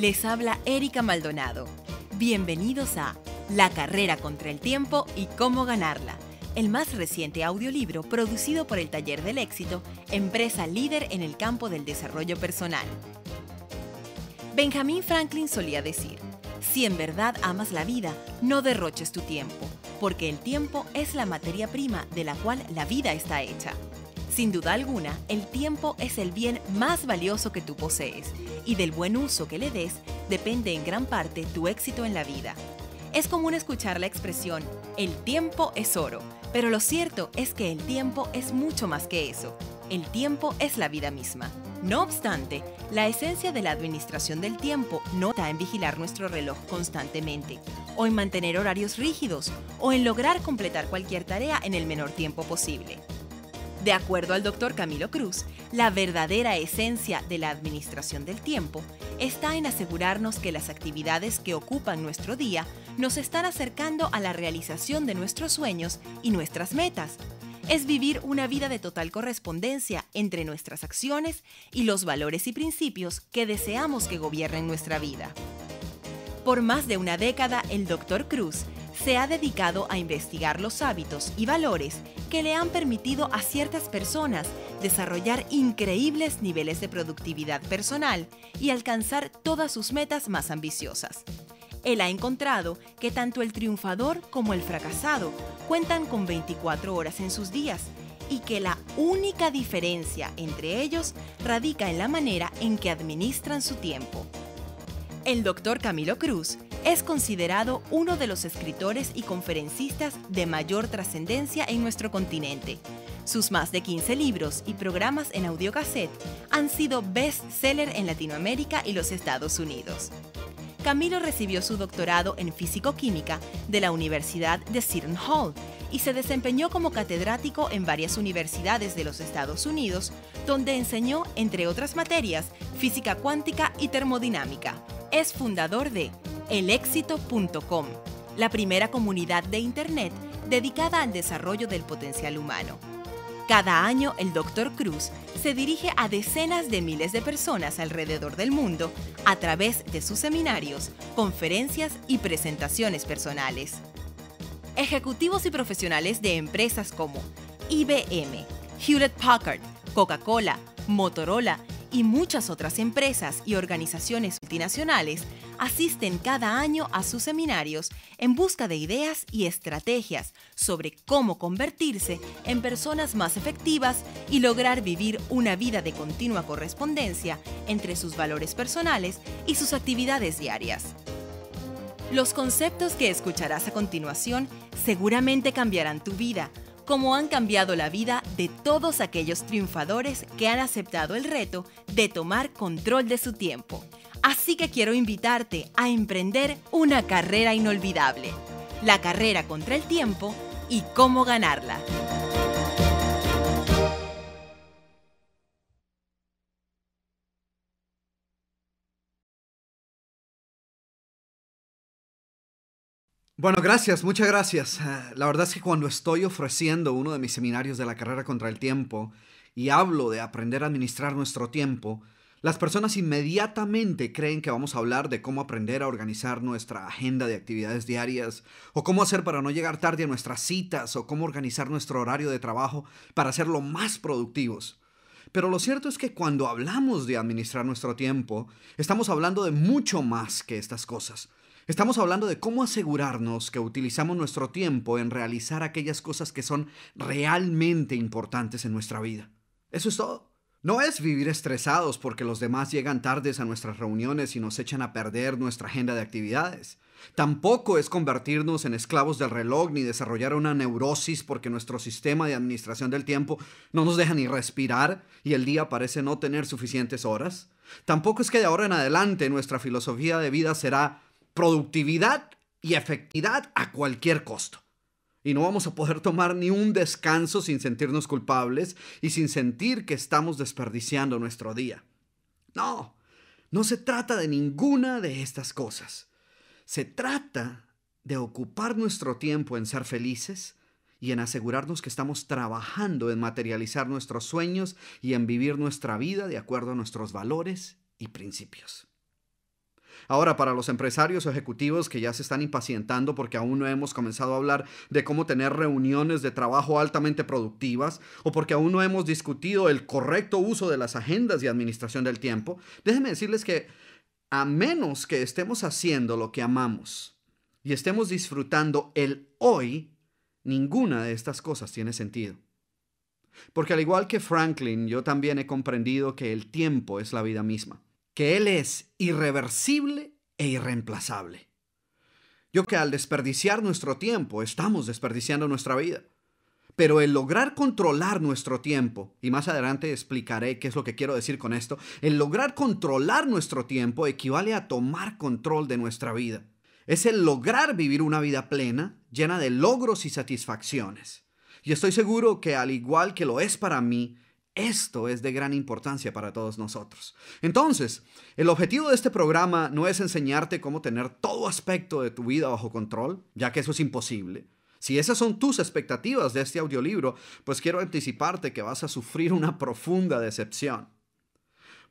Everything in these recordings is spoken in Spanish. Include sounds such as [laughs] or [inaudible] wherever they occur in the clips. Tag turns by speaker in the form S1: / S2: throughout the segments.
S1: Les habla Erika Maldonado. Bienvenidos a La carrera contra el tiempo y cómo ganarla, el más reciente audiolibro producido por el Taller del Éxito, empresa líder en el campo del desarrollo personal. Benjamin Franklin solía decir, si en verdad amas la vida, no derroches tu tiempo, porque el tiempo es la materia prima de la cual la vida está hecha. Sin duda alguna, el tiempo es el bien más valioso que tú posees y del buen uso que le des depende en gran parte tu éxito en la vida. Es común escuchar la expresión, el tiempo es oro, pero lo cierto es que el tiempo es mucho más que eso. El tiempo es la vida misma. No obstante, la esencia de la administración del tiempo no está en vigilar nuestro reloj constantemente, o en mantener horarios rígidos, o en lograr completar cualquier tarea en el menor tiempo posible. De acuerdo al doctor Camilo Cruz, la verdadera esencia de la administración del tiempo está en asegurarnos que las actividades que ocupan nuestro día nos están acercando a la realización de nuestros sueños y nuestras metas. Es vivir una vida de total correspondencia entre nuestras acciones y los valores y principios que deseamos que gobiernen nuestra vida. Por más de una década, el doctor Cruz se ha dedicado a investigar los hábitos y valores que le han permitido a ciertas personas desarrollar increíbles niveles de productividad personal y alcanzar todas sus metas más ambiciosas. Él ha encontrado que tanto el triunfador como el fracasado cuentan con 24 horas en sus días y que la única diferencia entre ellos radica en la manera en que administran su tiempo. El doctor Camilo Cruz es considerado uno de los escritores y conferencistas de mayor trascendencia en nuestro continente. Sus más de 15 libros y programas en audiocassette han sido best-seller en Latinoamérica y los Estados Unidos. Camilo recibió su doctorado en físico-química de la Universidad de Seton Hall y se desempeñó como catedrático en varias universidades de los Estados Unidos, donde enseñó, entre otras materias, física cuántica y termodinámica. Es fundador de elexito.com, la primera comunidad de Internet dedicada al desarrollo del potencial humano. Cada año el Dr. Cruz se dirige a decenas de miles de personas alrededor del mundo a través de sus seminarios, conferencias y presentaciones personales. Ejecutivos y profesionales de empresas como IBM, Hewlett Packard, Coca-Cola, Motorola y muchas otras empresas y organizaciones multinacionales asisten cada año a sus seminarios en busca de ideas y estrategias sobre cómo convertirse en personas más efectivas y lograr vivir una vida de continua correspondencia entre sus valores personales y sus actividades diarias. Los conceptos que escucharás a continuación seguramente cambiarán tu vida, como han cambiado la vida de todos aquellos triunfadores que han aceptado el reto de tomar control de su tiempo. Así que quiero invitarte a emprender una carrera inolvidable, la carrera contra el tiempo y cómo ganarla.
S2: Bueno, gracias, muchas gracias. Ah, la verdad es que cuando estoy ofreciendo uno de mis seminarios de la carrera contra el tiempo y hablo de aprender a administrar nuestro tiempo, las personas inmediatamente creen que vamos a hablar de cómo aprender a organizar nuestra agenda de actividades diarias, o cómo hacer para no llegar tarde a nuestras citas, o cómo organizar nuestro horario de trabajo para hacerlo más productivos. Pero lo cierto es que cuando hablamos de administrar nuestro tiempo, estamos hablando de mucho más que estas cosas. Estamos hablando de cómo asegurarnos que utilizamos nuestro tiempo en realizar aquellas cosas que son realmente importantes en nuestra vida. Eso es todo. No es vivir estresados porque los demás llegan tardes a nuestras reuniones y nos echan a perder nuestra agenda de actividades. Tampoco es convertirnos en esclavos del reloj ni desarrollar una neurosis porque nuestro sistema de administración del tiempo no nos deja ni respirar y el día parece no tener suficientes horas. Tampoco es que de ahora en adelante nuestra filosofía de vida será productividad y efectividad a cualquier costo. Y no vamos a poder tomar ni un descanso sin sentirnos culpables y sin sentir que estamos desperdiciando nuestro día. No, no se trata de ninguna de estas cosas. Se trata de ocupar nuestro tiempo en ser felices y en asegurarnos que estamos trabajando en materializar nuestros sueños y en vivir nuestra vida de acuerdo a nuestros valores y principios. Ahora, para los empresarios o ejecutivos que ya se están impacientando porque aún no hemos comenzado a hablar de cómo tener reuniones de trabajo altamente productivas o porque aún no hemos discutido el correcto uso de las agendas y administración del tiempo, déjenme decirles que a menos que estemos haciendo lo que amamos y estemos disfrutando el hoy, ninguna de estas cosas tiene sentido. Porque al igual que Franklin, yo también he comprendido que el tiempo es la vida misma que Él es irreversible e irreemplazable. Yo que al desperdiciar nuestro tiempo estamos desperdiciando nuestra vida. Pero el lograr controlar nuestro tiempo, y más adelante explicaré qué es lo que quiero decir con esto, el lograr controlar nuestro tiempo equivale a tomar control de nuestra vida. Es el lograr vivir una vida plena, llena de logros y satisfacciones. Y estoy seguro que al igual que lo es para mí, esto es de gran importancia para todos nosotros. Entonces, el objetivo de este programa no es enseñarte cómo tener todo aspecto de tu vida bajo control, ya que eso es imposible. Si esas son tus expectativas de este audiolibro, pues quiero anticiparte que vas a sufrir una profunda decepción.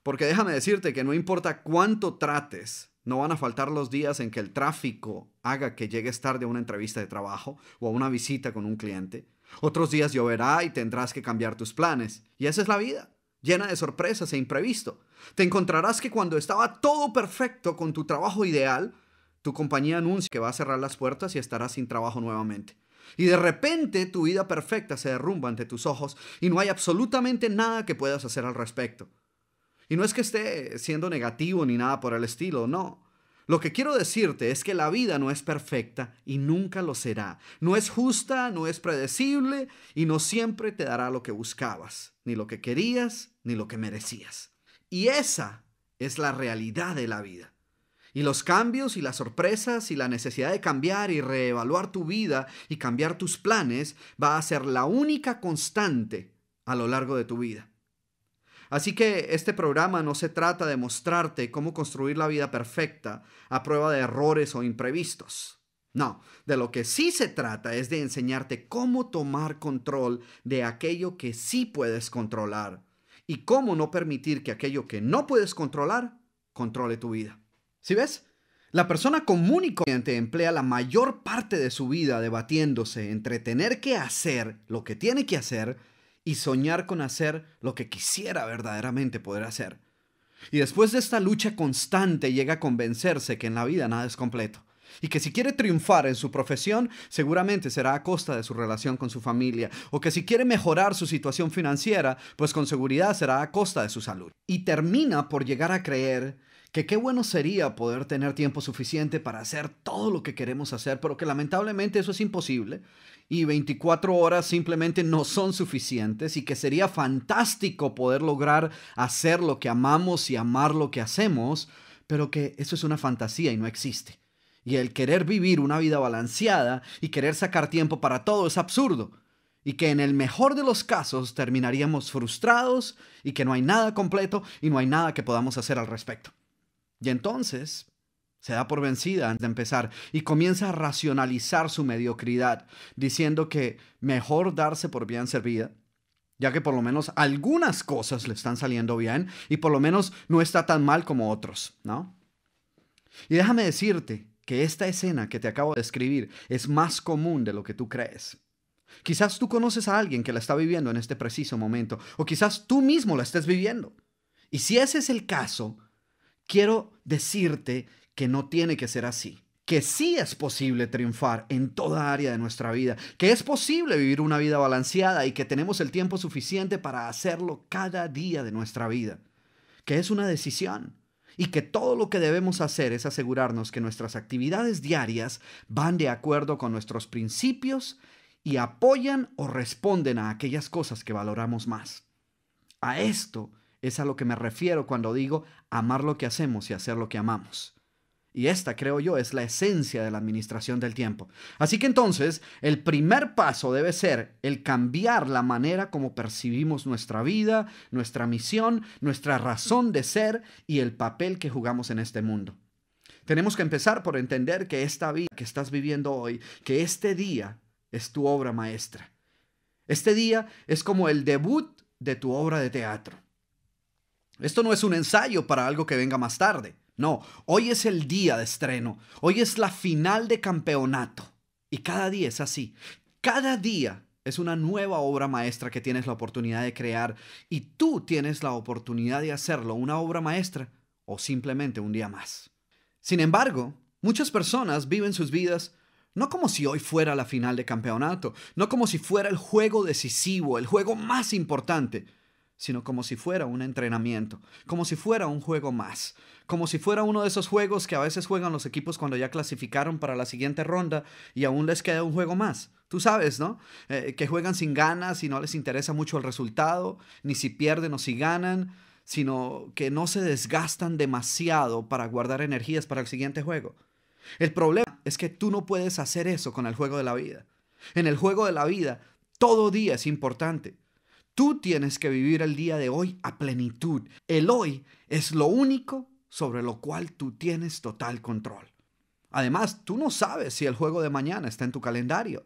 S2: Porque déjame decirte que no importa cuánto trates, no van a faltar los días en que el tráfico haga que llegues tarde a una entrevista de trabajo o a una visita con un cliente. Otros días lloverá y tendrás que cambiar tus planes. Y esa es la vida, llena de sorpresas e imprevisto. Te encontrarás que cuando estaba todo perfecto con tu trabajo ideal, tu compañía anuncia que va a cerrar las puertas y estarás sin trabajo nuevamente. Y de repente tu vida perfecta se derrumba ante tus ojos y no hay absolutamente nada que puedas hacer al respecto. Y no es que esté siendo negativo ni nada por el estilo, no. Lo que quiero decirte es que la vida no es perfecta y nunca lo será. No es justa, no es predecible y no siempre te dará lo que buscabas, ni lo que querías, ni lo que merecías. Y esa es la realidad de la vida. Y los cambios y las sorpresas y la necesidad de cambiar y reevaluar tu vida y cambiar tus planes va a ser la única constante a lo largo de tu vida. Así que este programa no se trata de mostrarte cómo construir la vida perfecta a prueba de errores o imprevistos. No, de lo que sí se trata es de enseñarte cómo tomar control de aquello que sí puedes controlar y cómo no permitir que aquello que no puedes controlar controle tu vida. ¿Sí ves? La persona común y corriente emplea la mayor parte de su vida debatiéndose entre tener que hacer lo que tiene que hacer y soñar con hacer lo que quisiera verdaderamente poder hacer. Y después de esta lucha constante llega a convencerse que en la vida nada es completo y que si quiere triunfar en su profesión, seguramente será a costa de su relación con su familia, o que si quiere mejorar su situación financiera, pues con seguridad será a costa de su salud. Y termina por llegar a creer que qué bueno sería poder tener tiempo suficiente para hacer todo lo que queremos hacer, pero que lamentablemente eso es imposible y 24 horas simplemente no son suficientes y que sería fantástico poder lograr hacer lo que amamos y amar lo que hacemos, pero que eso es una fantasía y no existe. Y el querer vivir una vida balanceada y querer sacar tiempo para todo es absurdo. Y que en el mejor de los casos terminaríamos frustrados y que no hay nada completo y no hay nada que podamos hacer al respecto. Y entonces se da por vencida antes de empezar y comienza a racionalizar su mediocridad, diciendo que mejor darse por bien servida, ya que por lo menos algunas cosas le están saliendo bien y por lo menos no está tan mal como otros, ¿no? Y déjame decirte que esta escena que te acabo de escribir es más común de lo que tú crees. Quizás tú conoces a alguien que la está viviendo en este preciso momento, o quizás tú mismo la estés viviendo. Y si ese es el caso, quiero decirte que no tiene que ser así que sí es posible triunfar en toda área de nuestra vida, que es posible vivir una vida balanceada y que tenemos el tiempo suficiente para hacerlo cada día de nuestra vida, que es una decisión y que todo lo que debemos hacer es asegurarnos que nuestras actividades diarias van de acuerdo con nuestros principios y apoyan o responden a aquellas cosas que valoramos más. A esto es a lo que me refiero cuando digo amar lo que hacemos y hacer lo que amamos. Y esta, creo yo, es la esencia de la administración del tiempo. Así que entonces, el primer paso debe ser el cambiar la manera como percibimos nuestra vida, nuestra misión, nuestra razón de ser y el papel que jugamos en este mundo. Tenemos que empezar por entender que esta vida que estás viviendo hoy, que este día es tu obra maestra. Este día es como el debut de tu obra de teatro. Esto no es un ensayo para algo que venga más tarde. No, hoy es el día de estreno, hoy es la final de campeonato. Y cada día es así. Cada día es una nueva obra maestra que tienes la oportunidad de crear y tú tienes la oportunidad de hacerlo una obra maestra o simplemente un día más. Sin embargo, muchas personas viven sus vidas no como si hoy fuera la final de campeonato, no como si fuera el juego decisivo, el juego más importante, sino como si fuera un entrenamiento, como si fuera un juego más, como si fuera uno de esos juegos que a veces juegan los equipos cuando ya clasificaron para la siguiente ronda y aún les queda un juego más. Tú sabes, ¿no? Eh, que juegan sin ganas y no les interesa mucho el resultado, ni si pierden o si ganan, sino que no se desgastan demasiado para guardar energías para el siguiente juego. El problema es que tú no puedes hacer eso con el juego de la vida. En el juego de la vida, todo día es importante. Tú tienes que vivir el día de hoy a plenitud. El hoy es lo único sobre lo cual tú tienes total control. Además, tú no sabes si el juego de mañana está en tu calendario.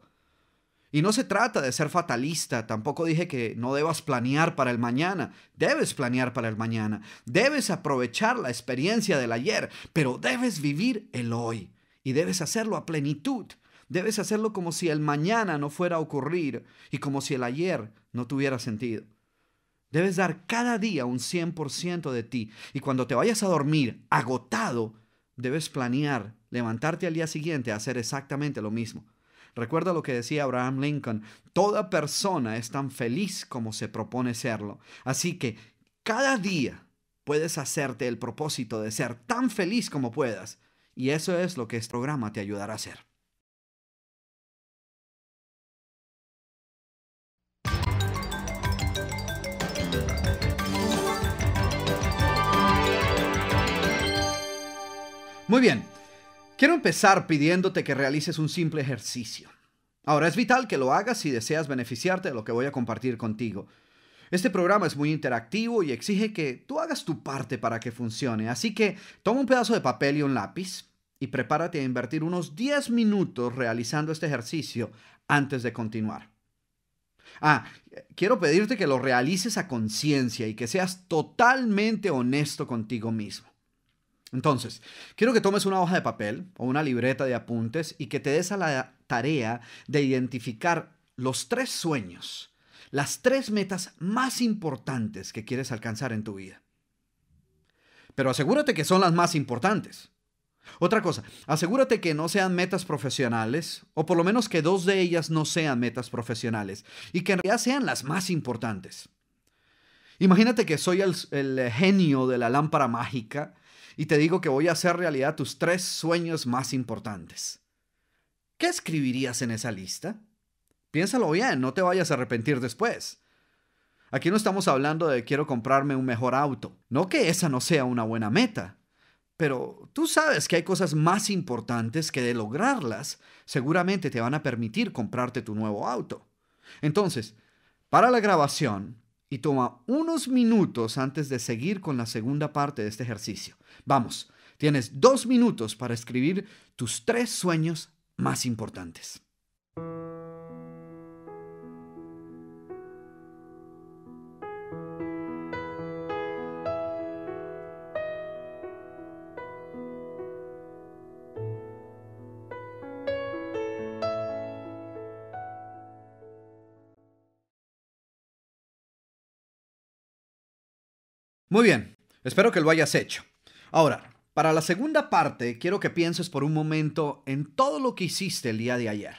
S2: Y no se trata de ser fatalista, tampoco dije que no debas planear para el mañana, debes planear para el mañana, debes aprovechar la experiencia del ayer, pero debes vivir el hoy y debes hacerlo a plenitud. Debes hacerlo como si el mañana no fuera a ocurrir y como si el ayer no tuviera sentido. Debes dar cada día un 100% de ti y cuando te vayas a dormir agotado, debes planear levantarte al día siguiente a hacer exactamente lo mismo. Recuerda lo que decía Abraham Lincoln, toda persona es tan feliz como se propone serlo. Así que cada día puedes hacerte el propósito de ser tan feliz como puedas. Y eso es lo que este programa te ayudará a hacer. Muy bien, quiero empezar pidiéndote que realices un simple ejercicio. Ahora, es vital que lo hagas si deseas beneficiarte de lo que voy a compartir contigo. Este programa es muy interactivo y exige que tú hagas tu parte para que funcione, así que toma un pedazo de papel y un lápiz y prepárate a invertir unos 10 minutos realizando este ejercicio antes de continuar. Ah, quiero pedirte que lo realices a conciencia y que seas totalmente honesto contigo mismo. Entonces, quiero que tomes una hoja de papel o una libreta de apuntes y que te des a la tarea de identificar los tres sueños, las tres metas más importantes que quieres alcanzar en tu vida. Pero asegúrate que son las más importantes. Otra cosa, asegúrate que no sean metas profesionales, o por lo menos que dos de ellas no sean metas profesionales, y que en realidad sean las más importantes. Imagínate que soy el, el genio de la lámpara mágica y te digo que voy a hacer realidad tus tres sueños más importantes. ¿Qué escribirías en esa lista? Piénsalo bien, no te vayas a arrepentir después. Aquí no estamos hablando de quiero comprarme un mejor auto, no que esa no sea una buena meta, pero tú sabes que hay cosas más importantes que de lograrlas seguramente te van a permitir comprarte tu nuevo auto. Entonces, para la grabación, y toma unos minutos antes de seguir con la segunda parte de este ejercicio. Vamos, tienes dos minutos para escribir tus tres sueños más importantes. Muy bien, espero que lo hayas hecho. Ahora, para la segunda parte, quiero que pienses por un momento en todo lo que hiciste el día de ayer.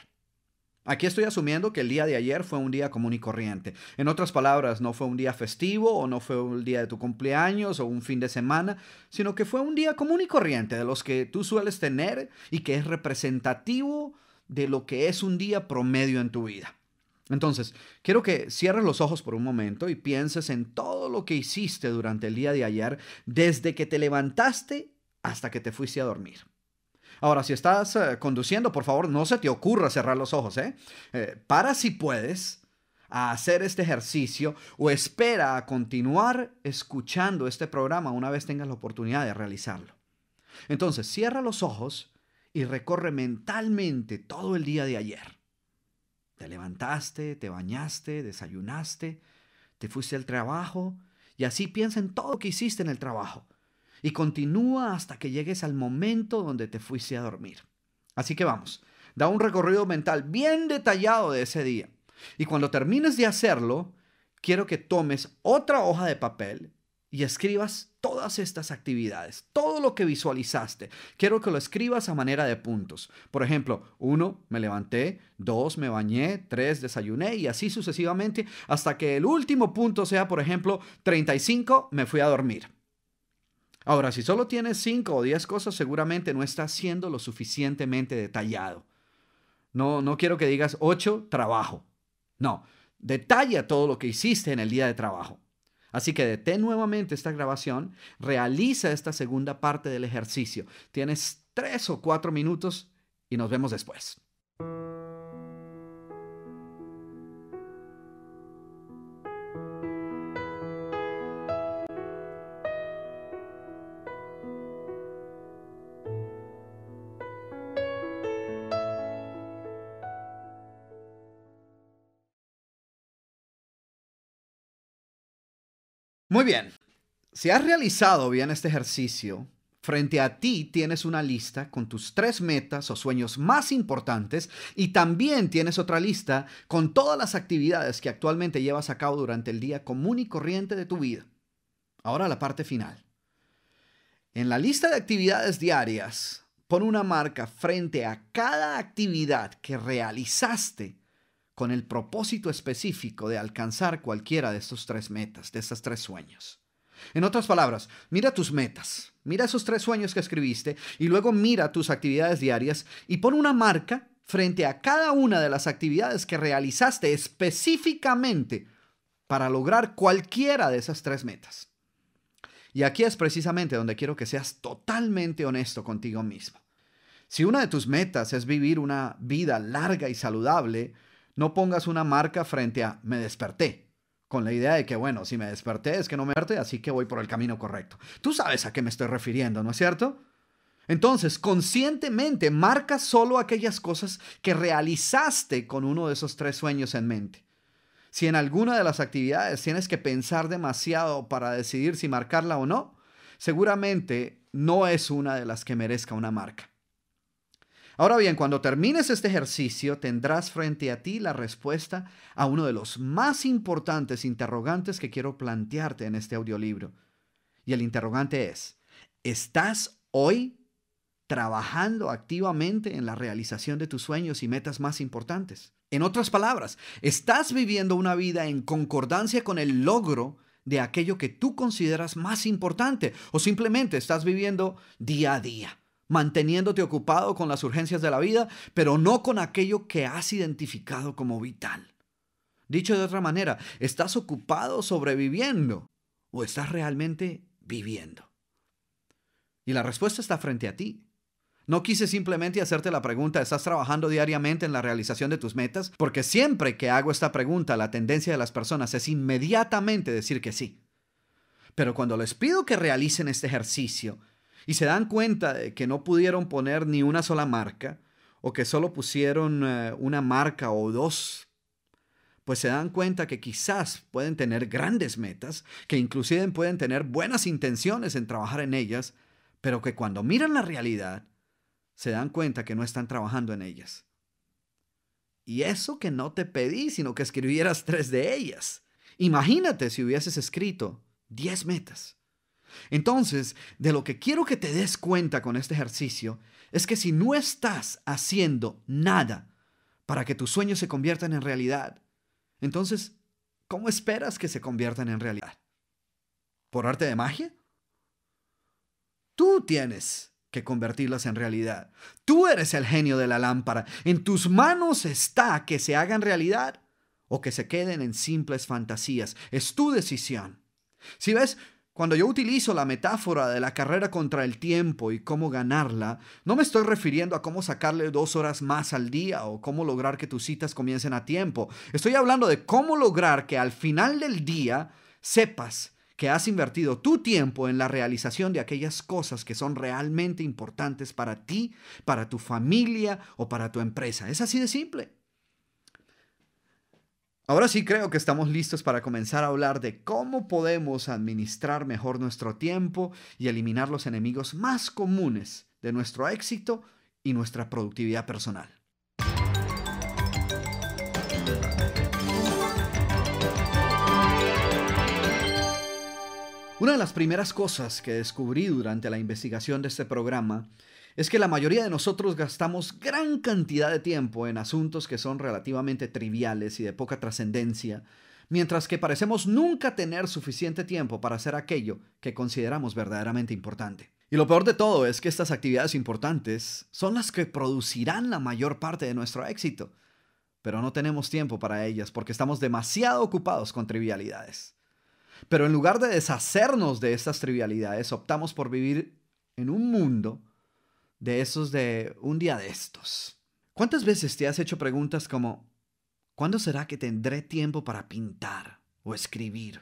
S2: Aquí estoy asumiendo que el día de ayer fue un día común y corriente. En otras palabras, no fue un día festivo o no fue el día de tu cumpleaños o un fin de semana, sino que fue un día común y corriente de los que tú sueles tener y que es representativo de lo que es un día promedio en tu vida. Entonces, quiero que cierres los ojos por un momento y pienses en todo lo que hiciste durante el día de ayer, desde que te levantaste hasta que te fuiste a dormir. Ahora, si estás eh, conduciendo, por favor, no se te ocurra cerrar los ojos, ¿eh? eh para si puedes hacer este ejercicio o espera a continuar escuchando este programa una vez tengas la oportunidad de realizarlo. Entonces, cierra los ojos y recorre mentalmente todo el día de ayer. Te levantaste, te bañaste, desayunaste, te fuiste al trabajo y así piensa en todo que hiciste en el trabajo. Y continúa hasta que llegues al momento donde te fuiste a dormir. Así que vamos, da un recorrido mental bien detallado de ese día. Y cuando termines de hacerlo, quiero que tomes otra hoja de papel y escribas todas estas actividades, todo lo que visualizaste. Quiero que lo escribas a manera de puntos. Por ejemplo, uno, me levanté, dos, me bañé, tres, desayuné y así sucesivamente hasta que el último punto sea, por ejemplo, 35, me fui a dormir. Ahora, si solo tienes 5 o 10 cosas, seguramente no estás siendo lo suficientemente detallado. No, no quiero que digas 8, trabajo. No, detalla todo lo que hiciste en el día de trabajo. Así que detén nuevamente esta grabación, realiza esta segunda parte del ejercicio. Tienes tres o cuatro minutos y nos vemos después. Muy bien. Si has realizado bien este ejercicio, frente a ti tienes una lista con tus tres metas o sueños más importantes y también tienes otra lista con todas las actividades que actualmente llevas a cabo durante el día común y corriente de tu vida. Ahora la parte final. En la lista de actividades diarias, pon una marca frente a cada actividad que realizaste con el propósito específico de alcanzar cualquiera de estos tres metas, de estos tres sueños. En otras palabras, mira tus metas, mira esos tres sueños que escribiste y luego mira tus actividades diarias y pon una marca frente a cada una de las actividades que realizaste específicamente para lograr cualquiera de esas tres metas. Y aquí es precisamente donde quiero que seas totalmente honesto contigo mismo. Si una de tus metas es vivir una vida larga y saludable, no pongas una marca frente a me desperté, con la idea de que, bueno, si me desperté es que no me desperté, así que voy por el camino correcto. Tú sabes a qué me estoy refiriendo, ¿no es cierto? Entonces, conscientemente marca solo aquellas cosas que realizaste con uno de esos tres sueños en mente. Si en alguna de las actividades tienes que pensar demasiado para decidir si marcarla o no, seguramente no es una de las que merezca una marca. Ahora bien, cuando termines este ejercicio, tendrás frente a ti la respuesta a uno de los más importantes interrogantes que quiero plantearte en este audiolibro. Y el interrogante es, ¿estás hoy trabajando activamente en la realización de tus sueños y metas más importantes? En otras palabras, ¿estás viviendo una vida en concordancia con el logro de aquello que tú consideras más importante o simplemente estás viviendo día a día? manteniéndote ocupado con las urgencias de la vida, pero no con aquello que has identificado como vital. Dicho de otra manera, ¿estás ocupado sobreviviendo o estás realmente viviendo? Y la respuesta está frente a ti. No quise simplemente hacerte la pregunta, ¿estás trabajando diariamente en la realización de tus metas? Porque siempre que hago esta pregunta, la tendencia de las personas es inmediatamente decir que sí. Pero cuando les pido que realicen este ejercicio, y se dan cuenta de que no pudieron poner ni una sola marca o que solo pusieron eh, una marca o dos, pues se dan cuenta que quizás pueden tener grandes metas, que inclusive pueden tener buenas intenciones en trabajar en ellas, pero que cuando miran la realidad, se dan cuenta que no están trabajando en ellas. Y eso que no te pedí, sino que escribieras [laughs] tres de ellas. Imagínate si hubieses escrito diez metas entonces, de lo que quiero que te des cuenta con este ejercicio es que si no estás haciendo nada para que tus sueños se conviertan en realidad, entonces, ¿cómo esperas que se conviertan en realidad? ¿Por arte de magia? Tú tienes que convertirlas en realidad. Tú eres el genio de la lámpara. En tus manos está que se hagan realidad o que se queden en simples fantasías. Es tu decisión. Si ves, cuando yo utilizo la metáfora de la carrera contra el tiempo y cómo ganarla, no me estoy refiriendo a cómo sacarle dos horas más al día o cómo lograr que tus citas comiencen a tiempo. Estoy hablando de cómo lograr que al final del día sepas que has invertido tu tiempo en la realización de aquellas cosas que son realmente importantes para ti, para tu familia o para tu empresa. Es así de simple. Ahora sí creo que estamos listos para comenzar a hablar de cómo podemos administrar mejor nuestro tiempo y eliminar los enemigos más comunes de nuestro éxito y nuestra productividad personal. Una de las primeras cosas que descubrí durante la investigación de este programa es que la mayoría de nosotros gastamos gran cantidad de tiempo en asuntos que son relativamente triviales y de poca trascendencia, mientras que parecemos nunca tener suficiente tiempo para hacer aquello que consideramos verdaderamente importante. Y lo peor de todo es que estas actividades importantes son las que producirán la mayor parte de nuestro éxito, pero no tenemos tiempo para ellas porque estamos demasiado ocupados con trivialidades. Pero en lugar de deshacernos de estas trivialidades, optamos por vivir en un mundo de esos de un día de estos. ¿Cuántas veces te has hecho preguntas como, ¿cuándo será que tendré tiempo para pintar o escribir?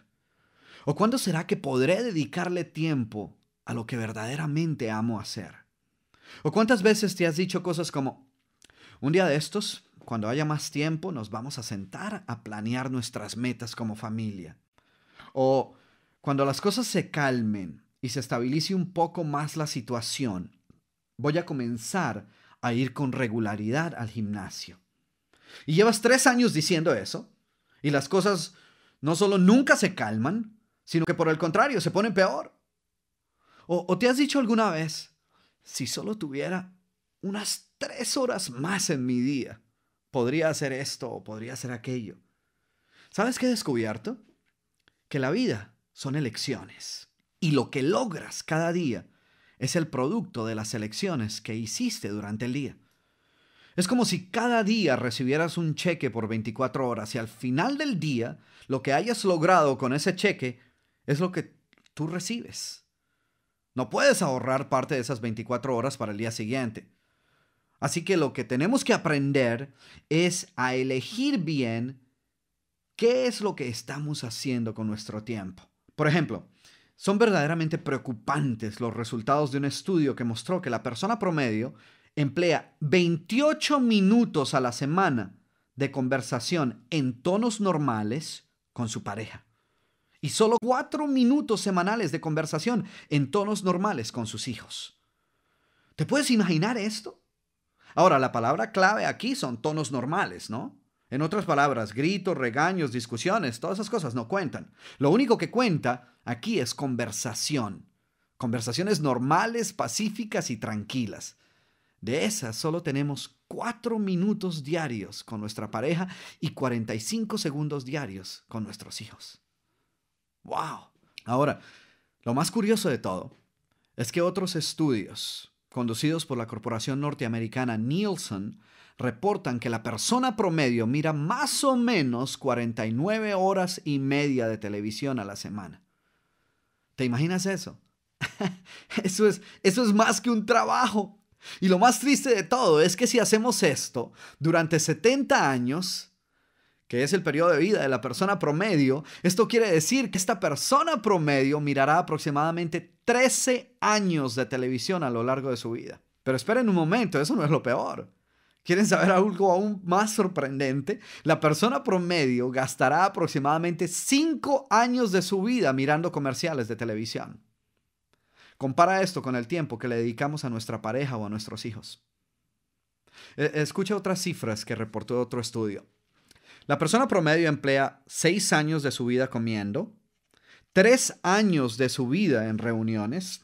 S2: ¿O cuándo será que podré dedicarle tiempo a lo que verdaderamente amo hacer? ¿O cuántas veces te has dicho cosas como, un día de estos, cuando haya más tiempo, nos vamos a sentar a planear nuestras metas como familia? O, cuando las cosas se calmen y se estabilice un poco más la situación, voy a comenzar a ir con regularidad al gimnasio. Y llevas tres años diciendo eso, y las cosas no solo nunca se calman, sino que por el contrario, se ponen peor. O, te has dicho alguna vez, si solo tuviera unas tres horas más en mi día, podría hacer esto o podría hacer aquello. ¿Sabes qué he descubierto? Que la vida son elecciones. Y lo que logras cada día es el producto de las elecciones que hiciste durante el día. Es como si cada día recibieras un cheque por 24 horas y al final del día lo que hayas logrado con ese cheque es lo que tú recibes. No puedes ahorrar parte de esas 24 horas para el día siguiente. Así que lo que tenemos que aprender es a elegir bien qué es lo que estamos haciendo con nuestro tiempo. Por ejemplo, son verdaderamente preocupantes los resultados de un estudio que mostró que la persona promedio emplea 28 minutos a la semana de conversación en tonos normales con su pareja y solo 4 minutos semanales de conversación en tonos normales con sus hijos. ¿Te puedes imaginar esto? Ahora, la palabra clave aquí son tonos normales, ¿no? En otras palabras, gritos, regaños, discusiones, todas esas cosas no cuentan. Lo único que cuenta aquí es conversación. Conversaciones normales, pacíficas y tranquilas. De esas solo tenemos cuatro minutos diarios con nuestra pareja y 45 segundos diarios con nuestros hijos. ¡Wow! Ahora, lo más curioso de todo es que otros estudios conducidos por la corporación norteamericana Nielsen reportan que la persona promedio mira más o menos 49 horas y media de televisión a la semana. ¿Te imaginas eso? [laughs] eso, es, más que un trabajo. Y lo más triste de todo es que si hacemos esto durante 70 años, que es el periodo de vida de la persona promedio, esto quiere decir que esta persona promedio mirará aproximadamente 13 años de televisión a lo largo de su vida. Pero esperen un momento, eso no es lo peor. ¿Quieren saber algo aún más sorprendente? La persona promedio gastará aproximadamente 5 años de su vida mirando comerciales de televisión. Compara esto con el tiempo que le dedicamos a nuestra pareja o a nuestros hijos. E, escucha otras cifras que reportó otro estudio. La persona promedio emplea 6 años de su vida comiendo, 3 años de su vida en reuniones,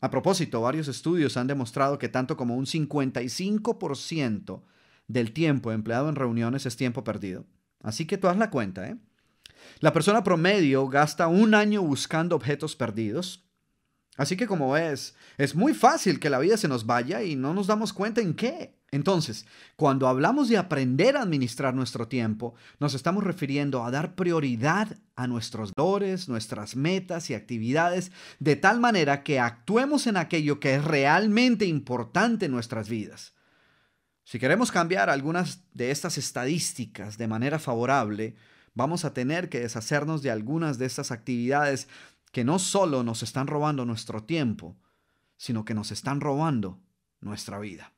S2: a propósito, varios estudios han demostrado que tanto como un 55% del tiempo empleado en reuniones es tiempo perdido. Así que tú haz la cuenta, ¿eh? La persona promedio gasta un año buscando objetos perdidos. Así que como ves, es muy fácil que la vida se nos vaya y no nos damos cuenta en qué. Entonces, cuando hablamos de aprender a administrar nuestro tiempo, nos estamos refiriendo a dar prioridad a nuestros valores, nuestras metas y actividades, de tal manera que actuemos en aquello que es realmente importante en nuestras vidas. Si queremos cambiar algunas de estas estadísticas de manera favorable, vamos a tener que deshacernos de algunas de estas actividades que no solo nos están robando nuestro tiempo, sino que nos están robando nuestra vida.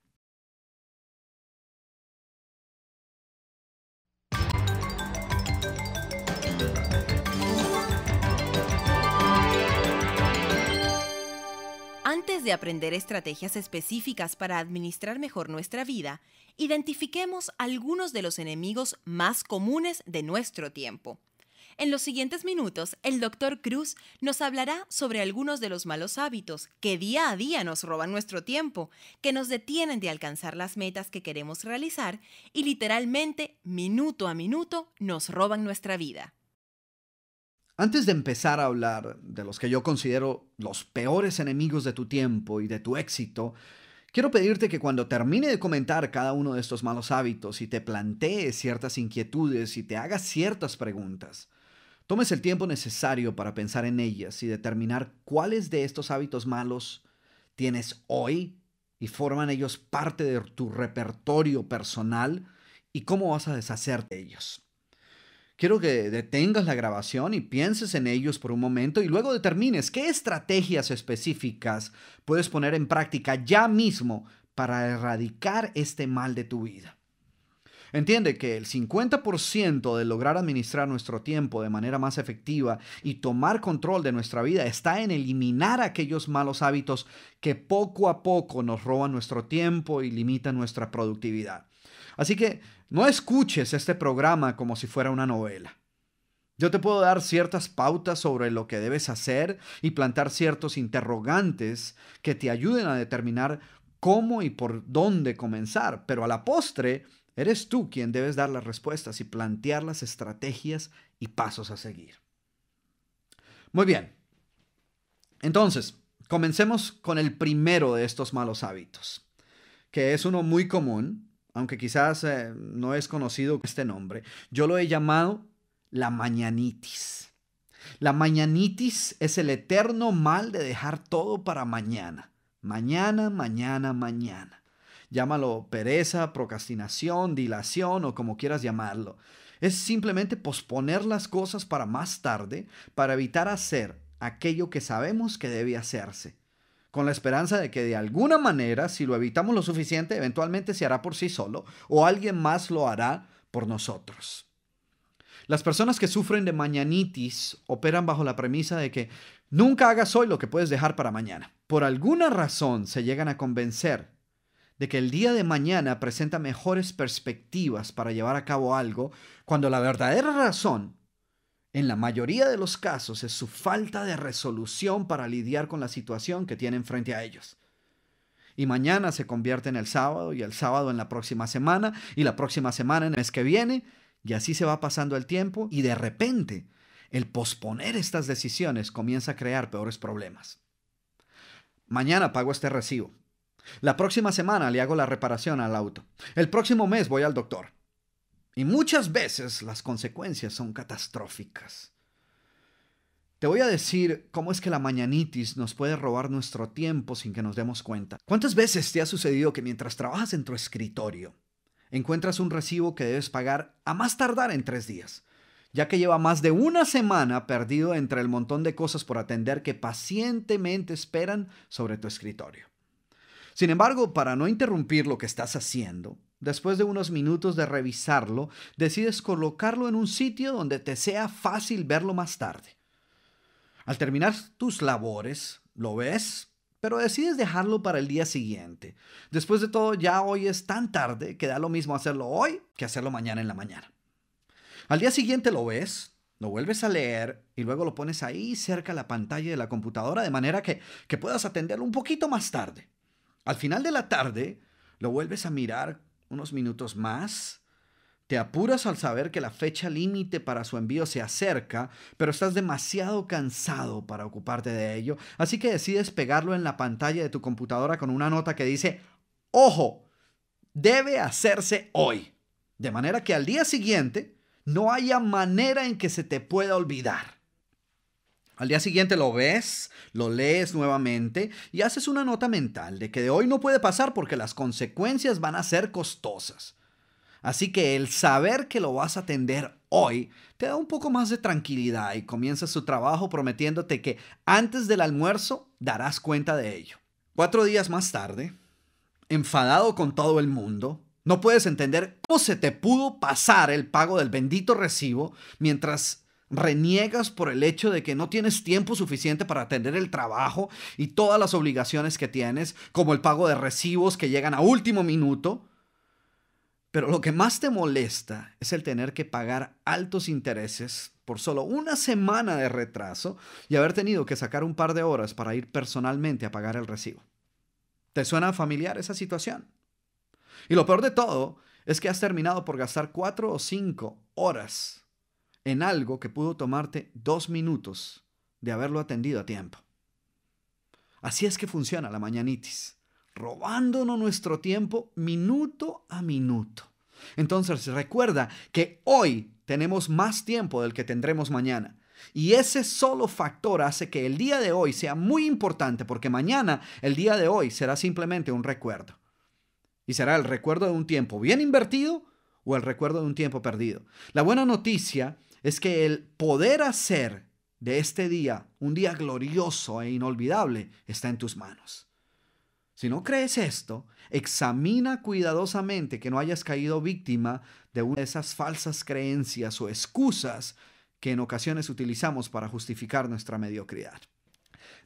S1: Antes de aprender estrategias específicas para administrar mejor nuestra vida, identifiquemos algunos de los enemigos más comunes de nuestro tiempo. En los siguientes minutos, el Dr. Cruz nos hablará sobre algunos de los malos hábitos que día a día nos roban nuestro tiempo, que nos detienen de alcanzar las metas que queremos realizar y literalmente, minuto a minuto, nos roban nuestra vida.
S2: Antes de empezar a hablar de los que yo considero los peores enemigos de tu tiempo y de tu éxito, quiero pedirte que cuando termine de comentar cada uno de estos malos hábitos y te plantee ciertas inquietudes y te hagas ciertas preguntas, tomes el tiempo necesario para pensar en ellas y determinar cuáles de estos hábitos malos tienes hoy y forman ellos parte de tu repertorio personal y cómo vas a deshacerte de ellos. Quiero que detengas la grabación y pienses en ellos por un momento y luego determines qué estrategias específicas puedes poner en práctica ya mismo para erradicar este mal de tu vida. Entiende que el 50% de lograr administrar nuestro tiempo de manera más efectiva y tomar control de nuestra vida está en eliminar aquellos malos hábitos que poco a poco nos roban nuestro tiempo y limitan nuestra productividad. Así que no escuches este programa como si fuera una novela. Yo te puedo dar ciertas pautas sobre lo que debes hacer y plantar ciertos interrogantes que te ayuden a determinar cómo y por dónde comenzar, pero a la postre eres tú quien debes dar las respuestas y plantear las estrategias y pasos a seguir. Muy bien. Entonces, comencemos con el primero de estos malos hábitos, que es uno muy común aunque quizás eh, no es conocido este nombre. Yo lo he llamado la mañanitis. La mañanitis es el eterno mal de dejar todo para mañana. Mañana, mañana, mañana. Llámalo pereza, procrastinación, dilación o como quieras llamarlo. Es simplemente posponer las cosas para más tarde para evitar hacer aquello que sabemos que debe hacerse con la esperanza de que de alguna manera, si lo evitamos lo suficiente, eventualmente se hará por sí solo o alguien más lo hará por nosotros. Las personas que sufren de mañanitis operan bajo la premisa de que nunca hagas hoy lo que puedes dejar para mañana. Por alguna razón se llegan a convencer de que el día de mañana presenta mejores perspectivas para llevar a cabo algo, cuando la verdadera razón en la mayoría de los casos es su falta de resolución para lidiar con la situación que tienen frente a ellos. Y mañana se convierte en el sábado y el sábado en la próxima semana y la próxima semana en el mes que viene y así se va pasando el tiempo y de repente el posponer estas decisiones comienza a crear peores problemas. Mañana pago este recibo. La próxima semana le hago la reparación al auto. El próximo mes voy al doctor. Y muchas veces las consecuencias son catastróficas. Te voy a decir cómo es que la mañanitis nos puede robar nuestro tiempo sin que nos demos cuenta. ¿Cuántas veces te ha sucedido que mientras trabajas en tu escritorio encuentras un recibo que debes pagar a más tardar en tres días, ya que lleva más de una semana perdido entre el montón de cosas por atender que pacientemente esperan sobre tu escritorio? Sin embargo, para no interrumpir lo que estás haciendo, Después de unos minutos de revisarlo, decides colocarlo en un sitio donde te sea fácil verlo más tarde. Al terminar tus labores, lo ves, pero decides dejarlo para el día siguiente. Después de todo, ya hoy es tan tarde que da lo mismo hacerlo hoy que hacerlo mañana en la mañana. Al día siguiente lo ves, lo vuelves a leer y luego lo pones ahí cerca a la pantalla de la computadora de manera que, que puedas atenderlo un poquito más tarde. Al final de la tarde, lo vuelves a mirar unos minutos más. Te apuras al saber que la fecha límite para su envío se acerca, pero estás demasiado cansado para ocuparte de ello, así que decides pegarlo en la pantalla de tu computadora con una nota que dice, ojo, debe hacerse hoy. De manera que al día siguiente no haya manera en que se te pueda olvidar. Al día siguiente lo ves, lo lees nuevamente y haces una nota mental de que de hoy no puede pasar porque las consecuencias van a ser costosas. Así que el saber que lo vas a atender hoy te da un poco más de tranquilidad y comienzas su trabajo prometiéndote que antes del almuerzo darás cuenta de ello. Cuatro días más tarde, enfadado con todo el mundo, no puedes entender cómo se te pudo pasar el pago del bendito recibo mientras reniegas por el hecho de que no tienes tiempo suficiente para atender el trabajo y todas las obligaciones que tienes, como el pago de recibos que llegan a último minuto. Pero lo que más te molesta es el tener que pagar altos intereses por solo una semana de retraso y haber tenido que sacar un par de horas para ir personalmente a pagar el recibo. ¿Te suena familiar esa situación? Y lo peor de todo es que has terminado por gastar cuatro o cinco horas en algo que pudo tomarte dos minutos de haberlo atendido a tiempo. Así es que funciona la mañanitis, robándonos nuestro tiempo minuto a minuto. Entonces recuerda que hoy tenemos más tiempo del que tendremos mañana. Y ese solo factor hace que el día de hoy sea muy importante porque mañana el día de hoy será simplemente un recuerdo. Y será el recuerdo de un tiempo bien invertido o el recuerdo de un tiempo perdido. La buena noticia es que el poder hacer de este día un día glorioso e inolvidable está en tus manos. Si no crees esto, examina cuidadosamente que no hayas caído víctima de una de esas falsas creencias o excusas que en ocasiones utilizamos para justificar nuestra mediocridad.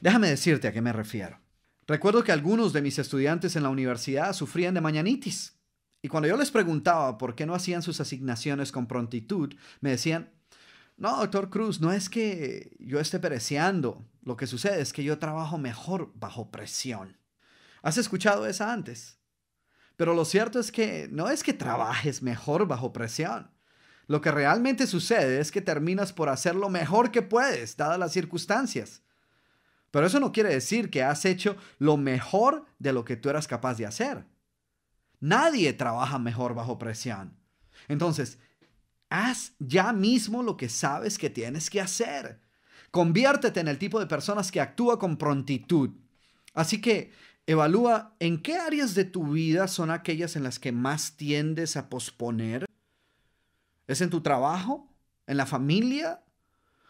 S2: Déjame decirte a qué me refiero. Recuerdo que algunos de mis estudiantes en la universidad sufrían de mañanitis. Y cuando yo les preguntaba por qué no hacían sus asignaciones con prontitud, me decían, no, doctor Cruz, no es que yo esté pereciando. Lo que sucede es que yo trabajo mejor bajo presión. ¿Has escuchado esa antes? Pero lo cierto es que no es que trabajes mejor bajo presión. Lo que realmente sucede es que terminas por hacer lo mejor que puedes, dadas las circunstancias. Pero eso no quiere decir que has hecho lo mejor de lo que tú eras capaz de hacer. Nadie trabaja mejor bajo presión. Entonces, Haz ya mismo lo que sabes que tienes que hacer. Conviértete en el tipo de personas que actúa con prontitud. Así que evalúa en qué áreas de tu vida son aquellas en las que más tiendes a posponer. ¿Es en tu trabajo? ¿En la familia?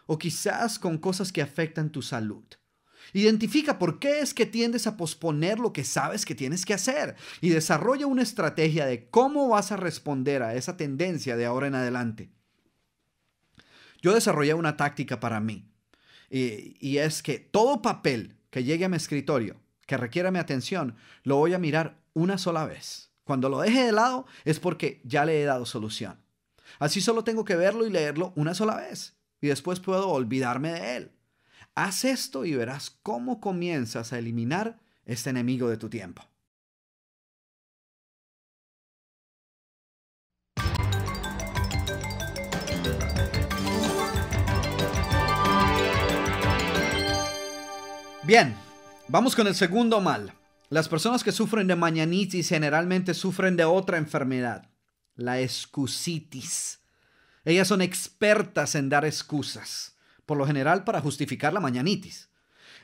S2: ¿O quizás con cosas que afectan tu salud? Identifica por qué es que tiendes a posponer lo que sabes que tienes que hacer y desarrolla una estrategia de cómo vas a responder a esa tendencia de ahora en adelante. Yo desarrollé una táctica para mí y, es que todo papel que llegue a mi escritorio que requiera mi atención lo voy a mirar una sola vez. Cuando lo deje de lado es porque ya le he dado solución. Así solo tengo que verlo y leerlo una sola vez y después puedo olvidarme de él. Haz esto y verás cómo comienzas a eliminar este enemigo de tu tiempo. Bien, vamos con el segundo mal. Las personas que sufren de mañanitis generalmente sufren de otra enfermedad, la excusitis. Ellas son expertas en dar excusas por lo general para justificar la mañanitis.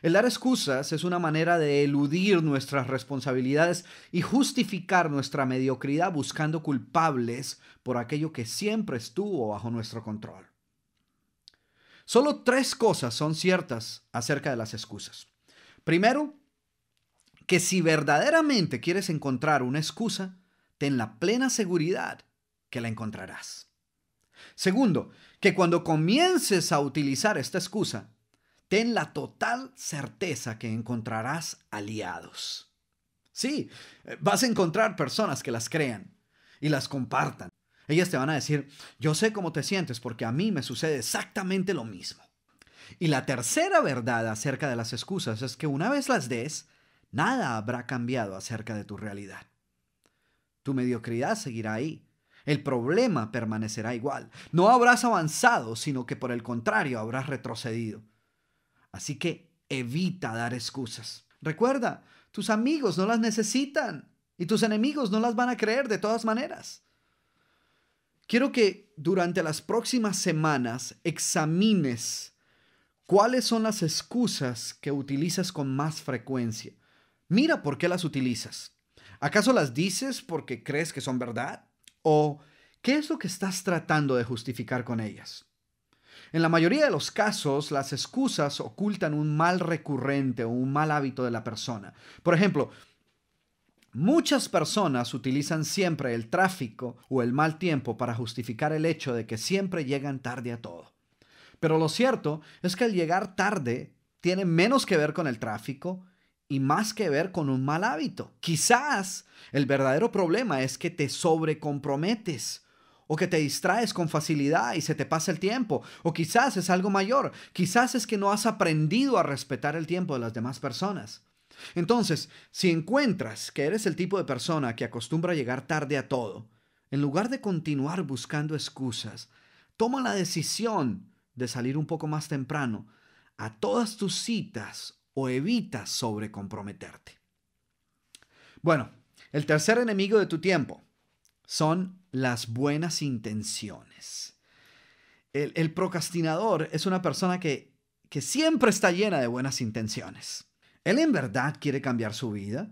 S2: El dar excusas es una manera de eludir nuestras responsabilidades y justificar nuestra mediocridad buscando culpables por aquello que siempre estuvo bajo nuestro control. Solo tres cosas son ciertas acerca de las excusas. Primero, que si verdaderamente quieres encontrar una excusa, ten la plena seguridad que la encontrarás. Segundo, que cuando comiences a utilizar esta excusa, ten la total certeza que encontrarás aliados. Sí, eh, vas a encontrar personas que las crean y las compartan. Ellas te van a decir, yo sé cómo te sientes porque a mí me sucede exactamente lo mismo. Y la tercera verdad acerca de las excusas es que una vez las des, nada habrá cambiado acerca de tu realidad. Tu mediocridad seguirá ahí, el problema permanecerá igual. No habrás avanzado, sino que por el contrario habrás retrocedido. Así que evita dar excusas. Recuerda, tus amigos no las necesitan y tus enemigos no las van a creer de todas maneras. Quiero que durante las próximas semanas examines cuáles son las excusas que utilizas con más frecuencia. Mira por qué las utilizas. ¿Acaso las dices porque crees que son verdad? ¿O qué es lo que estás tratando de justificar con ellas? En la mayoría de los casos, las excusas ocultan un mal recurrente o un mal hábito de la persona. Por ejemplo, Muchas personas utilizan siempre el tráfico o el mal tiempo para justificar el hecho de que siempre llegan tarde a todo. Pero lo cierto es que el llegar tarde tiene menos que ver con el tráfico y más que ver con un mal hábito. Quizás el verdadero problema es que te sobrecomprometes o que te distraes con facilidad y se te pasa el tiempo, o quizás es algo mayor, quizás es que no has aprendido a respetar el tiempo de las demás personas. Entonces, si encuentras que eres el tipo de persona que acostumbra llegar tarde a todo, en lugar de continuar buscando excusas, toma la decisión de salir un poco más temprano a todas tus citas o evita sobrecomprometerte. Bueno, el tercer enemigo de tu tiempo son las buenas intenciones. El, procrastinador es una persona que, que siempre está llena de buenas intenciones. Él en verdad quiere cambiar su vida.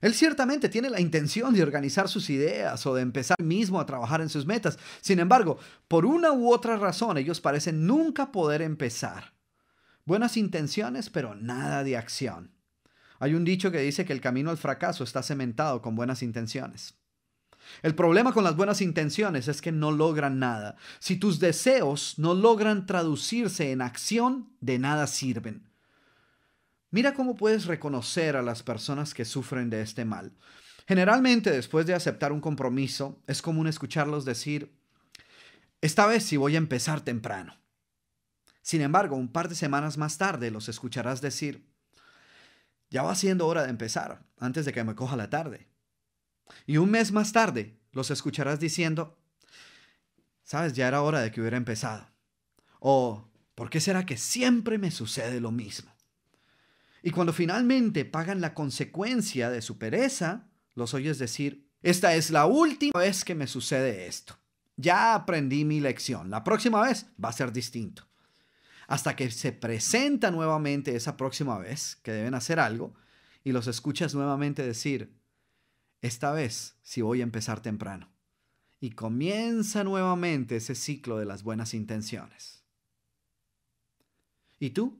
S2: Él ciertamente tiene la intención de organizar sus ideas o de empezar mismo a trabajar en sus metas. Sin embargo, por una u otra razón, ellos parecen nunca poder empezar Buenas intenciones, pero nada de acción. Hay un dicho que dice que el camino al fracaso está cementado con buenas intenciones. El problema con las buenas intenciones es que no logran nada. Si tus deseos no logran traducirse en acción, de nada sirven. Mira cómo puedes reconocer a las personas que sufren de este mal. Generalmente después de aceptar un compromiso, es común escucharlos decir, esta vez sí voy a empezar temprano. Sin embargo, un par de semanas más tarde los escucharás decir, ya va siendo hora de empezar, antes de que me coja la tarde. Y un mes más tarde los escucharás diciendo, sabes, ya era hora de que hubiera empezado. O, ¿por qué será que siempre me sucede lo mismo? Y cuando finalmente pagan la consecuencia de su pereza, los oyes decir, esta es la última vez que me sucede esto. Ya aprendí mi lección. La próxima vez va a ser distinto hasta que se presenta nuevamente esa próxima vez que deben hacer algo y los escuchas nuevamente decir, esta vez sí voy a empezar temprano. Y comienza nuevamente ese ciclo de las buenas intenciones. ¿Y tú?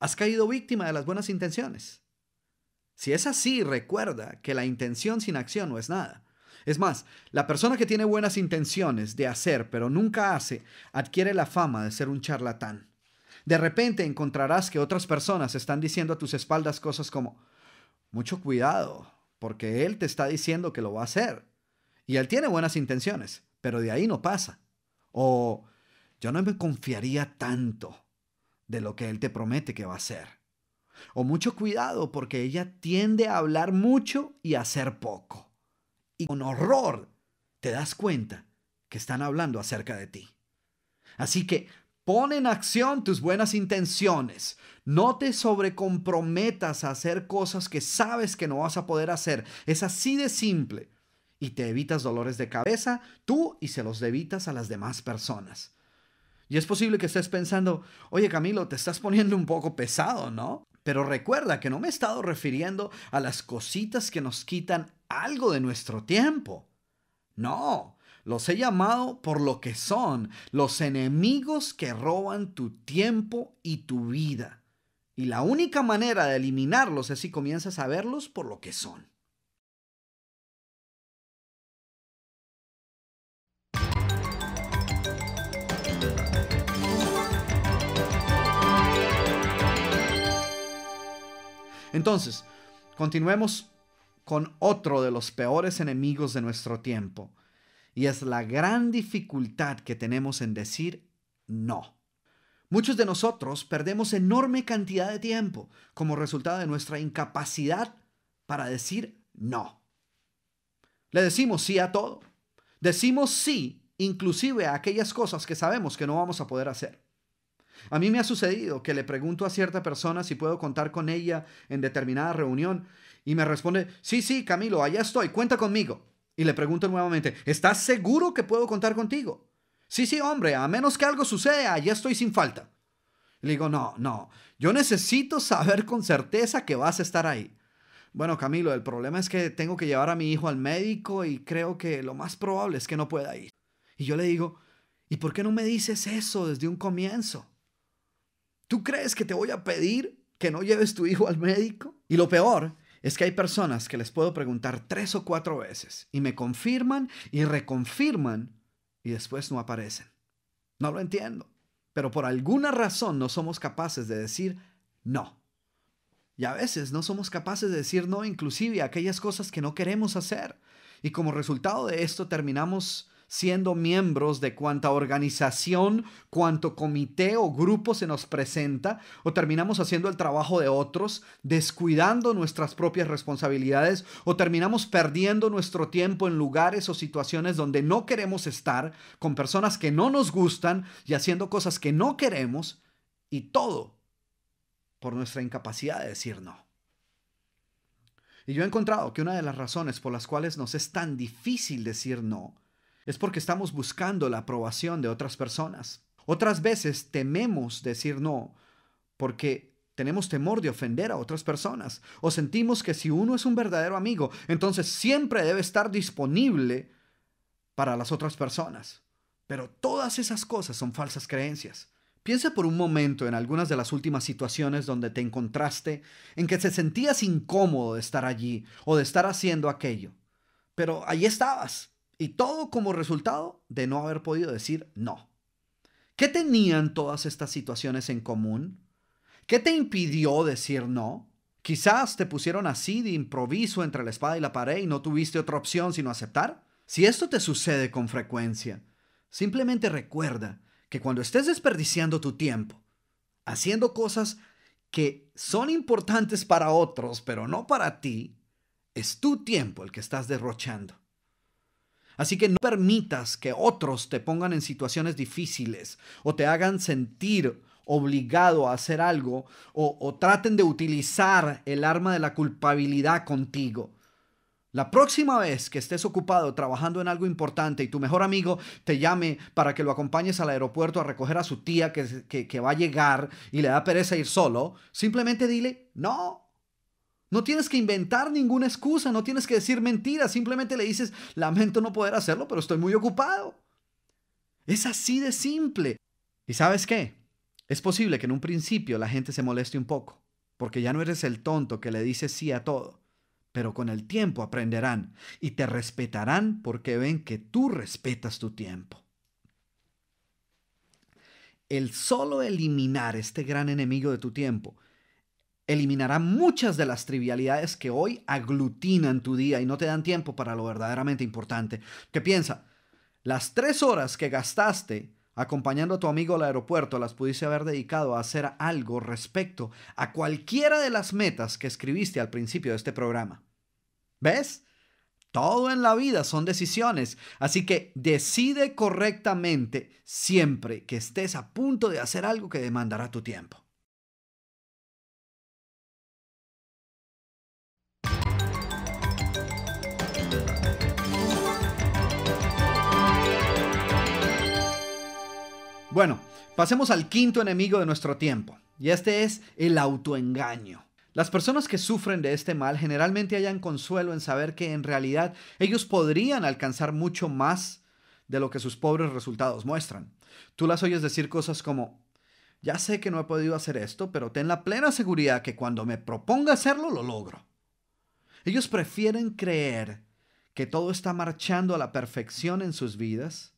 S2: ¿Has caído víctima de las buenas intenciones? Si es así, recuerda que la intención sin acción no es nada. Es más, la persona que tiene buenas intenciones de hacer pero nunca hace, adquiere la fama de ser un charlatán. De repente encontrarás que otras personas están diciendo a tus espaldas cosas como, mucho cuidado, porque él te está diciendo que lo va a hacer. Y él tiene buenas intenciones, pero de ahí no pasa. O yo no me confiaría tanto de lo que él te promete que va a hacer. O mucho cuidado porque ella tiende a hablar mucho y a hacer poco y con horror te das cuenta que están hablando acerca de ti. Así que pon en acción tus buenas intenciones. No te sobrecomprometas a hacer cosas que sabes que no vas a poder hacer. Es así de simple. Y te evitas dolores de cabeza tú y se los evitas a las demás personas. Y es posible que estés pensando, oye Camilo, te estás poniendo un poco pesado, ¿no? Pero recuerda que no me he estado refiriendo a las cositas que nos quitan algo de nuestro tiempo. No, los he llamado por lo que son, los enemigos que roban tu tiempo y tu vida. Y la única manera de eliminarlos es si comienzas a verlos por lo que son. Entonces, continuemos con otro de los peores enemigos de nuestro tiempo, y es la gran dificultad que tenemos en decir no. Muchos de nosotros perdemos enorme cantidad de tiempo como resultado de nuestra incapacidad para decir no. Le decimos sí a todo. Decimos sí inclusive a aquellas cosas que sabemos que no vamos a poder hacer. A mí me ha sucedido que le pregunto a cierta persona si puedo contar con ella en determinada reunión y me responde, sí, sí, Camilo, allá estoy, cuenta conmigo. Y le pregunto nuevamente, ¿estás seguro que puedo contar contigo? Sí, sí, hombre, a menos que algo suceda, allá estoy sin falta. Le digo, no, no, yo necesito saber con certeza que vas a estar ahí. Bueno, Camilo, el problema es que tengo que llevar a mi hijo al médico y creo que lo más probable es que no pueda ir. Y yo le digo, ¿y por qué no me dices eso desde un comienzo? ¿Tú crees que te voy a pedir que no lleves tu hijo al médico? Y lo peor es que hay personas que les puedo preguntar tres o cuatro veces y me confirman y reconfirman y después no aparecen. No lo entiendo, pero por alguna razón no somos capaces de decir no. Y a veces no somos capaces de decir no inclusive a aquellas cosas que no queremos hacer. Y como resultado de esto terminamos siendo miembros de cuanta organización, cuanto comité o grupo se nos presenta, o terminamos haciendo el trabajo de otros, descuidando nuestras propias responsabilidades, o terminamos perdiendo nuestro tiempo en lugares o situaciones donde no queremos estar, con personas que no nos gustan y haciendo cosas que no queremos, y todo por nuestra incapacidad de decir no. Y yo he encontrado que una de las razones por las cuales nos es tan difícil decir no es porque estamos buscando la aprobación de otras personas. Otras veces tememos decir no porque tenemos temor de ofender a otras personas o sentimos que si uno es un verdadero amigo, entonces siempre debe estar disponible para las otras personas. Pero todas esas cosas son falsas creencias. Piensa por un momento en algunas de las últimas situaciones donde te encontraste en que te sentías incómodo de estar allí o de estar haciendo aquello. Pero allí estabas y todo como resultado de no haber podido decir no. ¿Qué tenían todas estas situaciones en común? ¿Qué te impidió decir no? Quizás te pusieron así de improviso entre la espada y la pared y no tuviste otra opción sino aceptar. Si esto te sucede con frecuencia, simplemente recuerda que cuando estés desperdiciando tu tiempo, haciendo cosas que son importantes para otros pero no para ti, es tu tiempo el que estás derrochando. Así que no permitas que otros te pongan en situaciones difíciles o te hagan sentir obligado a hacer algo o, traten de utilizar el arma de la culpabilidad contigo. La próxima vez que estés ocupado trabajando en algo importante y tu mejor amigo te llame para que lo acompañes al aeropuerto a recoger a su tía que va a llegar y le da pereza ir solo, simplemente dile, no, no tienes que inventar ninguna excusa, no tienes que decir mentiras, simplemente le dices, lamento no poder hacerlo, pero estoy muy ocupado. Es así de simple. ¿Y sabes qué? Es posible que en un principio la gente se moleste un poco, porque ya no eres el tonto que le dice sí a todo, pero con el tiempo aprenderán y te respetarán porque ven que tú respetas tu tiempo. El solo eliminar este gran enemigo de tu tiempo eliminará muchas de las trivialidades que hoy aglutinan tu día y no te dan tiempo para lo verdaderamente importante. Que piensa, las tres horas que gastaste acompañando a tu amigo al aeropuerto las pudiste haber dedicado a hacer algo respecto a cualquiera de las metas que escribiste al principio de este programa. ¿Ves? Todo en la vida son decisiones, así que decide correctamente siempre que estés a punto de hacer algo que demandará tu tiempo. Bueno, pasemos al quinto enemigo de nuestro tiempo, y este es el autoengaño. Las personas que sufren de este mal generalmente hallan consuelo en saber que en realidad ellos podrían alcanzar mucho más de lo que sus pobres resultados muestran. Tú las oyes decir cosas como, ya sé que no he podido hacer esto, pero ten la plena seguridad que cuando me proponga hacerlo, lo logro. Ellos prefieren creer que todo está marchando a la perfección en sus vidas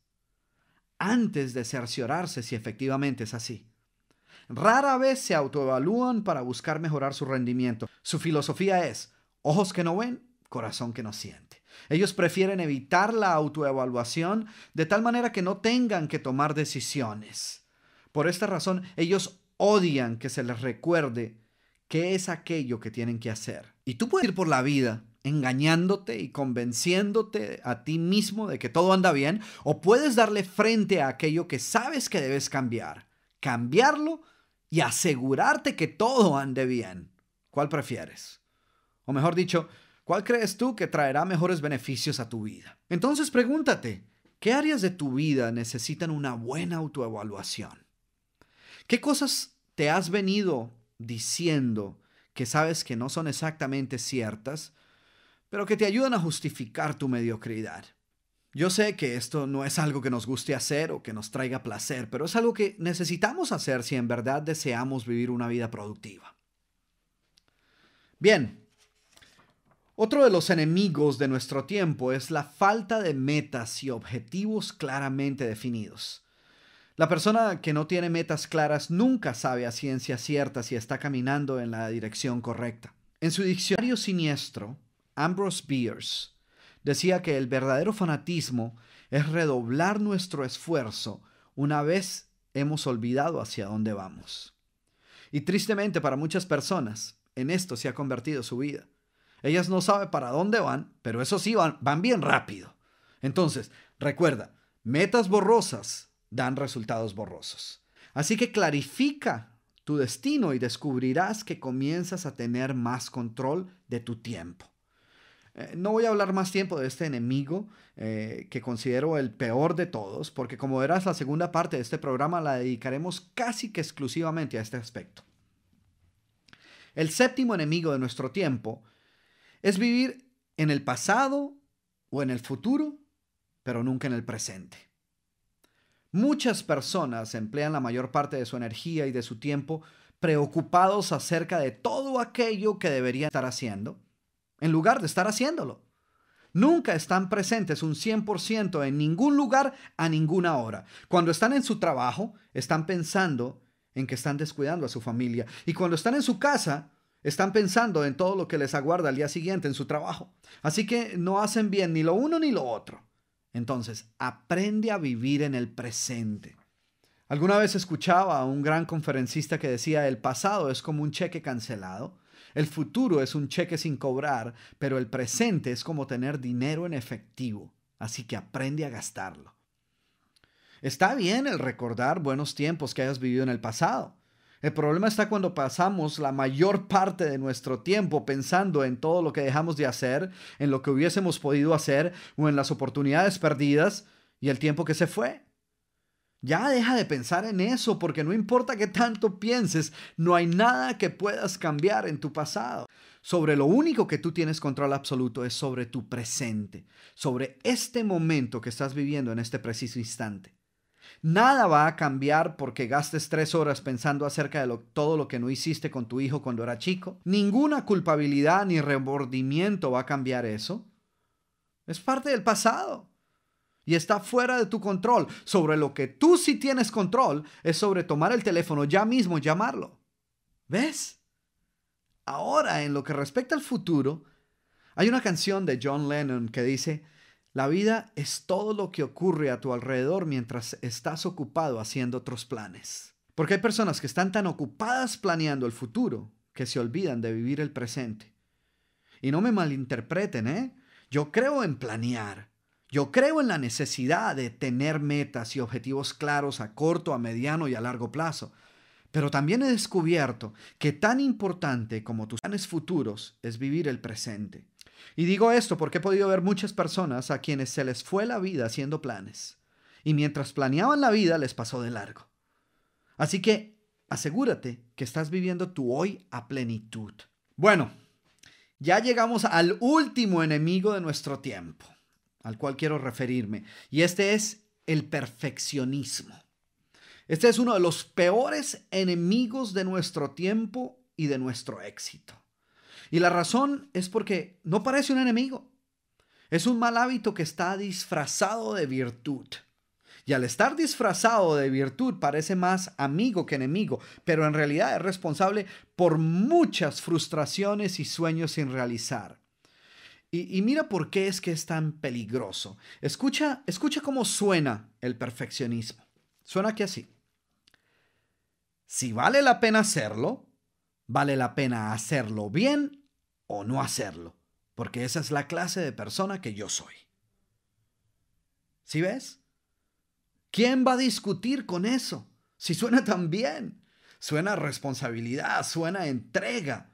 S2: antes de cerciorarse si efectivamente es así. Rara vez se autoevalúan para buscar mejorar su rendimiento. Su filosofía es ojos que no ven, corazón que no siente. Ellos prefieren evitar la autoevaluación de tal manera que no tengan que tomar decisiones. Por esta razón, ellos odian que se les recuerde qué es aquello que tienen que hacer. Y tú puedes ir por la vida engañándote y convenciéndote a ti mismo de que todo anda bien, o puedes darle frente a aquello que sabes que debes cambiar, cambiarlo y asegurarte que todo ande bien. ¿Cuál prefieres? O mejor dicho, ¿cuál crees tú que traerá mejores beneficios a tu vida? Entonces pregúntate, ¿qué áreas de tu vida necesitan una buena autoevaluación? ¿Qué cosas te has venido diciendo que sabes que no son exactamente ciertas pero que te ayudan a justificar tu mediocridad. Yo sé que esto no es algo que nos guste hacer o que nos traiga placer, pero es algo que necesitamos hacer si en verdad deseamos vivir una vida productiva. Bien, otro de los enemigos de nuestro tiempo es la falta de metas y objetivos claramente definidos. La persona que no tiene metas claras nunca sabe a ciencia cierta si está caminando en la dirección correcta. En su diccionario siniestro, Ambrose Bierce, decía que el verdadero fanatismo es redoblar nuestro esfuerzo una vez hemos olvidado hacia dónde vamos. Y tristemente para muchas personas, en esto se ha convertido su vida. Ellas no saben para dónde van, pero eso sí, van, van bien rápido. Entonces, recuerda, metas borrosas dan resultados borrosos. Así que clarifica tu destino y descubrirás que comienzas a tener más control de tu tiempo. Eh, no voy a hablar más tiempo de este enemigo eh, que considero el peor de todos, porque como verás la segunda parte de este programa la dedicaremos casi que exclusivamente a este aspecto. El séptimo enemigo de nuestro tiempo es vivir en el pasado o en el futuro, pero nunca en el presente. Muchas personas emplean la mayor parte de su energía y de su tiempo preocupados acerca de todo aquello que deberían estar haciendo, en lugar de estar haciéndolo. Nunca están presentes un 100% en ningún lugar a ninguna hora. Cuando están en su trabajo, están pensando en que están descuidando a su familia. Y cuando están en su casa, están pensando en todo lo que les aguarda al día siguiente en su trabajo. Así que no hacen bien ni lo uno ni lo otro. Entonces, aprende a vivir en el presente. Alguna vez escuchaba a un gran conferencista que decía, el pasado es como un cheque cancelado el futuro es un cheque sin cobrar, pero el presente es como tener dinero en efectivo, así que aprende a gastarlo. Está bien el recordar buenos tiempos que hayas vivido en el pasado. El problema está cuando pasamos la mayor parte de nuestro tiempo pensando en todo lo que dejamos de hacer, en lo que hubiésemos podido hacer o en las oportunidades perdidas y el tiempo que se fue. Ya deja de pensar en eso porque no importa que tanto pienses, no hay nada que puedas cambiar en tu pasado. Sobre lo único que tú tienes control absoluto es sobre tu presente, sobre este momento que estás viviendo en este preciso instante. Nada va a cambiar porque gastes tres horas pensando acerca de todo lo que no hiciste con tu hijo cuando era chico. Ninguna culpabilidad ni remordimiento va a cambiar eso. Es parte del pasado y está fuera de tu control. Sobre lo que tú sí tienes control es sobre tomar el teléfono ya mismo llamarlo. ¿Ves? Ahora, en lo que respecta al futuro, hay una canción de John Lennon que dice, la vida es todo lo que ocurre a tu alrededor mientras estás ocupado haciendo otros planes. Porque hay personas que están tan ocupadas planeando el futuro que se olvidan de vivir el presente. Y no me malinterpreten, ¿eh? Yo creo en planear, yo creo en la necesidad de tener metas y objetivos claros a corto, a mediano y a largo plazo. Pero también he descubierto que tan importante como tus planes futuros es vivir el presente. Y digo esto porque he podido ver muchas personas a quienes se les fue la vida haciendo planes. Y mientras planeaban la vida les pasó de largo. Así que asegúrate que estás viviendo tu hoy a plenitud. Bueno, ya llegamos al último enemigo de nuestro tiempo al cual quiero referirme, y este es el perfeccionismo. Este es uno de los peores enemigos de nuestro tiempo y de nuestro éxito. Y la razón es porque no parece un enemigo. Es un mal hábito que está disfrazado de virtud. Y al estar disfrazado de virtud parece más amigo que enemigo, pero en realidad es responsable por muchas frustraciones y sueños sin realizar. Y, mira por qué es que es tan peligroso. Escucha, escucha cómo suena el perfeccionismo. Suena que así. Si vale la pena hacerlo, vale la pena hacerlo bien o no hacerlo, porque esa es la clase de persona que yo soy. ¿Sí ves? ¿Quién va a discutir con eso? Si suena tan bien, suena responsabilidad, suena entrega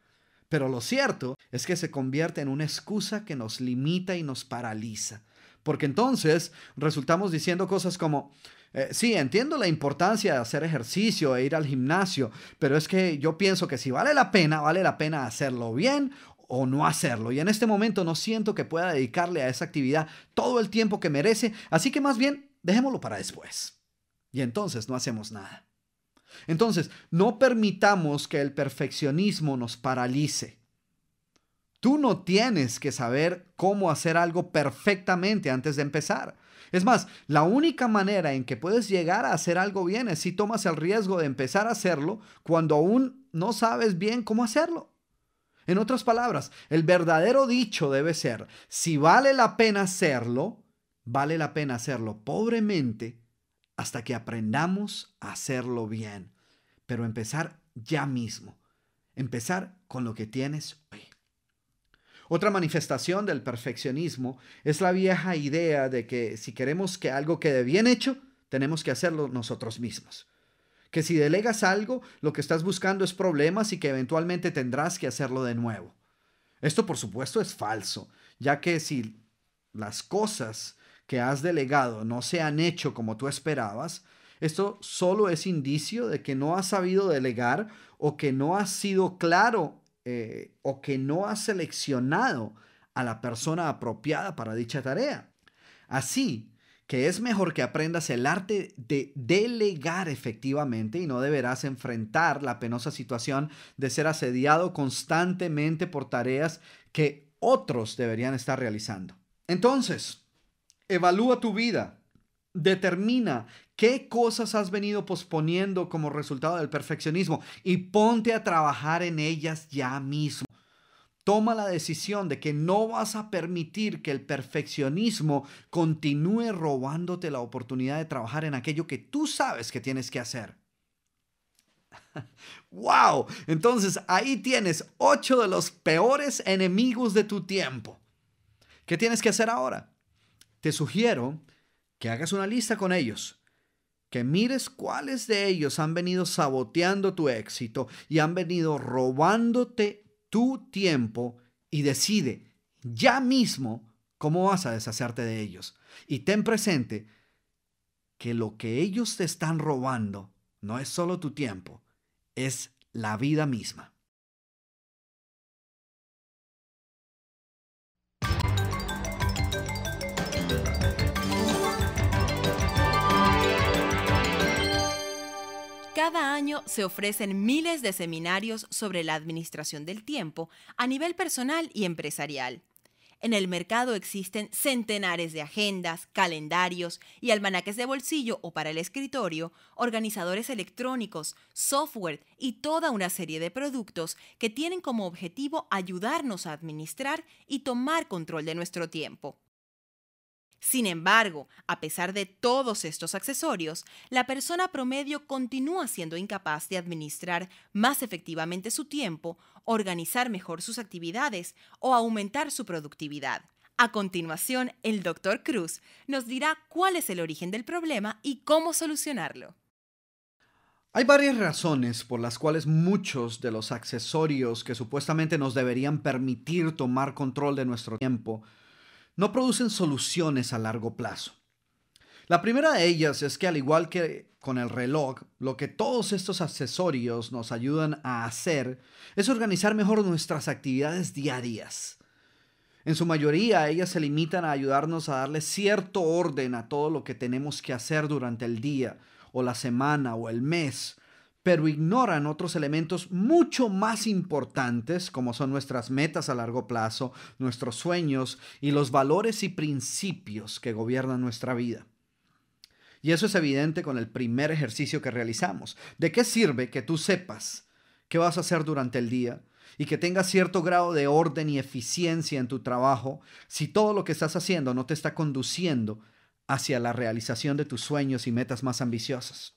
S2: pero lo cierto es que se convierte en una excusa que nos limita y nos paraliza. Porque entonces resultamos diciendo cosas como, eh, sí, entiendo la importancia de hacer ejercicio e ir al gimnasio, pero es que yo pienso que si vale la pena, vale la pena hacerlo bien o no hacerlo. Y en este momento no siento que pueda dedicarle a esa actividad todo el tiempo que merece, así que más bien dejémoslo para después. Y entonces no hacemos nada. Entonces, no permitamos que el perfeccionismo nos paralice. Tú no tienes que saber cómo hacer algo perfectamente antes de empezar. Es más, la única manera en que puedes llegar a hacer algo bien es si tomas el riesgo de empezar a hacerlo cuando aún no sabes bien cómo hacerlo. En otras palabras, el verdadero dicho debe ser, si vale la pena hacerlo, vale la pena hacerlo pobremente hasta que aprendamos a hacerlo bien. Pero empezar ya mismo. Empezar con lo que tienes hoy. Otra manifestación del perfeccionismo es la vieja idea de que si queremos que algo quede bien hecho, tenemos que hacerlo nosotros mismos. Que si delegas algo, lo que estás buscando es problemas y que eventualmente tendrás que hacerlo de nuevo. Esto por supuesto es falso, ya que si las cosas que has delegado no se han hecho como tú esperabas, esto solo es indicio de que no has sabido delegar o que no has sido claro eh, o que no has seleccionado a la persona apropiada para dicha tarea. Así que es mejor que aprendas el arte de delegar efectivamente y no deberás enfrentar la penosa situación de ser asediado constantemente por tareas que otros deberían estar realizando. Entonces, Evalúa tu vida. Determina qué cosas has venido posponiendo como resultado del perfeccionismo y ponte a trabajar en ellas ya mismo. Toma la decisión de que no vas a permitir que el perfeccionismo continúe robándote la oportunidad de trabajar en aquello que tú sabes que tienes que hacer. ¡Wow! [laughs] Entonces ahí tienes ocho de los peores enemigos de tu tiempo. ¿Qué tienes que hacer ahora? Te sugiero que hagas una lista con ellos, que mires cuáles de ellos han venido saboteando tu éxito y han venido robándote tu tiempo y decide ya mismo cómo vas a deshacerte de ellos. Y ten presente que lo que ellos te están robando no es solo tu tiempo, es la vida misma.
S1: Cada año se ofrecen miles de seminarios sobre la administración del tiempo a nivel personal y empresarial. En el mercado existen centenares de agendas, calendarios y almanaques de bolsillo o para el escritorio, organizadores electrónicos, software y toda una serie de productos que tienen como objetivo ayudarnos a administrar y tomar control de nuestro tiempo. Sin embargo, a pesar de todos estos accesorios, la persona promedio continúa siendo incapaz de administrar más efectivamente su tiempo, organizar mejor sus actividades o aumentar su productividad. A continuación, el Dr. Cruz nos dirá cuál es el origen del problema y cómo solucionarlo.
S2: Hay varias razones por las cuales muchos de los accesorios que supuestamente nos deberían permitir tomar control de nuestro tiempo no producen soluciones a largo plazo. La primera de ellas es que al igual que con el reloj, lo que todos estos accesorios nos ayudan a hacer es organizar mejor nuestras actividades diarias. En su mayoría, ellas se limitan a ayudarnos a darle cierto orden a todo lo que tenemos que hacer durante el día, o la semana, o el mes, pero ignoran otros elementos mucho más importantes como son nuestras metas a largo plazo, nuestros sueños y los valores y principios que gobiernan nuestra vida. Y eso es evidente con el primer ejercicio que realizamos. ¿De qué sirve que tú sepas qué vas a hacer durante el día y que tengas cierto grado de orden y eficiencia en tu trabajo si todo lo que estás haciendo no te está conduciendo hacia la realización de tus sueños y metas más ambiciosas?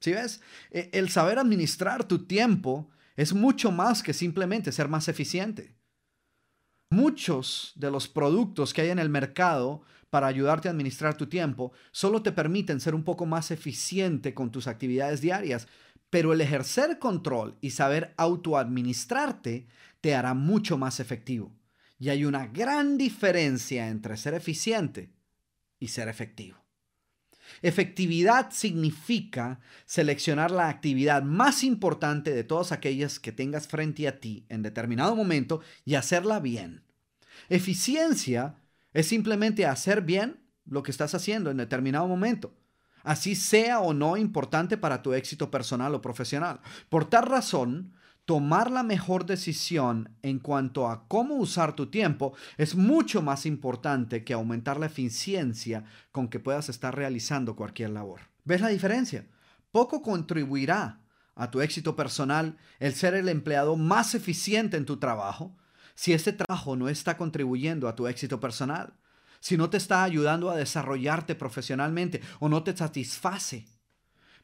S2: ¿Sí ves? E, el saber administrar tu tiempo es mucho más que simplemente ser más eficiente. Muchos de los productos que hay en el mercado para ayudarte a administrar tu tiempo solo te permiten ser un poco más eficiente con tus actividades diarias, pero el ejercer control y saber autoadministrarte te hará mucho más efectivo. Y hay una gran diferencia entre ser eficiente y ser efectivo. Efectividad significa seleccionar la actividad más importante de todas aquellas que tengas frente a ti en determinado momento y hacerla bien. Eficiencia es simplemente hacer bien lo que estás haciendo en determinado momento, así sea o no importante para tu éxito personal o profesional. Por tal razón, tomar la mejor decisión en cuanto a cómo usar tu tiempo es mucho más importante que aumentar la eficiencia con que puedas estar realizando cualquier labor. ¿Ves la diferencia? Poco contribuirá a tu éxito personal el ser el empleado más eficiente en tu trabajo si este trabajo no está contribuyendo a tu éxito personal, si no te está ayudando a desarrollarte profesionalmente o no te satisface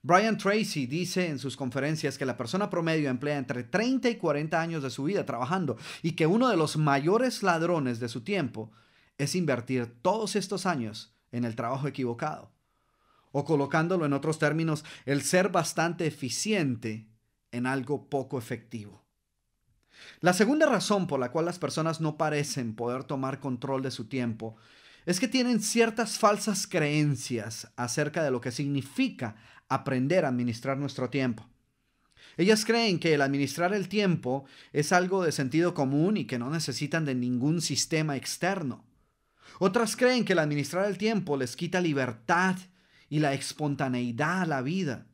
S2: Brian Tracy dice en sus conferencias que la persona promedio emplea entre 30 y 40 años de su vida trabajando y que uno de los mayores ladrones de su tiempo es invertir todos estos años en el trabajo equivocado. O colocándolo en otros términos, el ser bastante eficiente en algo poco efectivo. La segunda razón por la cual las personas no parecen poder tomar control de su tiempo es que tienen ciertas falsas creencias acerca de lo que significa aprender a administrar nuestro tiempo. Ellas creen que el administrar el tiempo es algo de sentido común y que no necesitan de ningún sistema externo. Otras creen que el administrar el tiempo les quita libertad y la espontaneidad a la vida,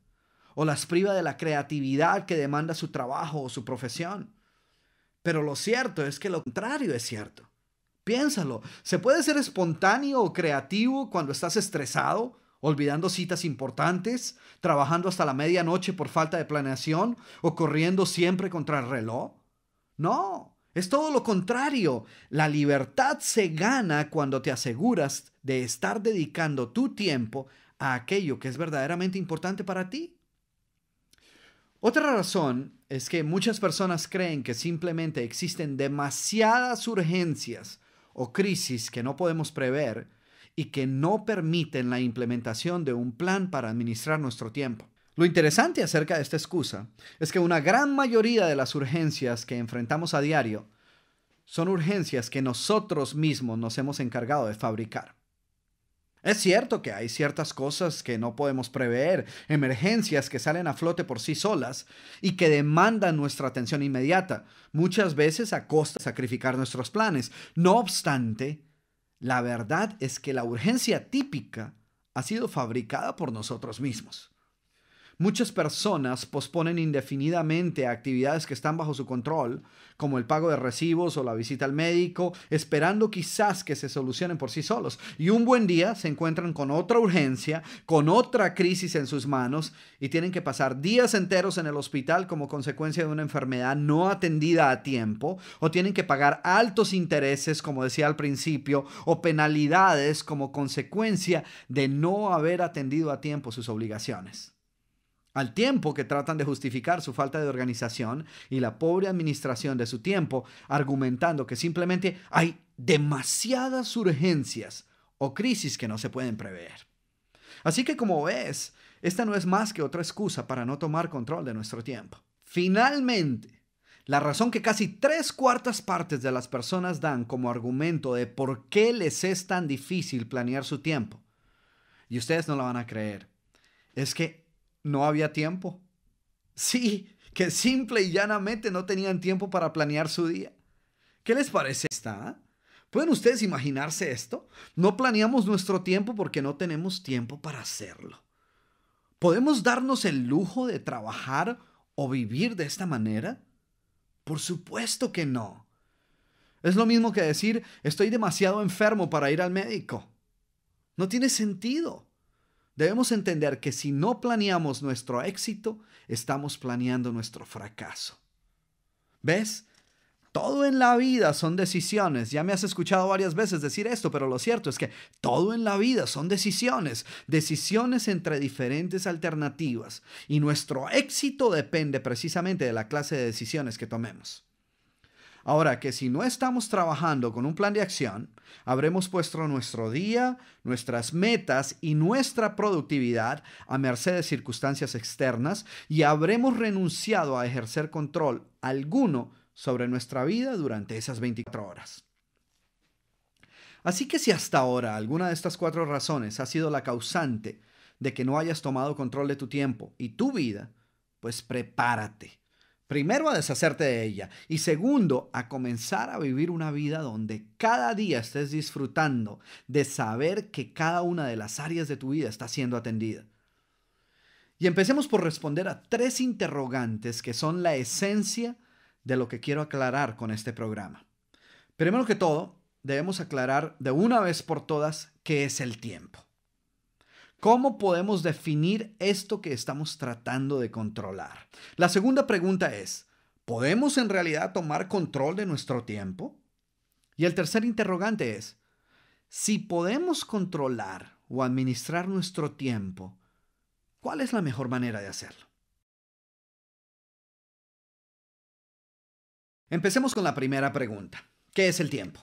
S2: o las priva de la creatividad que demanda su trabajo o su profesión. Pero lo cierto es que lo contrario es cierto. Piénsalo, ¿se puede ser espontáneo o creativo cuando estás estresado? olvidando citas importantes, trabajando hasta la medianoche por falta de planeación o corriendo siempre contra el reloj. No, es todo lo contrario. La libertad se gana cuando te aseguras de estar dedicando tu tiempo a aquello que es verdaderamente importante para ti. Otra razón es que muchas personas creen que simplemente existen demasiadas urgencias o crisis que no podemos prever y que no permiten la implementación de un plan para administrar nuestro tiempo. Lo interesante acerca de esta excusa es que una gran mayoría de las urgencias que enfrentamos a diario son urgencias que nosotros mismos nos hemos encargado de fabricar. Es cierto que hay ciertas cosas que no podemos prever, emergencias que salen a flote por sí solas y que demandan nuestra atención inmediata, muchas veces a costa de sacrificar nuestros planes. No obstante, la verdad es que la urgencia típica ha sido fabricada por nosotros mismos. Muchas personas posponen indefinidamente actividades que están bajo su control, como el pago de recibos o la visita al médico, esperando quizás que se solucionen por sí solos. Y un buen día se encuentran con otra urgencia, con otra crisis en sus manos y tienen que pasar días enteros en el hospital como consecuencia de una enfermedad no atendida a tiempo, o tienen que pagar altos intereses, como decía al principio, o penalidades como consecuencia de no haber atendido a tiempo sus obligaciones. Al tiempo que tratan de justificar su falta de organización y la pobre administración de su tiempo, argumentando que simplemente hay demasiadas urgencias o crisis que no se pueden prever. Así que como ves, esta no es más que otra excusa para no tomar control de nuestro tiempo. Finalmente, la razón que casi tres cuartas partes de las personas dan como argumento de por qué les es tan difícil planear su tiempo, y ustedes no la van a creer, es que no había tiempo. Sí, que simple y llanamente no tenían tiempo para planear su día. ¿Qué les parece esta? Ah? ¿Pueden ustedes imaginarse esto? No planeamos nuestro tiempo porque no tenemos tiempo para hacerlo. ¿Podemos darnos el lujo de trabajar o vivir de esta manera? Por supuesto que no. Es lo mismo que decir, estoy demasiado enfermo para ir al médico. No tiene sentido. Debemos entender que si no planeamos nuestro éxito, estamos planeando nuestro fracaso. ¿Ves? Todo en la vida son decisiones. Ya me has escuchado varias veces decir esto, pero lo cierto es que todo en la vida son decisiones, decisiones entre diferentes alternativas. Y nuestro éxito depende precisamente de la clase de decisiones que tomemos. Ahora que si no estamos trabajando con un plan de acción, habremos puesto nuestro día, nuestras metas y nuestra productividad a merced de circunstancias externas y habremos renunciado a ejercer control alguno sobre nuestra vida durante esas 24 horas. Así que si hasta ahora alguna de estas cuatro razones ha sido la causante de que no hayas tomado control de tu tiempo y tu vida, pues prepárate Primero, a deshacerte de ella. Y segundo, a comenzar a vivir una vida donde cada día estés disfrutando de saber que cada una de las áreas de tu vida está siendo atendida. Y empecemos por responder a tres interrogantes que son la esencia de lo que quiero aclarar con este programa. Primero que todo, debemos aclarar de una vez por todas qué es el tiempo. ¿Cómo podemos definir esto que estamos tratando de controlar? La segunda pregunta es, ¿podemos en realidad tomar control de nuestro tiempo? Y el tercer interrogante es, si podemos controlar o administrar nuestro tiempo, ¿cuál es la mejor manera de hacerlo? Empecemos con la primera pregunta. ¿Qué es el tiempo?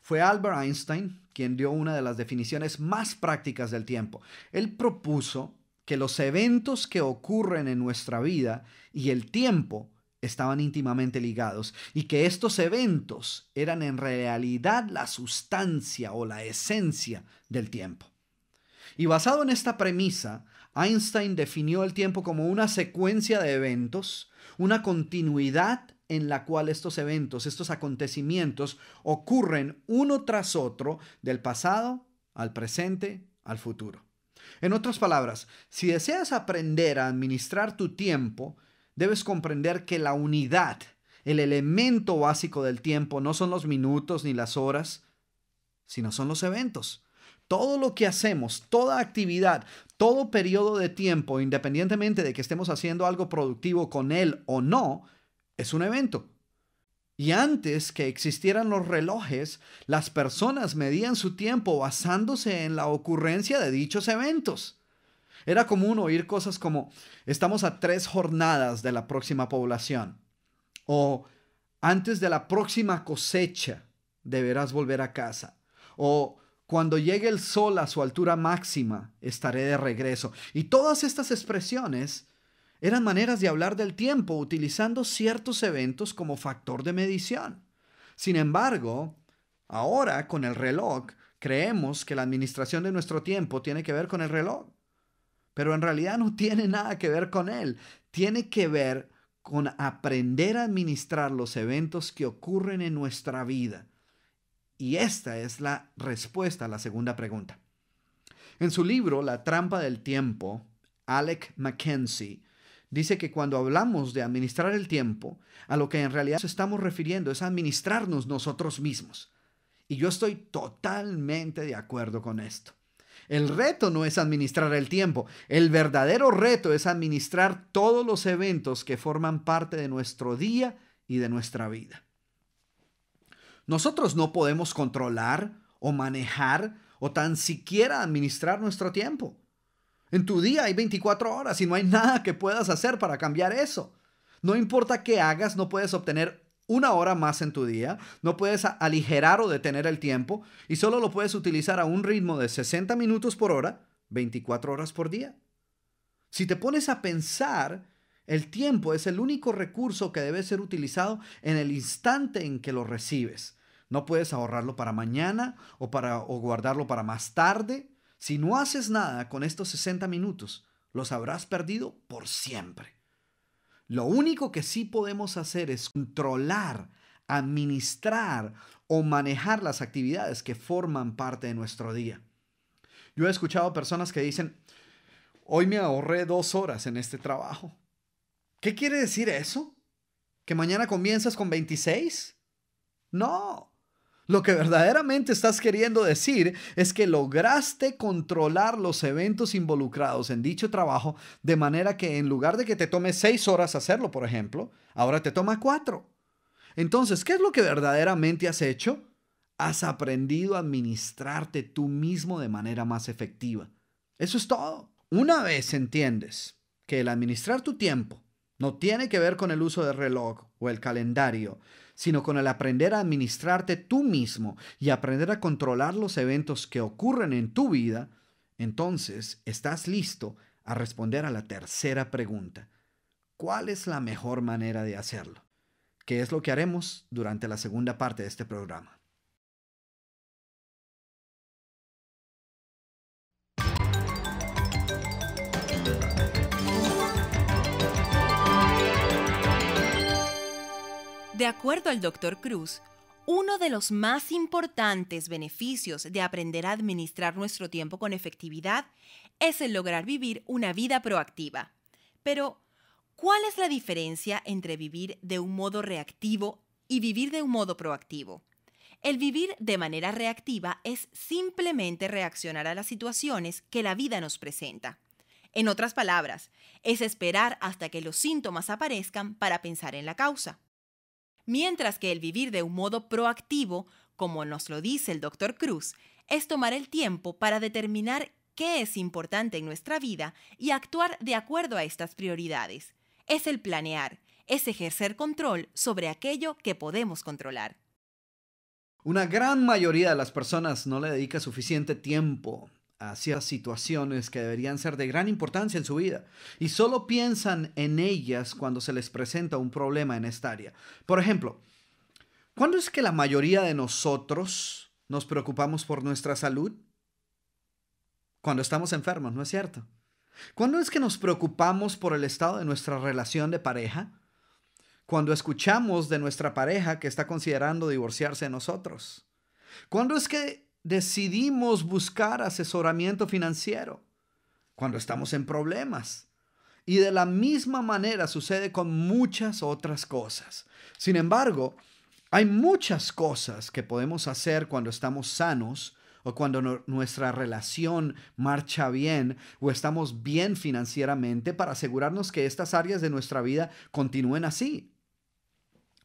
S2: Fue Albert Einstein quien dio una de las definiciones más prácticas del tiempo. Él propuso que los eventos que ocurren en nuestra vida y el tiempo estaban íntimamente ligados y que estos eventos eran en realidad la sustancia o la esencia del tiempo. Y basado en esta premisa, Einstein definió el tiempo como una secuencia de eventos, una continuidad en la cual estos eventos, estos acontecimientos ocurren uno tras otro del pasado al presente al futuro. En otras palabras, si deseas aprender a administrar tu tiempo, debes comprender que la unidad, el elemento básico del tiempo, no son los minutos ni las horas, sino son los eventos. Todo lo que hacemos, toda actividad, todo periodo de tiempo, independientemente de que estemos haciendo algo productivo con él o no, es un evento. Y antes que existieran los relojes, las personas medían su tiempo basándose en la ocurrencia de dichos eventos. Era común oír cosas como, estamos a tres jornadas de la próxima población, o antes de la próxima cosecha deberás volver a casa, o cuando llegue el sol a su altura máxima estaré de regreso. Y todas estas expresiones eran maneras de hablar del tiempo utilizando ciertos eventos como factor de medición. Sin embargo, ahora con el reloj creemos que la administración de nuestro tiempo tiene que ver con el reloj, pero en realidad no [laughs] tiene nada que ver con él. Tiene que ver con aprender a administrar los eventos que ocurren en nuestra vida. Y esta es la respuesta a la segunda pregunta. En su libro La trampa del tiempo, Alec Mackenzie dice que cuando hablamos de administrar el tiempo, a lo que en realidad nos estamos refiriendo es administrarnos nosotros mismos. Y yo estoy totalmente de acuerdo con esto. El reto no es administrar el tiempo, el verdadero reto es administrar todos los eventos que forman parte de nuestro día y de nuestra vida. Nosotros no podemos controlar o manejar o tan siquiera administrar nuestro tiempo. En tu día hay 24 horas y no hay nada que puedas hacer para cambiar eso. No importa qué hagas, no puedes obtener una hora más en tu día, no puedes aligerar o detener el tiempo y solo lo puedes utilizar a un ritmo de 60 minutos por hora, 24 horas por día. Si te pones a pensar, el tiempo es el único recurso que debe ser utilizado en el instante en que lo recibes. No puedes ahorrarlo para mañana o, para, o guardarlo para más tarde. Si no haces nada con estos 60 minutos, los habrás perdido por siempre. Lo único que sí podemos hacer es controlar, administrar o manejar las actividades que forman parte de nuestro día. Yo he escuchado personas que dicen, hoy me ahorré dos horas en este trabajo. ¿Qué quiere decir eso? ¿Que mañana comienzas con 26? No, lo que verdaderamente estás queriendo decir es que lograste controlar los eventos involucrados en dicho trabajo de manera que en lugar de que te tome seis horas hacerlo, por ejemplo, ahora te toma cuatro. Entonces, ¿qué es lo que verdaderamente has hecho? Has aprendido a administrarte tú mismo de manera más efectiva. Eso es todo. Una vez entiendes que el administrar tu tiempo no tiene que ver con el uso del reloj o el calendario, sino con el aprender a administrarte tú mismo y aprender a controlar los eventos que ocurren en tu vida, entonces estás listo a responder a la tercera pregunta. ¿Cuál es la mejor manera de hacerlo? Que es lo que haremos durante la segunda parte de este programa.
S1: De acuerdo al doctor Cruz, uno de los más importantes beneficios de aprender a administrar nuestro tiempo con efectividad es el lograr vivir una vida proactiva. Pero, ¿cuál es la diferencia entre vivir de un modo reactivo y vivir de un modo proactivo? El vivir de manera reactiva es simplemente reaccionar a las situaciones que la vida nos presenta. En otras palabras, es esperar hasta que los síntomas aparezcan para pensar en la causa mientras que el vivir de un modo proactivo, como nos lo dice el doctor Cruz, es tomar el tiempo para determinar qué es importante en nuestra vida y actuar de acuerdo a estas prioridades. Es el planear, es ejercer control sobre aquello que podemos controlar.
S2: Una gran mayoría de las personas no le dedica suficiente tiempo hacia situaciones que deberían ser de gran importancia en su vida y solo piensan en ellas cuando se les presenta un problema en esta área. Por ejemplo, ¿cuándo es que la mayoría de nosotros nos preocupamos por nuestra salud? Cuando estamos enfermos, ¿no es cierto? ¿Cuándo es que nos preocupamos por el estado de nuestra relación de pareja? Cuando escuchamos de nuestra pareja que está considerando divorciarse de nosotros. ¿Cuándo es que decidimos buscar asesoramiento financiero cuando estamos en problemas. Y de la misma manera sucede con muchas otras cosas. Sin embargo, hay muchas cosas que podemos hacer cuando estamos sanos o cuando nuestra relación marcha bien o estamos bien financieramente para asegurarnos que estas áreas de nuestra vida continúen así.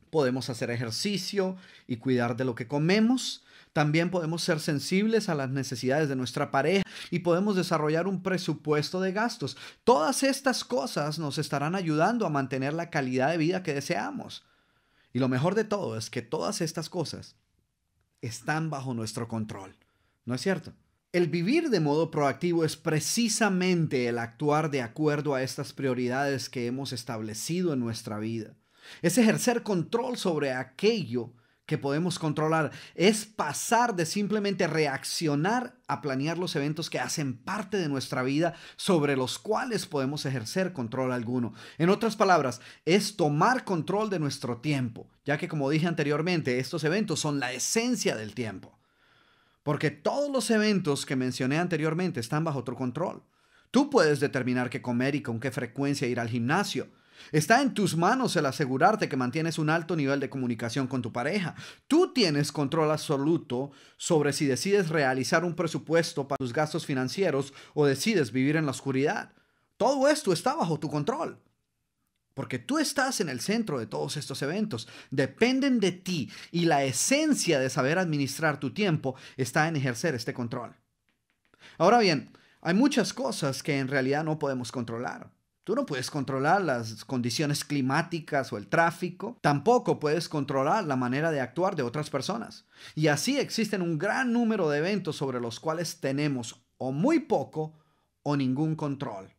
S2: Podemos hacer ejercicio y cuidar de lo que comemos. También podemos ser sensibles a las necesidades de nuestra pareja y podemos desarrollar un presupuesto de gastos. Todas estas cosas nos estarán ayudando a mantener la calidad de vida que deseamos. Y lo mejor de todo es que todas estas cosas están bajo nuestro control. ¿No es cierto? El vivir de modo proactivo es precisamente el actuar de acuerdo a estas prioridades que hemos establecido en nuestra vida. Es ejercer control sobre aquello que podemos controlar. Es pasar de simplemente reaccionar a planear los eventos que hacen parte de nuestra vida sobre los cuales podemos ejercer control alguno. En otras palabras, es tomar control de nuestro tiempo, ya que como dije anteriormente, estos eventos son la esencia del tiempo. Porque todos los eventos que mencioné anteriormente están bajo otro control. Tú puedes determinar qué comer y con qué frecuencia ir al gimnasio. Está en tus manos el asegurarte que mantienes un alto nivel de comunicación con tu pareja. Tú tienes control absoluto sobre si decides realizar un presupuesto para tus gastos financieros o decides vivir en la oscuridad. Todo esto está bajo tu control. Porque tú estás en el centro de todos estos eventos. Dependen de ti y la esencia de saber administrar tu tiempo está en ejercer este control. Ahora bien, hay muchas cosas que en realidad no podemos controlar. Tú no puedes controlar las condiciones climáticas o el tráfico, tampoco puedes controlar la manera de actuar de otras personas. Y así existen un gran número de eventos sobre los cuales tenemos o muy poco o ningún control.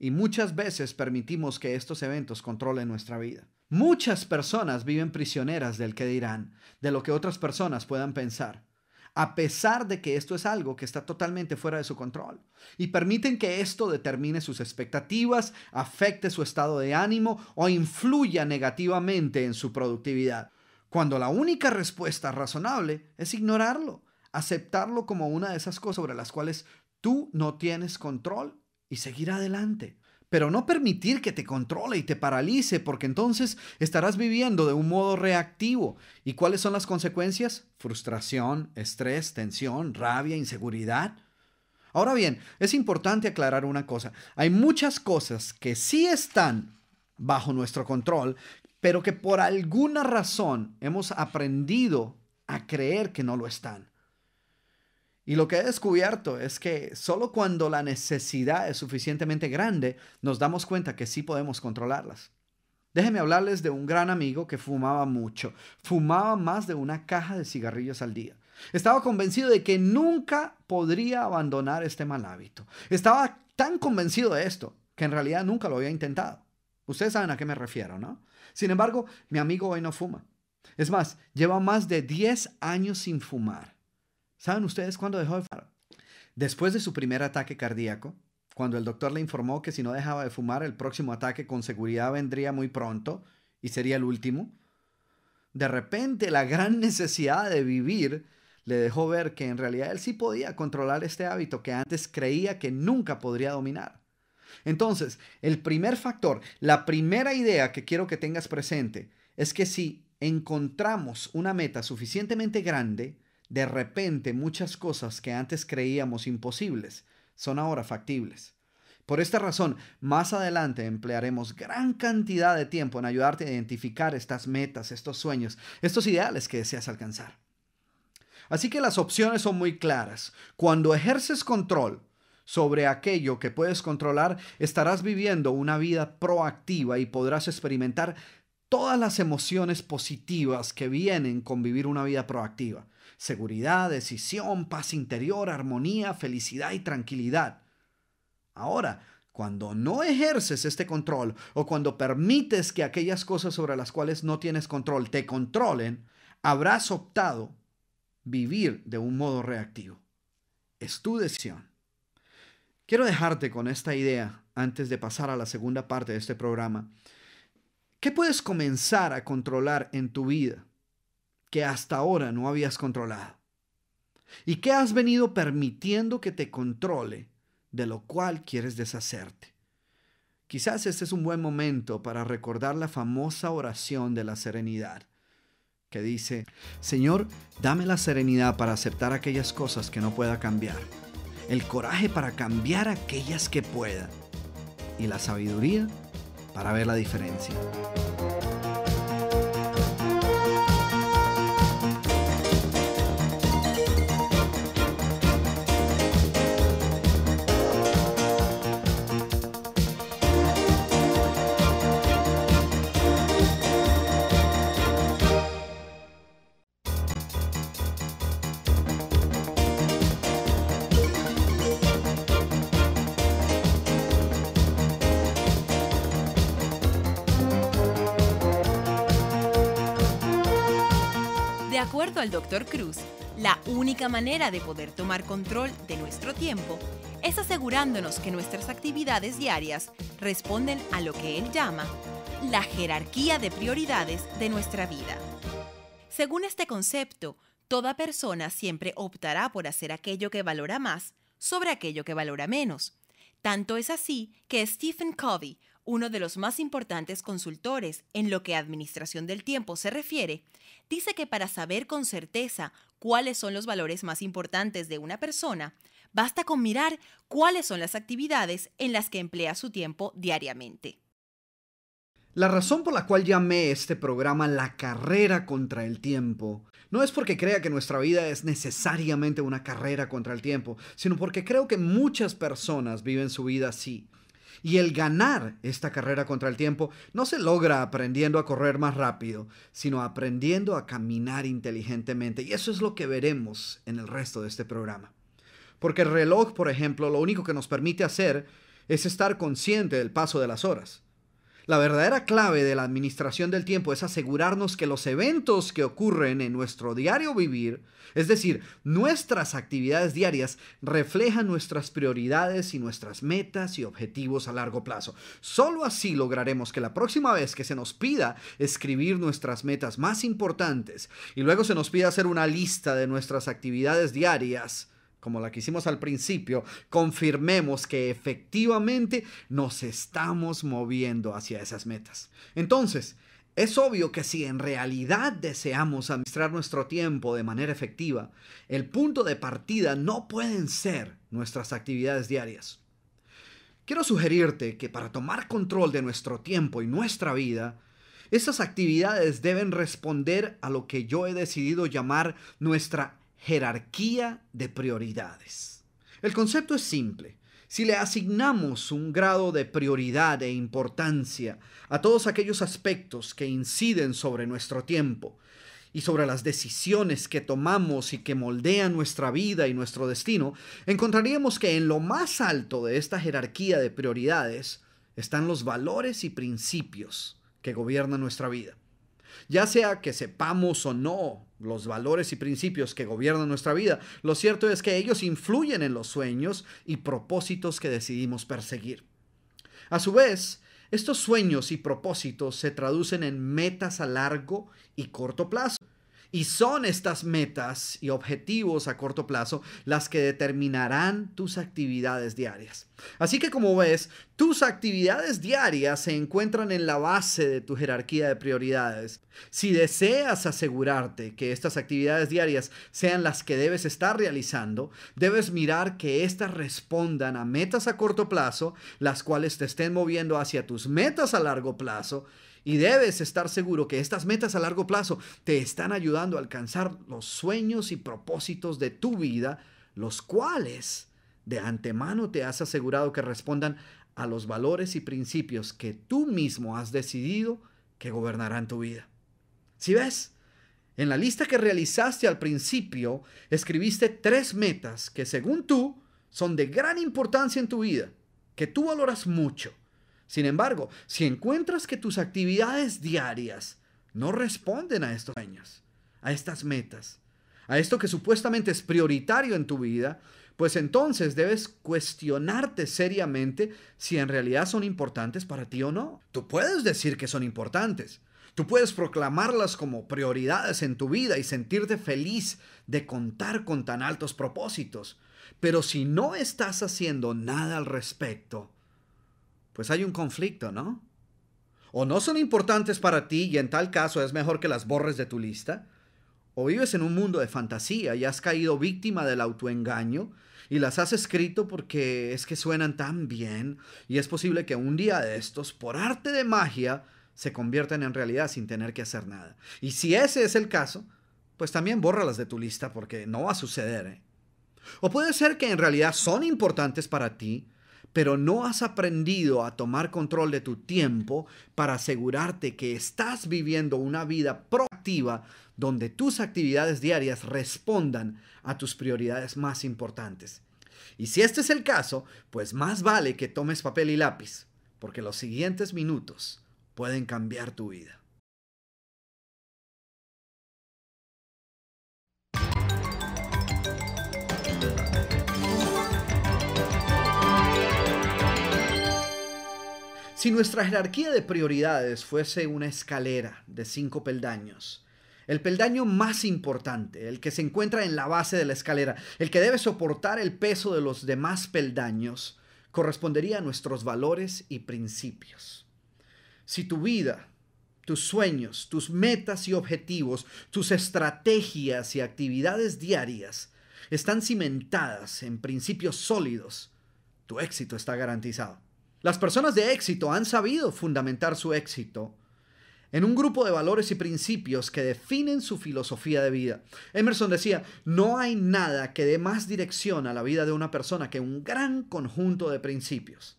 S2: Y muchas veces permitimos que estos eventos controlen nuestra vida. Muchas personas viven prisioneras del que dirán, de lo que otras personas puedan pensar a pesar de que esto es algo que está totalmente fuera de su control. Y permiten que esto determine sus expectativas, afecte su estado de ánimo o influya negativamente en su productividad. Cuando la única respuesta razonable es ignorarlo, aceptarlo como una de esas cosas sobre las cuales tú no tienes control y seguir adelante pero no permitir que te controle y te paralice, porque entonces estarás viviendo de un modo reactivo. ¿Y cuáles son las consecuencias? Frustración, estrés, tensión, rabia, inseguridad. Ahora bien, es importante aclarar una cosa. Hay muchas cosas que sí están bajo nuestro control, pero que por alguna razón hemos aprendido a creer que no lo están. Y lo que he descubierto es que solo cuando la necesidad es suficientemente grande, nos damos cuenta que sí podemos controlarlas. Déjenme hablarles de un gran amigo que fumaba mucho. Fumaba más de una caja de cigarrillos al día. Estaba convencido de que nunca podría abandonar este mal hábito. Estaba tan convencido de esto que en realidad nunca lo había intentado. Ustedes saben a qué me refiero, ¿no? Sin embargo, mi amigo hoy no fuma. Es más, lleva más de 10 años sin fumar. ¿Saben ustedes cuándo dejó de fumar? Después de su primer ataque cardíaco, cuando el doctor le informó que si no dejaba de fumar, el próximo ataque con seguridad vendría muy pronto y sería el último, de repente la gran necesidad de vivir le dejó ver que en realidad él sí podía controlar este hábito que antes creía que nunca podría dominar. Entonces, el primer factor, la primera idea que quiero que tengas presente es que si encontramos una meta suficientemente grande, de repente muchas cosas que antes creíamos imposibles son ahora factibles. Por esta razón, más adelante emplearemos gran cantidad de tiempo en ayudarte a identificar estas metas, estos sueños, estos ideales que deseas alcanzar. Así que las opciones son muy claras. Cuando ejerces control sobre aquello que puedes controlar, estarás viviendo una vida proactiva y podrás experimentar todas las emociones positivas que vienen con vivir una vida proactiva seguridad, decisión, paz interior, armonía, felicidad y tranquilidad. Ahora, cuando no ejerces este control o cuando permites que aquellas cosas sobre las cuales no tienes control te controlen, habrás optado vivir de un modo reactivo. Es tu decisión. Quiero dejarte con esta idea antes de pasar a la segunda parte de este programa. ¿Qué puedes comenzar a controlar en tu vida? que hasta ahora no habías controlado y que has venido permitiendo que te controle, de lo cual quieres deshacerte. Quizás este es un buen momento para recordar la famosa oración de la serenidad, que dice, Señor, dame la serenidad para aceptar aquellas cosas que no pueda cambiar, el coraje para cambiar aquellas que pueda, y la sabiduría para ver la diferencia.
S1: al Dr. Cruz, la única manera de poder tomar control de nuestro tiempo es asegurándonos que nuestras actividades diarias responden a lo que él llama la jerarquía de prioridades de nuestra vida. Según este concepto, toda persona siempre optará por hacer aquello que valora más sobre aquello que valora menos. Tanto es así que Stephen Covey, uno de los más importantes consultores en lo que a administración del tiempo se refiere, dice que para saber con certeza cuáles son los valores más importantes de una persona, basta con mirar cuáles son las actividades en las que emplea su tiempo diariamente.
S2: La razón por la cual llamé este programa La carrera contra el tiempo no es porque crea que nuestra vida es necesariamente una carrera contra el tiempo, sino porque creo que muchas personas viven su vida así, y el ganar esta carrera contra el tiempo no se logra aprendiendo a correr más rápido, sino aprendiendo a caminar inteligentemente. Y eso es lo que veremos en el resto de este programa. Porque el reloj, por ejemplo, lo único que nos permite hacer es estar consciente del paso de las horas. La verdadera clave de la administración del tiempo es asegurarnos que los eventos que ocurren en nuestro diario vivir, es decir, nuestras actividades diarias, reflejan nuestras prioridades y nuestras metas y objetivos a largo plazo. Solo así lograremos que la próxima vez que se nos pida escribir nuestras metas más importantes y luego se nos pida hacer una lista de nuestras actividades diarias, como la que hicimos al principio, confirmemos que efectivamente nos estamos moviendo hacia esas metas. Entonces, es obvio que si en realidad deseamos administrar nuestro tiempo de manera efectiva, el punto de partida no pueden ser nuestras actividades diarias. Quiero sugerirte que para tomar control de nuestro tiempo y nuestra vida, esas actividades deben responder a lo que yo he decidido llamar nuestra jerarquía de prioridades. El concepto es simple. Si le asignamos un grado de prioridad e importancia a todos aquellos aspectos que inciden sobre nuestro tiempo y sobre las decisiones que tomamos y que moldean nuestra vida y nuestro destino, encontraríamos que en lo más alto de esta jerarquía de prioridades están los valores y principios que gobiernan nuestra vida. Ya sea que sepamos o no los valores y principios que gobiernan nuestra vida. Lo cierto es que ellos influyen en los sueños y propósitos que decidimos perseguir. A su vez, estos sueños y propósitos se traducen en metas a largo y corto plazo. Y son estas metas y objetivos a corto plazo las que determinarán tus actividades diarias. Así que como ves, tus actividades diarias se encuentran en la base de tu jerarquía de prioridades. Si deseas asegurarte que estas actividades diarias sean las que debes estar realizando, debes mirar que éstas respondan a metas a corto plazo, las cuales te estén moviendo hacia tus metas a largo plazo y debes estar seguro que estas metas a largo plazo te están ayudando a alcanzar los sueños y propósitos de tu vida, los cuales de antemano te has asegurado que respondan a los valores y principios que tú mismo has decidido que gobernarán tu vida. Si ves, en la lista que realizaste al principio, escribiste tres metas que según tú son de gran importancia en tu vida, que tú valoras mucho sin embargo, si encuentras que tus actividades diarias no responden a estos sueños, a estas metas, a esto que supuestamente es prioritario en tu vida, pues entonces debes cuestionarte seriamente si en realidad son importantes para ti o no. Tú puedes decir que son importantes, tú puedes proclamarlas como prioridades en tu vida y sentirte feliz de contar con tan altos propósitos, pero si no estás haciendo nada al respecto, pues hay un conflicto, ¿no? O no son importantes para ti y en tal caso es mejor que las borres de tu lista, o vives en un mundo de fantasía y has caído víctima del autoengaño y las has escrito porque es que suenan tan bien y es posible que un día de estos, por arte de magia, se conviertan en realidad sin tener que hacer nada. Y si ese es el caso, pues también bórralas de tu lista porque no va a suceder. ¿eh? O puede ser que en realidad son importantes para ti pero no has aprendido a tomar control de tu tiempo para asegurarte que estás viviendo una vida proactiva donde tus actividades diarias respondan a tus prioridades más importantes. Y si este es el caso, pues más vale que tomes papel y lápiz, porque los siguientes minutos pueden cambiar tu vida. Si nuestra jerarquía de prioridades fuese una escalera de cinco peldaños, el peldaño más importante, el que se encuentra en la base de la escalera, el que debe soportar el peso de los demás peldaños, correspondería a nuestros valores y principios. Si tu vida, tus sueños, tus metas y objetivos, tus estrategias y actividades diarias están cimentadas en principios sólidos, tu éxito está garantizado. Las personas de éxito han sabido fundamentar su éxito en un grupo de valores y principios que definen su filosofía de vida. Emerson decía, no hay nada que dé más dirección a la vida de una persona que un gran conjunto de principios.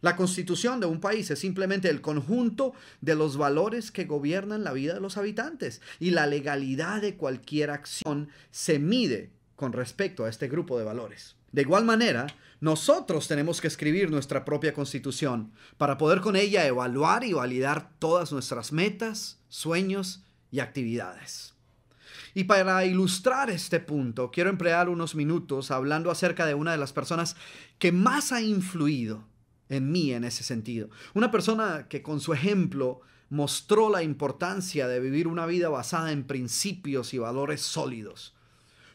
S2: La constitución de un país es simplemente el conjunto de los valores que gobiernan la vida de los habitantes y la legalidad de cualquier acción se mide con respecto a este grupo de valores. De igual manera, nosotros tenemos que escribir nuestra propia constitución para poder con ella evaluar y validar todas nuestras metas, sueños y actividades. Y para ilustrar este punto, quiero emplear unos minutos hablando acerca de una de las personas que más ha influido en mí en ese sentido. Una persona que con su ejemplo mostró la importancia de vivir una vida basada en principios y valores sólidos.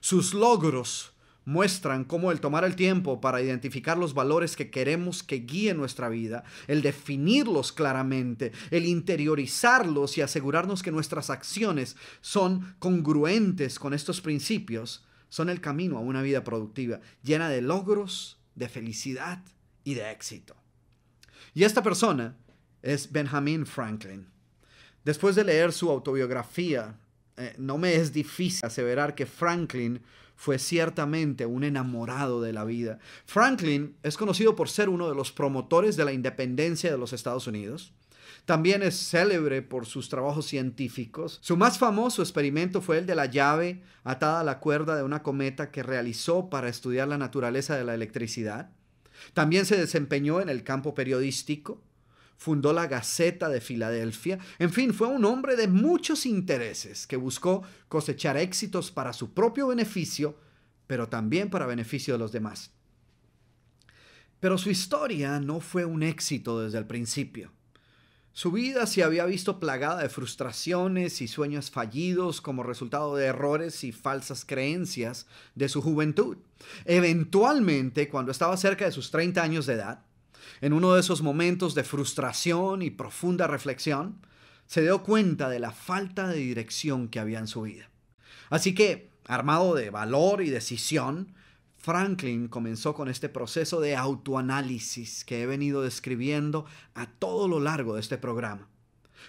S2: Sus logros muestran cómo el tomar el tiempo para identificar los valores que queremos que guíen nuestra vida, el definirlos claramente, el interiorizarlos y asegurarnos que nuestras acciones son congruentes con estos principios, son el camino a una vida productiva, llena de logros, de felicidad y de éxito. Y esta persona es Benjamin Franklin. Después de leer su autobiografía, eh, no me es difícil aseverar que Franklin fue ciertamente un enamorado de la vida. Franklin es conocido por ser uno de los promotores de la independencia de los Estados Unidos. También es célebre por sus trabajos científicos. Su más famoso experimento fue el de la llave atada a la cuerda de una cometa que realizó para estudiar la naturaleza de la electricidad. También se desempeñó en el campo periodístico fundó la Gaceta de Filadelfia. En fin, fue un hombre de muchos intereses que buscó cosechar éxitos para su propio beneficio, pero también para beneficio de los demás. Pero su historia no fue un éxito desde el principio. Su vida se había visto plagada de frustraciones y sueños fallidos como resultado de errores y falsas creencias de su juventud. Eventualmente, cuando estaba cerca de sus 30 años de edad, en uno de esos momentos de frustración y profunda reflexión, se dio cuenta de la falta de dirección que había en su vida. Así que, armado de valor y decisión, Franklin comenzó con este proceso de autoanálisis que he venido describiendo a todo lo largo de este programa.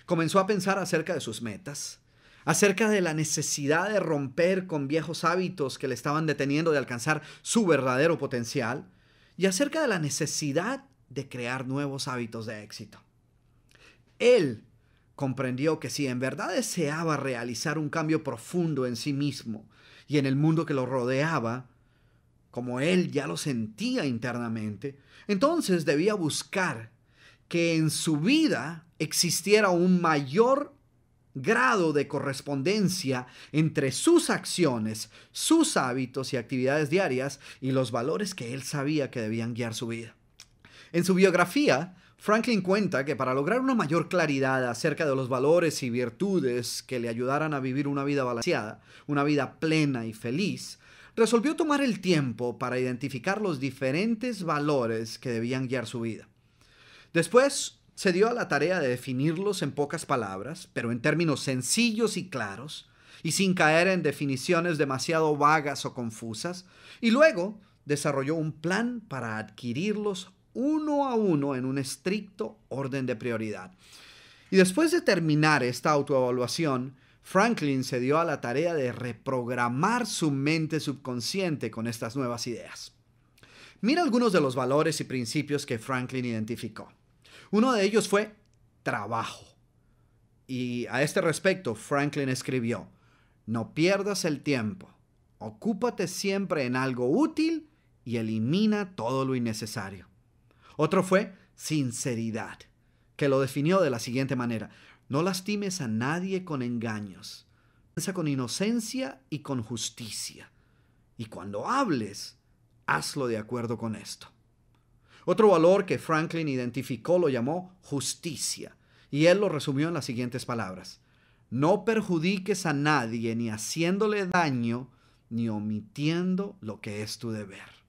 S2: Comenzó a pensar acerca de sus metas, acerca de la necesidad de romper con viejos hábitos que le estaban deteniendo de alcanzar su verdadero potencial y acerca de la necesidad de crear nuevos hábitos de éxito. Él comprendió que si en verdad deseaba realizar un cambio profundo en sí mismo y en el mundo que lo rodeaba, como él ya lo sentía internamente, entonces debía buscar que en su vida existiera un mayor grado de correspondencia entre sus acciones, sus hábitos y actividades diarias y los valores que él sabía que debían guiar su vida. En su biografía, Franklin cuenta que para lograr una mayor claridad acerca de los valores y virtudes que le ayudaran a vivir una vida balanceada, una vida plena y feliz, resolvió tomar el tiempo para identificar los diferentes valores que debían guiar su vida. Después, se dio a la tarea de definirlos en pocas palabras, pero en términos sencillos y claros, y sin caer en definiciones demasiado vagas o confusas, y luego desarrolló un plan para adquirirlos uno a uno en un estricto orden de prioridad. Y después de terminar esta autoevaluación, Franklin se dio a la tarea de reprogramar su mente subconsciente con estas nuevas ideas. Mira algunos de los valores y principios que Franklin identificó. Uno de ellos fue trabajo. Y a este respecto, Franklin escribió, no pierdas el tiempo, ocúpate siempre en algo útil y elimina todo lo innecesario. Otro fue sinceridad, que lo definió de la siguiente manera. No lastimes a nadie con engaños. Piensa con inocencia y con justicia. Y cuando hables, hazlo de acuerdo con esto. Otro valor que Franklin identificó lo llamó justicia, y él lo resumió en las siguientes palabras. No perjudiques a nadie ni haciéndole daño, ni omitiendo lo que es tu deber.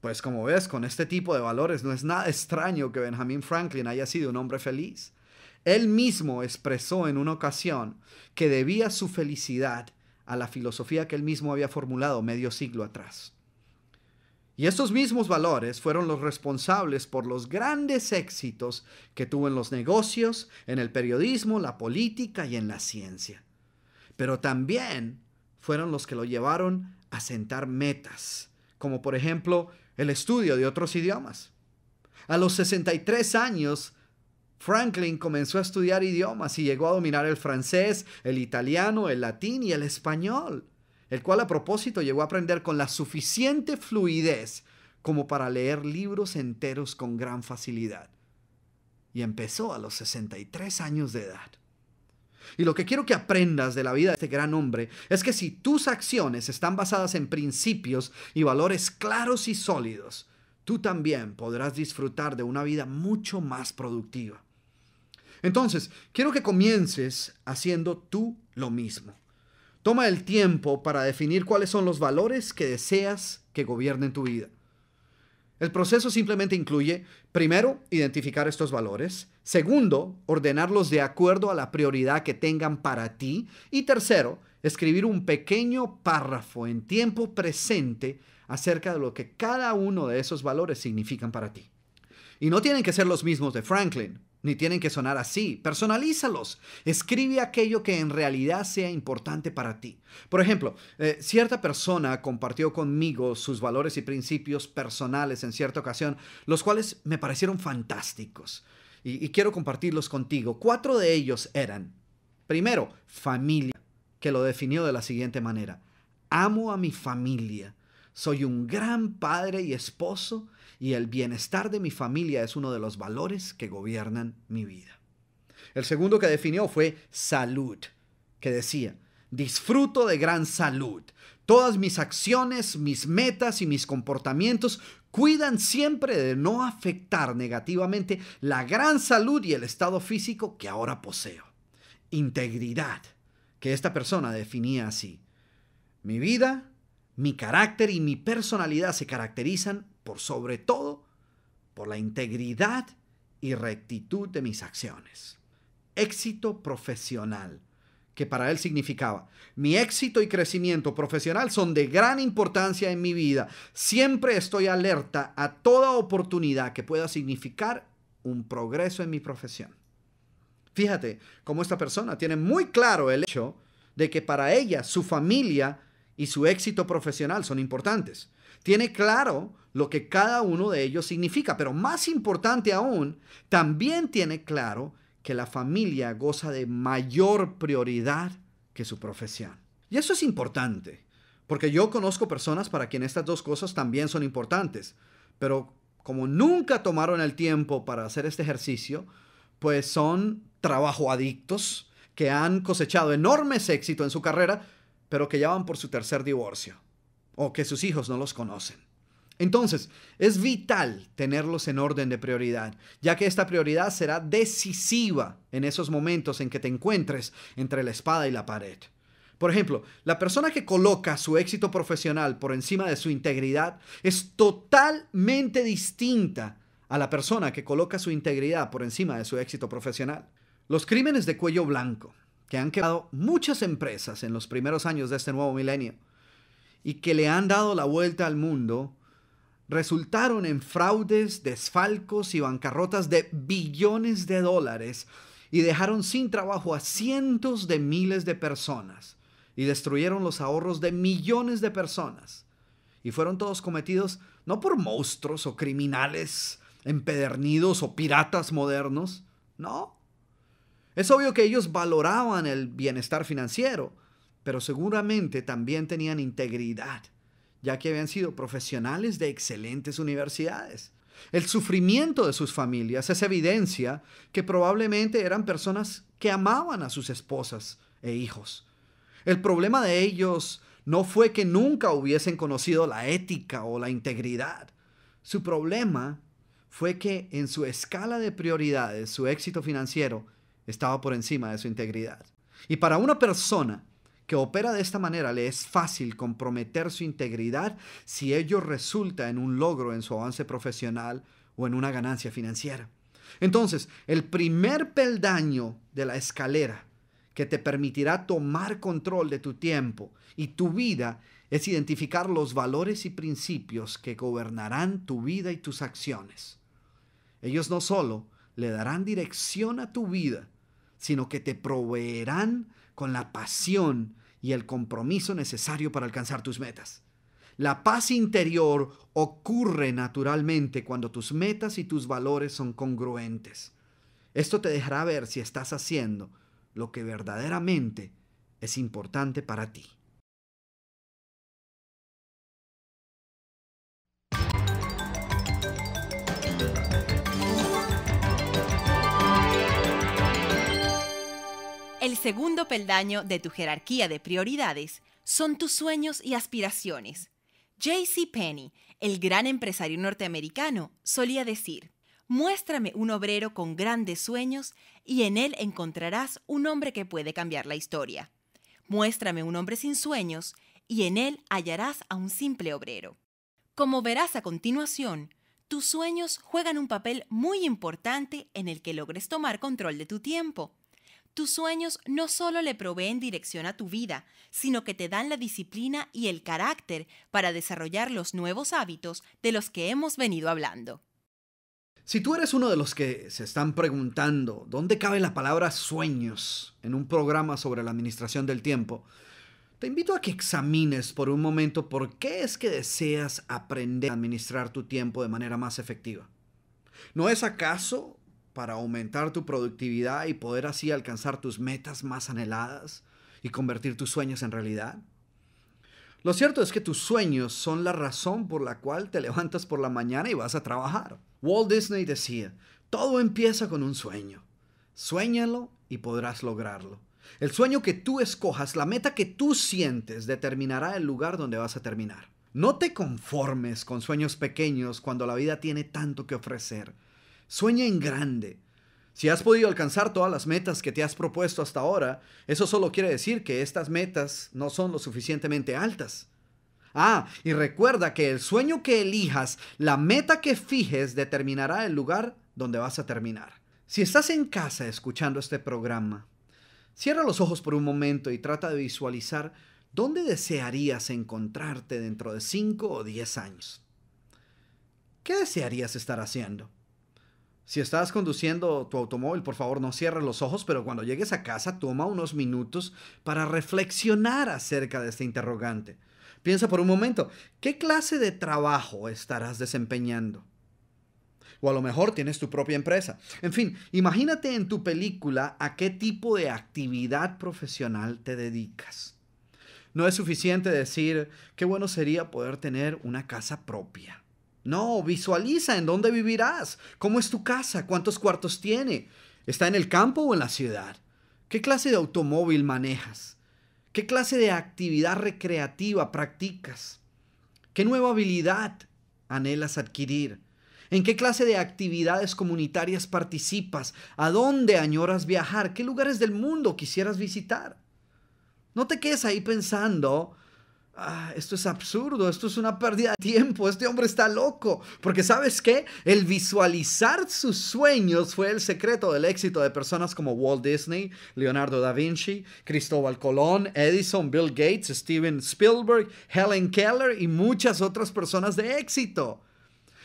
S2: Pues como ves, con este tipo de valores no es nada extraño que Benjamin Franklin haya sido un hombre feliz. Él mismo expresó en una ocasión que debía su felicidad a la filosofía que él mismo había formulado medio siglo atrás. Y estos mismos valores fueron los responsables por los grandes éxitos que tuvo en los negocios, en el periodismo, la política y en la ciencia. Pero también fueron los que lo llevaron a sentar metas, como por ejemplo el estudio de otros idiomas. A los 63 años, Franklin comenzó a estudiar idiomas y llegó a dominar el francés, el italiano, el latín y el español, el cual a propósito llegó a aprender con la suficiente fluidez como para leer libros enteros con gran facilidad. Y empezó a los 63 años de edad. Y lo que quiero que aprendas de la vida de este gran hombre es que si tus acciones están basadas en principios y valores claros y sólidos, tú también podrás disfrutar de una vida mucho más productiva. Entonces, quiero que comiences haciendo tú lo mismo. Toma el tiempo para definir cuáles son los valores que deseas que gobiernen tu vida. El proceso simplemente incluye, primero, identificar estos valores, Segundo, ordenarlos de acuerdo a la prioridad que tengan para ti. Y tercero, escribir un pequeño párrafo en tiempo presente acerca de lo que cada uno de esos valores significan para ti. Y no tienen que ser los mismos de Franklin, ni tienen que sonar así. Personalízalos. Escribe aquello que en realidad sea importante para ti. Por ejemplo, eh, cierta persona compartió conmigo sus valores y principios personales en cierta ocasión, los cuales me parecieron fantásticos y, quiero compartirlos contigo. Cuatro de ellos eran, primero, familia, que lo definió de la siguiente manera. Amo a mi familia. Soy un gran padre y esposo y el bienestar de mi familia es uno de los valores que gobiernan mi vida. El segundo que definió fue salud, que decía, disfruto de gran salud. Todas mis acciones, mis metas y mis comportamientos Cuidan siempre de no afectar negativamente la gran salud y el estado físico que ahora poseo. Integridad, que esta persona definía así. Mi vida, mi carácter y mi personalidad se caracterizan por sobre todo por la integridad y rectitud de mis acciones. Éxito profesional que para él significaba. Mi éxito y crecimiento profesional son de gran importancia en mi vida. Siempre estoy alerta a toda oportunidad que pueda significar un progreso en mi profesión. Fíjate cómo esta persona tiene muy claro el hecho de que para ella su familia y su éxito profesional son importantes. Tiene claro lo que cada uno de ellos significa, pero más importante aún, también tiene claro que la familia goza de mayor prioridad que su profesión. Y eso es importante, porque yo conozco personas para quien estas dos cosas también son importantes, pero como nunca tomaron el tiempo para hacer este ejercicio, pues son trabajo adictos que han cosechado enormes éxitos en su carrera, pero que ya van por su tercer divorcio, o que sus hijos no los conocen. Entonces, es vital tenerlos en orden de prioridad, ya que esta prioridad será decisiva en esos momentos en que te encuentres entre la espada y la pared. Por ejemplo, la persona que coloca su éxito profesional por encima de su integridad es totalmente distinta a la persona que coloca su integridad por encima de su éxito profesional. Los crímenes de cuello blanco, que han quedado muchas empresas en los primeros años de este nuevo milenio y que le han dado la vuelta al mundo resultaron en fraudes, desfalcos y bancarrotas de billones de dólares y dejaron sin trabajo a cientos de miles de personas y destruyeron los ahorros de millones de personas. Y fueron todos cometidos no por monstruos o criminales empedernidos o piratas modernos, no. Es obvio que ellos valoraban el bienestar financiero, pero seguramente también tenían integridad ya que habían sido profesionales de excelentes universidades. El sufrimiento de sus familias es evidencia que probablemente eran personas que amaban a sus esposas e hijos. El problema de ellos no fue que nunca hubiesen conocido la ética o la integridad. Su problema fue que en su escala de prioridades su éxito financiero estaba por encima de su integridad. Y para una persona que opera de esta manera le es fácil comprometer su integridad si ello resulta en un logro en su avance profesional o en una ganancia financiera. Entonces, el primer peldaño de la escalera que te permitirá tomar control de tu tiempo y tu vida es identificar los valores y principios que gobernarán tu vida y tus acciones. Ellos no solo le darán dirección a tu vida, sino que te proveerán con la pasión y el compromiso necesario para alcanzar tus metas. La paz interior ocurre naturalmente cuando tus metas y tus valores son congruentes. Esto te dejará ver si estás haciendo lo que verdaderamente es importante para ti.
S1: El segundo peldaño de tu jerarquía de prioridades son tus sueños y aspiraciones. J.C. Penney, el gran empresario norteamericano, solía decir, Muéstrame un obrero con grandes sueños y en él encontrarás un hombre que puede cambiar la historia. Muéstrame un hombre sin sueños y en él hallarás a un simple obrero. Como verás a continuación, tus sueños juegan un papel muy importante en el que logres tomar control de tu tiempo. Tus sueños no solo le proveen dirección a tu vida, sino que te dan la disciplina y el carácter para desarrollar los nuevos hábitos de los que hemos venido hablando.
S2: Si tú eres uno de los que se están preguntando dónde cabe la palabra sueños en un programa sobre la administración del tiempo, te invito a que examines por un momento por qué es que deseas aprender a administrar tu tiempo de manera más efectiva. ¿No es acaso para aumentar tu productividad y poder así alcanzar tus metas más anheladas y convertir tus sueños en realidad? Lo cierto es que tus sueños son la razón por la cual te levantas por la mañana y vas a trabajar. Walt Disney decía, todo empieza con un sueño. Suéñalo y podrás lograrlo. El sueño que tú escojas, la meta que tú sientes, determinará el lugar donde vas a terminar. No te conformes con sueños pequeños cuando la vida tiene tanto que ofrecer. Sueña en grande. Si has podido alcanzar todas las metas que te has propuesto hasta ahora, eso solo quiere decir que estas metas no son lo suficientemente altas. Ah, y recuerda que el sueño que elijas, la meta que fijes, determinará el lugar donde vas a terminar. Si estás en casa escuchando este programa, cierra los ojos por un momento y trata de visualizar dónde desearías encontrarte dentro de 5 o 10 años. ¿Qué desearías estar haciendo? Si estás conduciendo tu automóvil, por favor no cierres los ojos, pero cuando llegues a casa toma unos minutos para reflexionar acerca de este interrogante. Piensa por un momento, ¿qué clase de trabajo estarás desempeñando? O a lo mejor tienes tu propia empresa. En fin, imagínate en tu película a qué tipo de actividad profesional te dedicas. No es suficiente decir qué bueno sería poder tener una casa propia. No, visualiza en dónde vivirás, cómo es tu casa, cuántos cuartos tiene, está en el campo o en la ciudad, qué clase de automóvil manejas, qué clase de actividad recreativa practicas, qué nueva habilidad anhelas adquirir, en qué clase de actividades comunitarias participas, a dónde añoras viajar, qué lugares del mundo quisieras visitar. No te quedes ahí pensando Ah, esto es absurdo, esto es una pérdida de tiempo, este hombre está loco. Porque sabes qué? El visualizar sus sueños fue el secreto del éxito de personas como Walt Disney, Leonardo da Vinci, Cristóbal Colón, Edison, Bill Gates, Steven Spielberg, Helen Keller y muchas otras personas de éxito.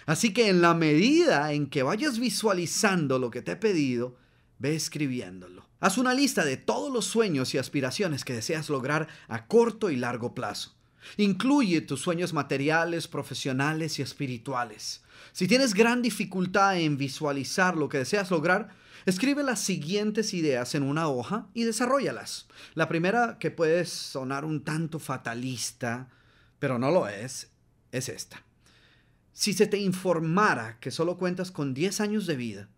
S2: Así que en la medida en que vayas visualizando lo que te he pedido, ve escribiéndolo. Haz una lista de todos los sueños y aspiraciones que deseas lograr a corto y largo plazo. Incluye tus sueños materiales, profesionales y espirituales. Si tienes gran dificultad en visualizar lo que deseas lograr, escribe las siguientes ideas en una hoja y desarrollalas. La primera, que puede sonar un tanto fatalista, pero no lo es, es esta. Si se te informara que solo cuentas con 10 años de vida,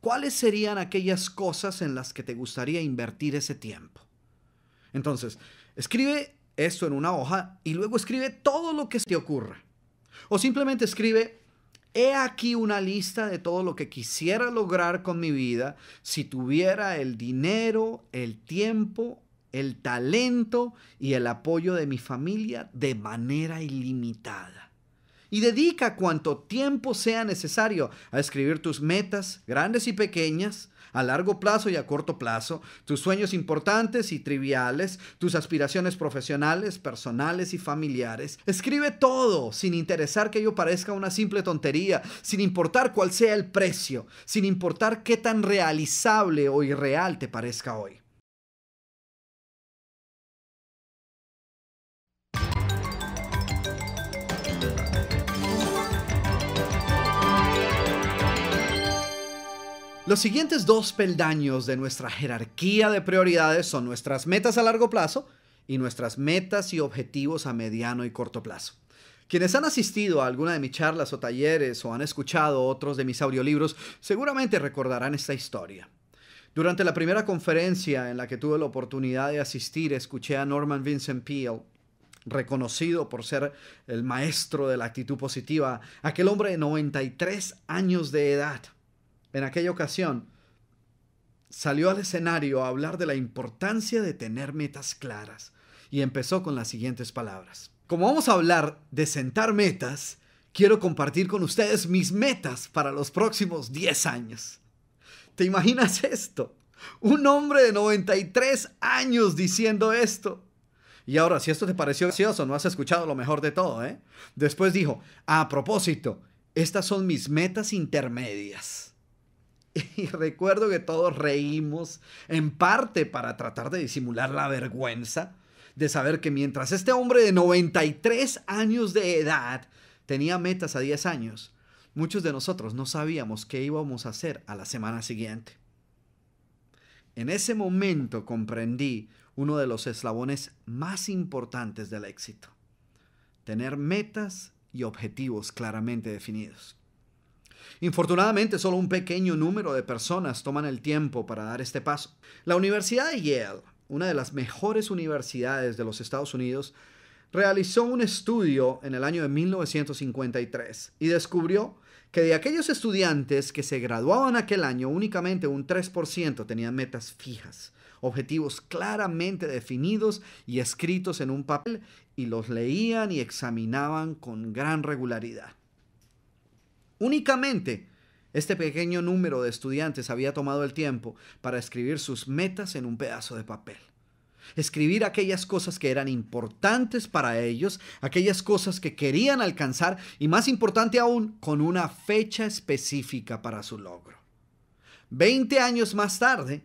S2: ¿cuáles serían aquellas cosas en las que te gustaría invertir ese tiempo? Entonces, escribe esto en una hoja y luego escribe todo lo que te ocurra. O simplemente escribe, he aquí una lista de todo lo que quisiera lograr con mi vida si tuviera el dinero, el tiempo, el talento y el apoyo de mi familia de manera ilimitada y dedica cuanto tiempo sea necesario a escribir tus metas, grandes y pequeñas, a largo plazo y a corto plazo, tus sueños importantes y triviales, tus aspiraciones profesionales, personales y familiares. Escribe todo sin interesar que ello parezca una simple tontería, sin importar cuál sea el precio, sin importar qué tan realizable o irreal te parezca hoy. Los siguientes dos peldaños de nuestra jerarquía de prioridades son nuestras metas a largo plazo y nuestras metas y objetivos a mediano y corto plazo. Quienes han asistido a alguna de mis charlas o talleres o han escuchado otros de mis audiolibros seguramente recordarán esta historia. Durante la primera conferencia en la que tuve la oportunidad de asistir, escuché a Norman Vincent Peale, reconocido por ser el maestro de la actitud positiva, aquel hombre de 93 años de edad en aquella ocasión, salió al escenario a hablar de la importancia de tener metas claras y empezó con las siguientes palabras. Como vamos a hablar de sentar metas, quiero compartir con ustedes mis metas para los próximos 10 años. ¿Te imaginas esto? Un hombre de 93 años diciendo esto. Y ahora, si esto te pareció gracioso, no has escuchado lo mejor de todo, ¿eh? Después dijo, a propósito, estas son mis metas intermedias. [laughs] Y recuerdo que todos reímos, en parte para tratar de disimular la vergüenza de saber que mientras este hombre de 93 años de edad tenía metas a 10 años, muchos de nosotros no sabíamos qué íbamos a hacer a la semana siguiente. En ese momento comprendí uno de los eslabones más importantes del éxito, tener metas y objetivos claramente definidos. Infortunadamente, solo un pequeño número de personas toman el tiempo para dar este paso. La Universidad de Yale, una de las mejores universidades de los Estados Unidos, realizó un estudio en el año de 1953 y descubrió que de aquellos estudiantes que se graduaban aquel año, únicamente un 3% tenían metas fijas, objetivos claramente definidos y escritos en un papel y los leían y examinaban con gran regularidad. Únicamente este pequeño número de estudiantes había tomado el tiempo para escribir sus metas en un pedazo de papel. Escribir aquellas cosas que eran importantes para ellos, aquellas cosas que querían alcanzar y más importante aún, con una fecha específica para su logro. Veinte años más tarde,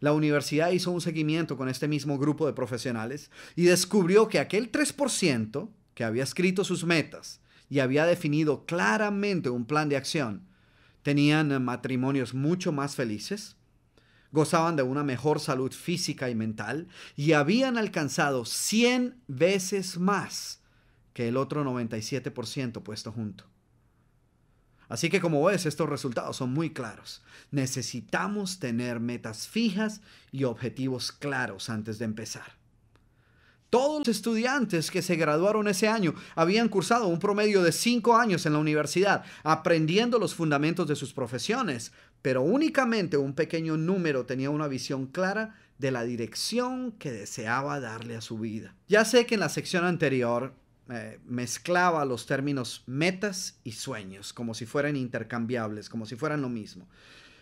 S2: la universidad hizo un seguimiento con este mismo grupo de profesionales y descubrió que aquel 3% que había escrito sus metas y había definido claramente un plan de acción. Tenían eh, matrimonios mucho más felices, gozaban de una mejor salud física y mental y habían alcanzado 100 veces más que el otro 97% puesto junto. Así que como ves, estos resultados son muy claros. Necesitamos tener metas fijas y objetivos claros antes de empezar. Todos los estudiantes que se graduaron ese año habían cursado un promedio de cinco años en la universidad, aprendiendo los fundamentos de sus profesiones, pero únicamente un pequeño número tenía una visión clara de la dirección que deseaba darle a su vida. Ya sé que en la sección anterior eh, mezclaba los términos metas y sueños, como si fueran intercambiables, como si fueran lo mismo.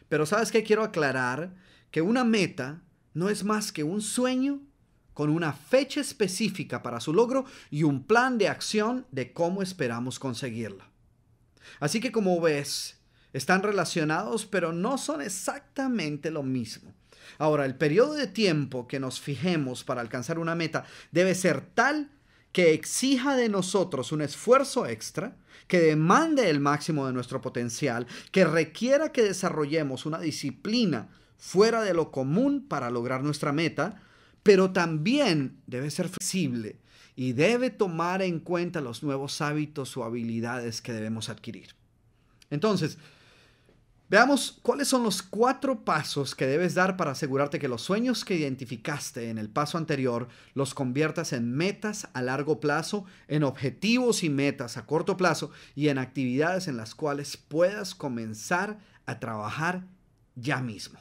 S2: Pero sabes que quiero aclarar que una meta no es más que un sueño con una fecha específica para su logro y un plan de acción de cómo esperamos conseguirla. Así que como ves, están relacionados pero no son exactamente lo mismo. Ahora, el periodo de tiempo que nos fijemos para alcanzar una meta debe ser tal que exija de nosotros un esfuerzo extra, que demande el máximo de nuestro potencial, que requiera que desarrollemos una disciplina fuera de lo común para lograr nuestra meta, pero también debe ser flexible y debe tomar en cuenta los nuevos hábitos o habilidades que debemos adquirir. Entonces, veamos cuáles son los cuatro pasos que debes dar para asegurarte que los sueños que identificaste en el paso anterior los conviertas en metas a largo plazo, en objetivos y metas a corto plazo y en actividades en las cuales puedas comenzar a trabajar ya mismo.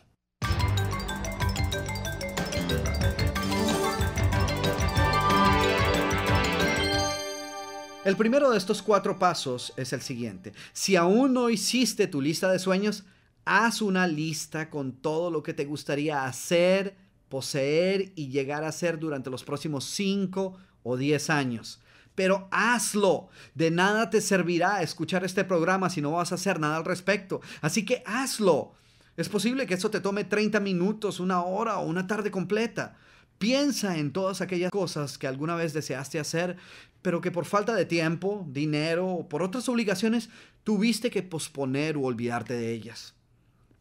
S2: El primero de estos cuatro pasos es el siguiente. Si aún no hiciste tu lista de sueños, haz una lista con todo lo que te gustaría hacer, poseer y llegar a ser durante los próximos 5 o 10 años. Pero hazlo. De nada te servirá escuchar este programa si no vas a hacer nada al respecto. Así que hazlo. Es posible que eso te tome 30 minutos, una hora o una tarde completa. Piensa en todas aquellas cosas que alguna vez deseaste hacer, pero que por falta de tiempo, dinero o por otras obligaciones tuviste que posponer o olvidarte de ellas.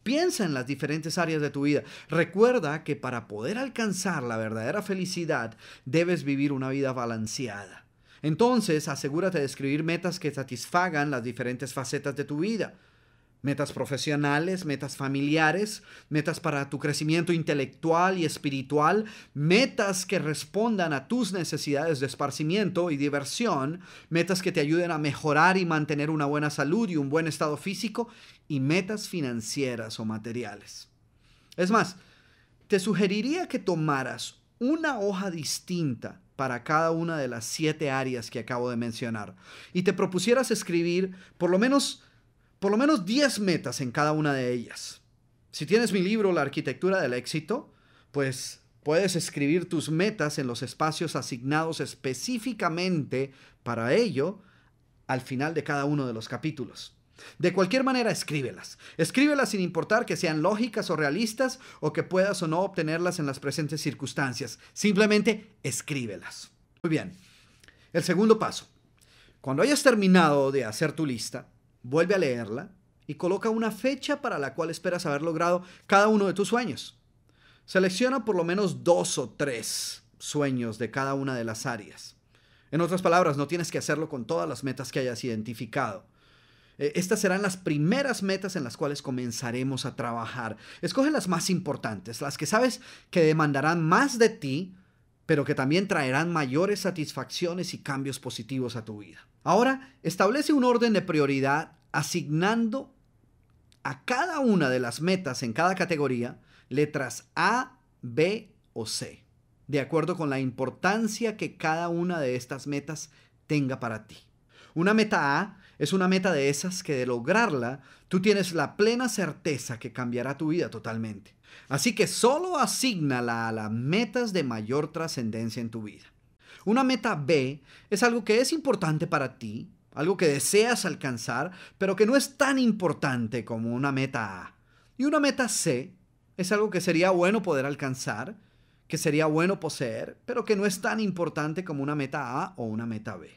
S2: Piensa en las diferentes áreas de tu vida. Recuerda que para poder alcanzar la verdadera felicidad debes vivir una vida balanceada. Entonces, asegúrate de escribir metas que satisfagan las diferentes facetas de tu vida metas profesionales, metas familiares, metas para tu crecimiento intelectual y espiritual, metas que respondan a tus necesidades de esparcimiento y diversión, metas que te ayuden a mejorar y mantener una buena salud y un buen estado físico, y metas financieras o materiales. Es más, te sugeriría que tomaras una hoja distinta para cada una de las siete áreas que acabo de mencionar y te propusieras escribir por lo menos por lo menos 10 metas en cada una de ellas. Si tienes mi libro, La Arquitectura del Éxito, pues puedes escribir tus metas en los espacios asignados específicamente para ello al final de cada uno de los capítulos. De cualquier manera, escríbelas. Escríbelas sin importar que sean lógicas o realistas o que puedas o no obtenerlas en las presentes circunstancias. Simplemente escríbelas. Muy bien. El segundo paso. Cuando hayas terminado de hacer tu lista, vuelve a leerla y coloca una fecha para la cual esperas haber logrado cada uno de tus sueños. Selecciona por lo menos dos o tres sueños de cada una de las áreas. En otras palabras, no tienes que hacerlo con todas las metas que hayas identificado. Eh, estas serán las primeras metas en las cuales comenzaremos a trabajar. Escoge las más importantes, las que sabes que demandarán más de ti pero que también traerán mayores satisfacciones y cambios positivos a tu vida. Ahora, establece un orden de prioridad asignando a cada una de las metas en cada categoría letras A, B o C, de acuerdo con la importancia que cada una de estas metas tenga para ti. Una meta A es una meta de esas que de lograrla, tú tienes la plena certeza que cambiará tu vida totalmente. Así que solo asignala a las metas de mayor trascendencia en tu vida. Una meta B es algo que es importante para ti, algo que deseas alcanzar, pero que no es tan importante como una meta A. Y una meta C es algo que sería bueno poder alcanzar, que sería bueno poseer, pero que no es tan importante como una meta A o una meta B.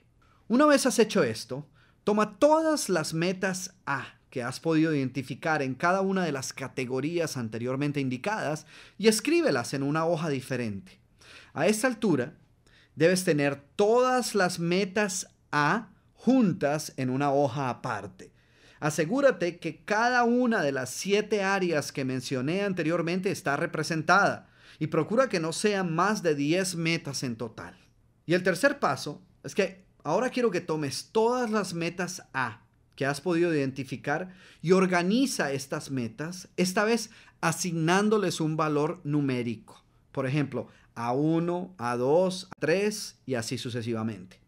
S2: Una vez has hecho esto, Toma todas las metas A que has podido identificar en cada una de las categorías anteriormente indicadas y escríbelas en una hoja diferente. A esta altura, debes tener todas las metas A juntas en una hoja aparte. Asegúrate que cada una de las siete áreas que mencioné anteriormente está representada y procura que no sean más de 10 metas en total. Y el tercer paso es que Ahora quiero que tomes todas las metas A que has podido identificar y organiza estas metas, esta vez asignándoles un valor numérico. Por ejemplo, A1, A2, A3 y así sucesivamente.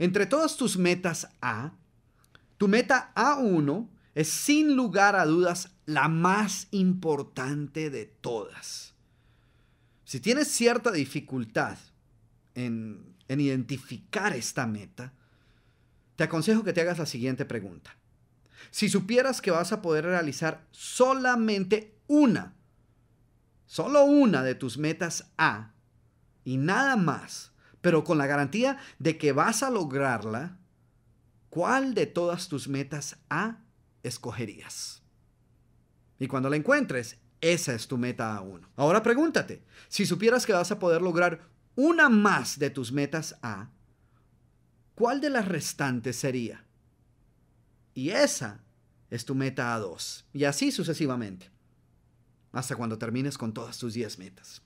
S2: Entre todas tus metas A, tu meta A1 es sin lugar a dudas la más importante de todas. Si tienes cierta dificultad en en identificar esta meta, te aconsejo que te hagas la siguiente pregunta. Si supieras que vas a poder realizar solamente una, solo una de tus metas A y nada más, pero con la garantía de que vas a lograrla, ¿cuál de todas tus metas A escogerías? Y cuando la encuentres, esa es tu meta A1. Ahora pregúntate, si supieras que vas a poder lograr una más de tus metas A, ¿cuál de las restantes sería? Y esa es tu meta A2. Y así sucesivamente. Hasta cuando termines con todas tus 10 metas.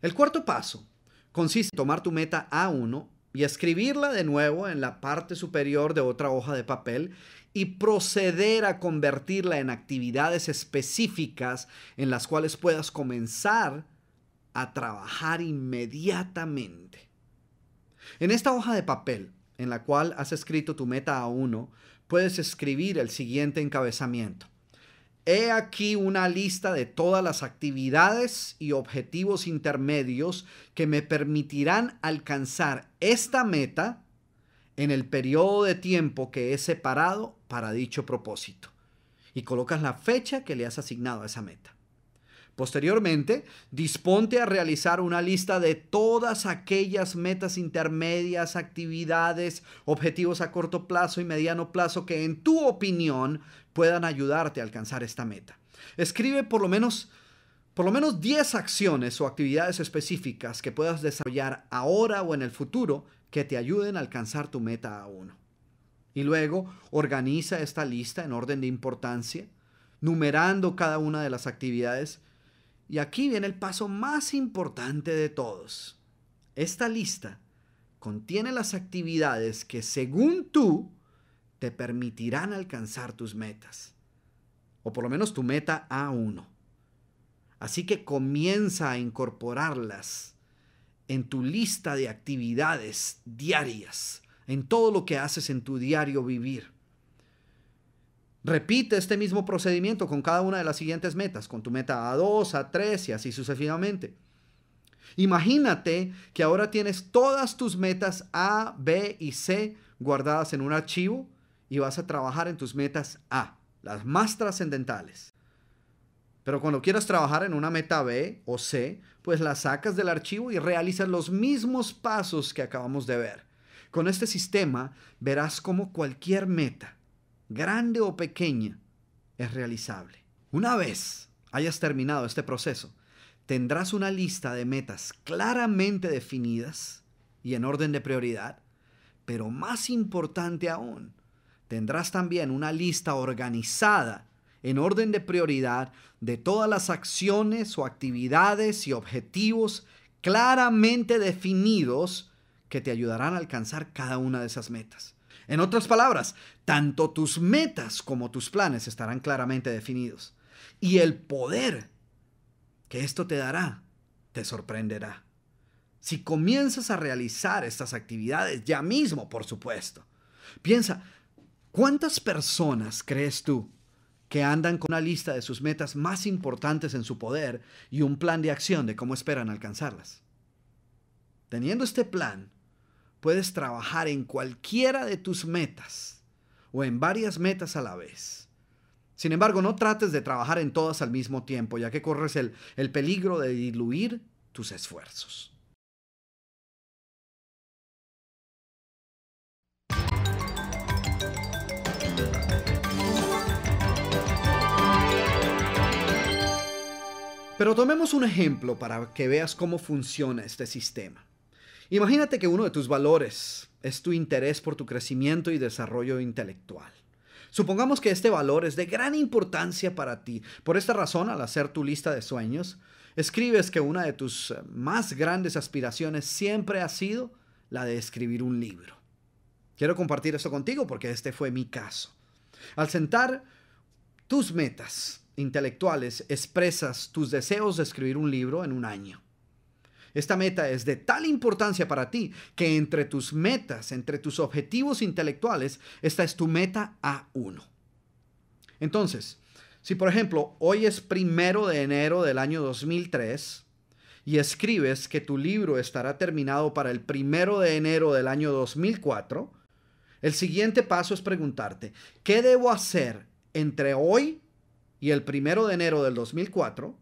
S2: El cuarto paso consiste en tomar tu meta A1 y escribirla de nuevo en la parte superior de otra hoja de papel y proceder a convertirla en actividades específicas en las cuales puedas comenzar a trabajar inmediatamente. En esta hoja de papel, en la cual has escrito tu meta a uno, puedes escribir el siguiente encabezamiento. He aquí una lista de todas las actividades y objetivos intermedios que me permitirán alcanzar esta meta en el periodo de tiempo que he separado para dicho propósito. Y colocas la fecha que le has asignado a esa meta. Posteriormente, disponte a realizar una lista de todas aquellas metas intermedias, actividades, objetivos a corto plazo y mediano plazo que en tu opinión puedan ayudarte a alcanzar esta meta. Escribe por lo menos por lo menos 10 acciones o actividades específicas que puedas desarrollar ahora o en el futuro que te ayuden a alcanzar tu meta a uno. Y luego organiza esta lista en orden de importancia, numerando cada una de las actividades y aquí viene el paso más importante de todos. Esta lista contiene las actividades que según tú te permitirán alcanzar tus metas, o por lo menos tu meta A1. Así que comienza a incorporarlas en tu lista de actividades diarias, en todo lo que haces en tu diario vivir. Repite este mismo procedimiento con cada una de las siguientes metas, con tu meta A2, A3 y así sucesivamente. Imagínate que ahora tienes todas tus metas A, B y C guardadas en un archivo y vas a trabajar en tus metas A, las más trascendentales. Pero cuando quieras trabajar en una meta B o C, pues la sacas del archivo y realizas los mismos pasos que acabamos de ver. Con este sistema verás cómo cualquier meta grande o pequeña, es realizable. Una vez hayas terminado este proceso, tendrás una lista de metas claramente definidas y en orden de prioridad, pero más importante aún, tendrás también una lista organizada en orden de prioridad de todas las acciones o actividades y objetivos claramente definidos que te ayudarán a alcanzar cada una de esas metas. En otras palabras, tanto tus metas como tus planes estarán claramente definidos. Y el poder que esto te dará te sorprenderá. Si comienzas a realizar estas actividades ya mismo, por supuesto. Piensa, ¿cuántas personas crees tú que andan con una lista de sus metas más importantes en su poder y un plan de acción de cómo esperan alcanzarlas? Teniendo este plan, puedes trabajar en cualquiera de tus metas o en varias metas a la vez. Sin embargo, no trates de trabajar en todas al mismo tiempo, ya que corres el, el peligro de diluir tus esfuerzos. Pero tomemos un ejemplo para que veas cómo funciona este sistema. Imagínate que uno de tus valores es tu interés por tu crecimiento y desarrollo intelectual. Supongamos que este valor es de gran importancia para ti. Por esta razón, al hacer tu lista de sueños, escribes que una de tus eh, más grandes aspiraciones siempre ha sido la de escribir un libro. Quiero compartir esto contigo porque este fue mi caso. Al sentar tus metas intelectuales, expresas tus deseos de escribir un libro en un año. Esta meta es de tal importancia para ti que entre tus metas, entre tus objetivos intelectuales, esta es tu meta A1. Entonces, si por ejemplo hoy es primero de enero del año 2003 y escribes que tu libro estará terminado para el primero de enero del año 2004, el siguiente paso es preguntarte, ¿qué debo hacer entre hoy y el primero de enero del 2004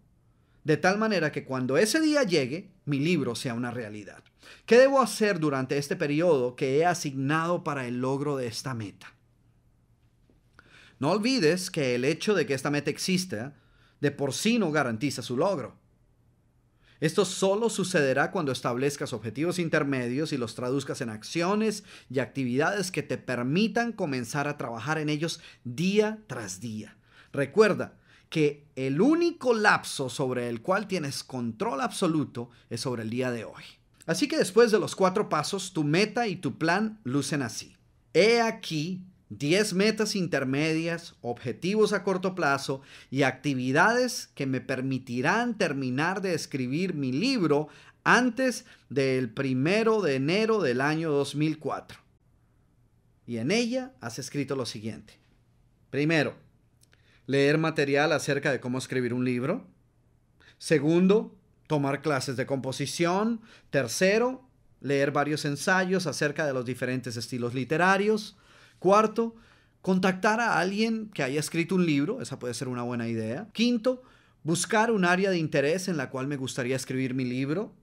S2: de tal manera que cuando ese día llegue, mi libro sea una realidad. ¿Qué debo hacer durante este periodo que he asignado para el logro de esta meta? No olvides que el hecho de que esta meta exista de por sí no garantiza su logro. Esto solo sucederá cuando establezcas objetivos intermedios y los traduzcas en acciones y actividades que te permitan comenzar a trabajar en ellos día tras día. Recuerda, que el único lapso sobre el cual tienes control absoluto es sobre el día de hoy. Así que después de los cuatro pasos, tu meta y tu plan lucen así. He aquí 10 metas intermedias, objetivos a corto plazo y actividades que me permitirán terminar de escribir mi libro antes del primero de enero del año 2004. Y en ella has escrito lo siguiente. Primero, leer material acerca de cómo escribir un libro. Segundo, tomar clases de composición. Tercero, leer varios ensayos acerca de los diferentes estilos literarios. Cuarto, contactar a alguien que haya escrito un libro, esa puede ser una buena idea. Quinto, buscar un área de interés en la cual me gustaría escribir mi libro.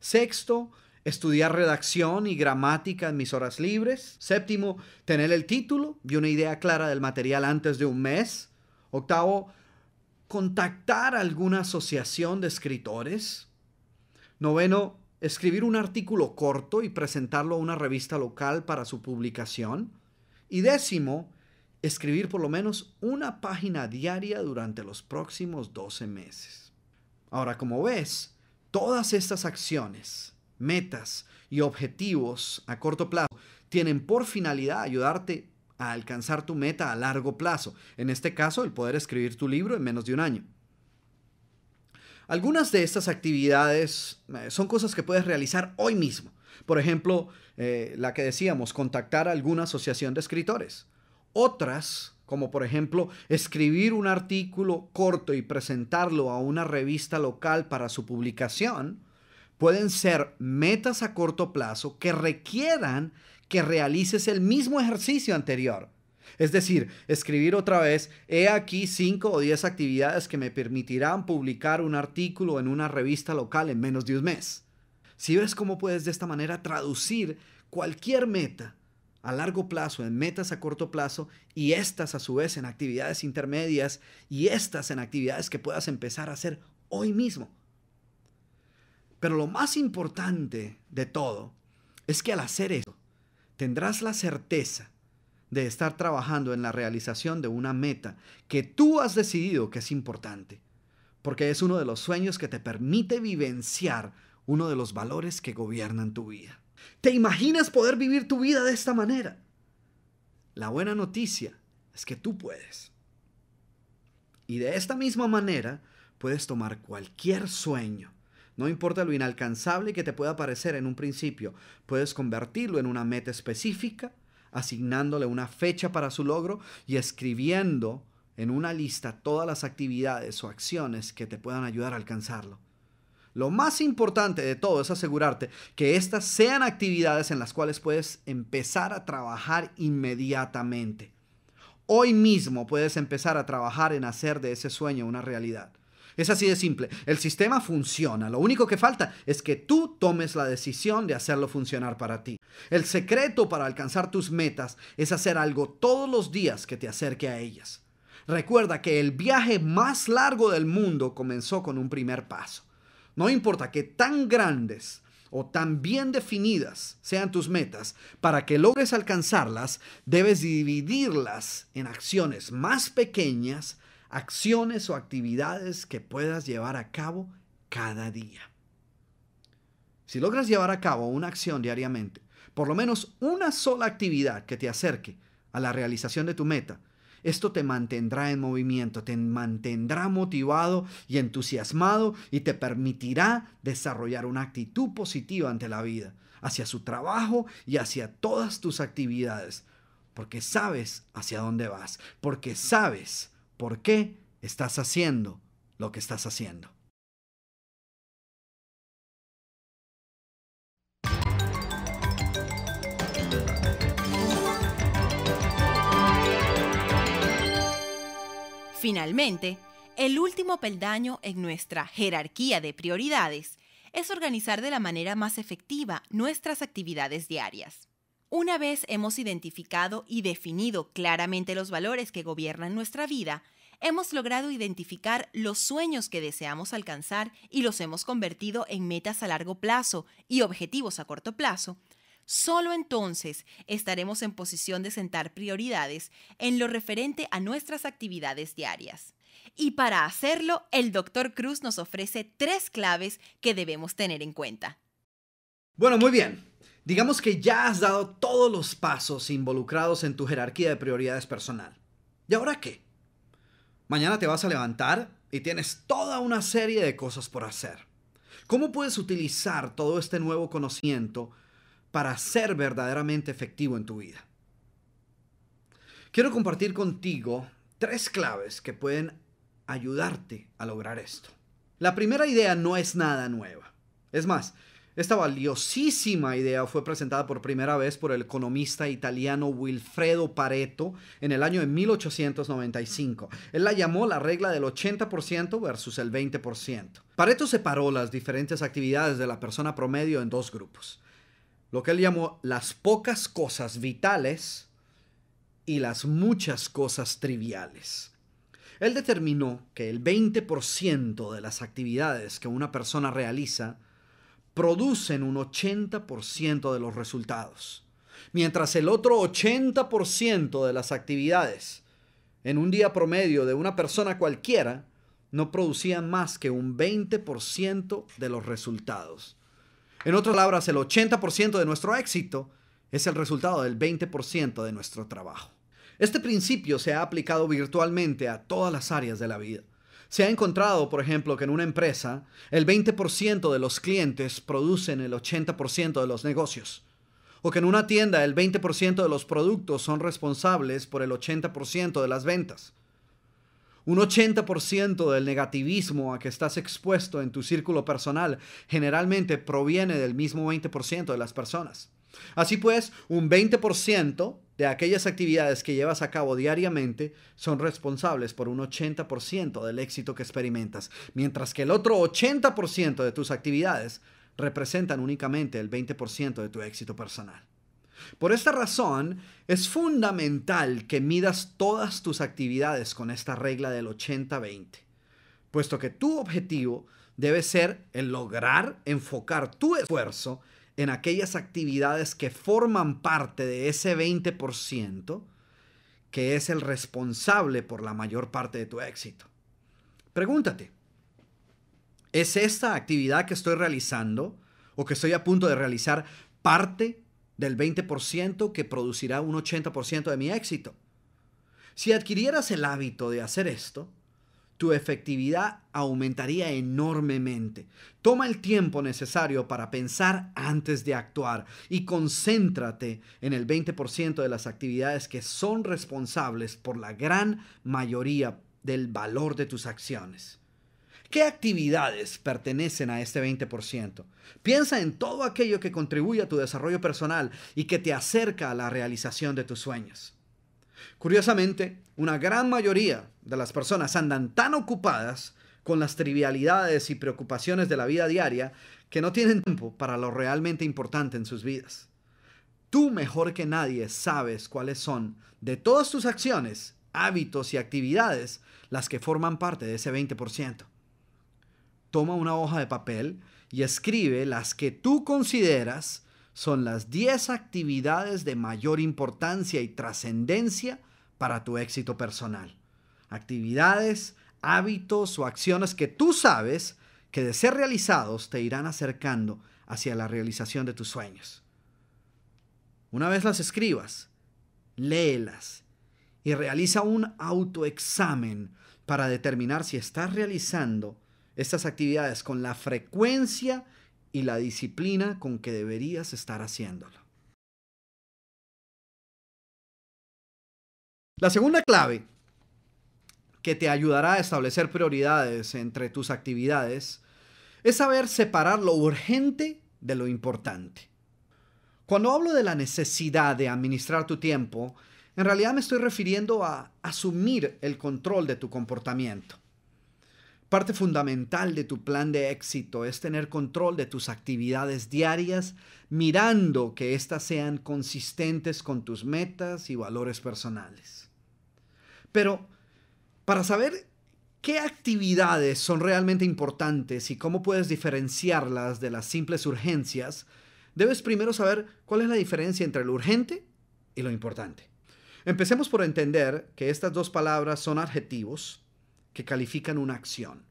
S2: Sexto, estudiar redacción y gramática en mis horas libres. Séptimo, tener el título y una idea clara del material antes de un mes. Octavo, contactar alguna asociación de escritores. Noveno, escribir un artículo corto y presentarlo a una revista local para su publicación. Y décimo, escribir por lo menos una página diaria durante los próximos 12 meses. Ahora, como ves, todas estas acciones, metas y objetivos a corto plazo tienen por finalidad ayudarte a alcanzar tu meta a largo plazo. En este caso, el poder escribir tu libro en menos de un año. Algunas de estas actividades eh, son cosas que puedes realizar hoy mismo. Por ejemplo, eh, la que decíamos, contactar a alguna asociación de escritores. Otras, como por ejemplo, escribir un artículo corto y presentarlo a una revista local para su publicación, pueden ser metas a corto plazo que requieran que realices el mismo ejercicio anterior. Es decir, escribir otra vez, he aquí 5 o 10 actividades que me permitirán publicar un artículo en una revista local en menos de un mes. Si ves cómo puedes de esta manera traducir cualquier meta a largo plazo en metas a corto plazo y estas a su vez en actividades intermedias y estas en actividades que puedas empezar a hacer hoy mismo. Pero lo más importante de todo es que al hacer eso, tendrás la certeza de estar trabajando en la realización de una meta que tú has decidido que es importante, porque es uno de los sueños que te permite vivenciar uno de los valores que gobiernan tu vida. ¿Te imaginas poder vivir tu vida de esta manera? La buena noticia es que tú puedes. Y de esta misma manera puedes tomar cualquier sueño no importa lo inalcanzable que te pueda parecer en un principio, puedes convertirlo en una meta específica, asignándole una fecha para su logro y escribiendo en una lista todas las actividades o acciones que te puedan ayudar a alcanzarlo. Lo más importante de todo es asegurarte que estas sean actividades en las cuales puedes empezar a trabajar inmediatamente. Hoy mismo puedes empezar a trabajar en hacer de ese sueño una realidad. Es así de simple. El sistema funciona. Lo único que falta es que tú tomes la decisión de hacerlo funcionar para ti. El secreto para alcanzar tus metas es hacer algo todos los días que te acerque a ellas. Recuerda que el viaje más largo del mundo comenzó con un primer paso. No importa que tan grandes o tan bien definidas sean tus metas, para que logres alcanzarlas, debes dividirlas en acciones más pequeñas acciones o actividades que puedas llevar a cabo cada día. Si logras llevar a cabo una acción diariamente, por lo menos una sola actividad que te acerque a la realización de tu meta, esto te mantendrá en movimiento, te mantendrá motivado y entusiasmado y te permitirá desarrollar una actitud positiva ante la vida, hacia su trabajo y hacia todas tus actividades, porque sabes hacia dónde vas, porque sabes por qué estás haciendo lo que estás haciendo.
S1: Finalmente, el último peldaño en nuestra jerarquía de prioridades es organizar de la manera más efectiva nuestras actividades diarias. Una vez hemos identificado y definido claramente los valores que gobiernan nuestra vida, hemos logrado identificar los sueños que deseamos alcanzar y los hemos convertido en metas a largo plazo y objetivos a corto plazo, solo entonces estaremos en posición de sentar prioridades en lo referente a nuestras actividades diarias. Y para hacerlo, el Dr. Cruz nos ofrece tres claves que debemos tener en cuenta. Bueno, muy
S2: bien. Digamos que ya has dado todos los pasos involucrados en tu jerarquía de prioridades personal. ¿Y ahora qué? Mañana te vas a levantar y tienes toda una serie de cosas por hacer. ¿Cómo puedes utilizar todo este nuevo conocimiento para ser verdaderamente efectivo en tu vida? Quiero compartir contigo tres claves que pueden ayudarte a lograr esto. La primera idea no es nada nueva. Es más, esta valiosísima idea fue presentada por primera vez por el economista italiano Wilfredo Pareto en el año de 1895. Él la llamó la regla del 80% versus el 20%. Pareto separó las diferentes actividades de la persona promedio en dos grupos. Lo que él llamó las pocas cosas vitales y las muchas cosas triviales. Él determinó que el 20% de las actividades que una persona realiza producen un 80% de los resultados, mientras el otro 80% de las actividades en un día promedio de una persona cualquiera no producían más que un 20% de los resultados. En otras palabras, el 80% de nuestro éxito es el resultado del 20% de nuestro trabajo. Este principio se ha aplicado virtualmente a todas las áreas de la vida. Se ha encontrado, por ejemplo, que en una empresa el 20% de los clientes producen el 80% de los negocios. O que en una tienda el 20% de los productos son responsables por el 80% de las ventas. Un 80% del negativismo a que estás expuesto en tu círculo personal generalmente proviene del mismo 20% de las personas. Así pues, un 20% de aquellas actividades que llevas a cabo diariamente son responsables por un 80% del éxito que experimentas, mientras que el otro 80% de tus actividades representan únicamente el 20% de tu éxito personal. Por esta razón, es fundamental que midas todas tus actividades con esta regla del 80-20, puesto que tu objetivo debe ser el lograr enfocar tu esfuerzo en aquellas actividades que forman parte de ese 20% que es el responsable por la mayor parte de tu éxito. Pregúntate, ¿es esta actividad que estoy realizando o que estoy a punto de realizar parte del 20% que producirá un 80% de mi éxito? Si adquirieras el hábito de hacer esto, tu efectividad aumentaría enormemente. Toma el tiempo necesario para pensar antes de actuar y concéntrate en el 20% de las actividades que son responsables por la gran mayoría del valor de tus acciones. ¿Qué actividades pertenecen a este 20%? Piensa en todo aquello que contribuye a tu desarrollo personal y que te acerca a la realización de tus sueños. Curiosamente, una gran mayoría de las personas andan tan ocupadas con las trivialidades y preocupaciones de la vida diaria que no tienen tiempo para lo realmente importante en sus vidas. Tú mejor que nadie sabes cuáles son de todas tus acciones, hábitos y actividades las que forman parte de ese 20%. Toma una hoja de papel y escribe las que tú consideras son las 10 actividades de mayor importancia y trascendencia para tu éxito personal actividades, hábitos o acciones que tú sabes que de ser realizados te irán acercando hacia la realización de tus sueños. Una vez las escribas, léelas y realiza un autoexamen para determinar si estás realizando estas actividades con la frecuencia y la disciplina con que deberías estar haciéndolo. La segunda clave que te ayudará a establecer prioridades entre tus actividades es saber separar lo urgente de lo importante. Cuando hablo de la necesidad de administrar tu tiempo, en realidad me estoy refiriendo a asumir el control de tu comportamiento. Parte fundamental de tu plan de éxito es tener control de tus actividades diarias, mirando que éstas sean consistentes con tus metas y valores personales. Pero para saber qué actividades son realmente importantes y cómo puedes diferenciarlas de las simples urgencias, debes primero saber cuál es la diferencia entre lo urgente y lo importante. Empecemos por entender que estas dos palabras son adjetivos que califican una acción.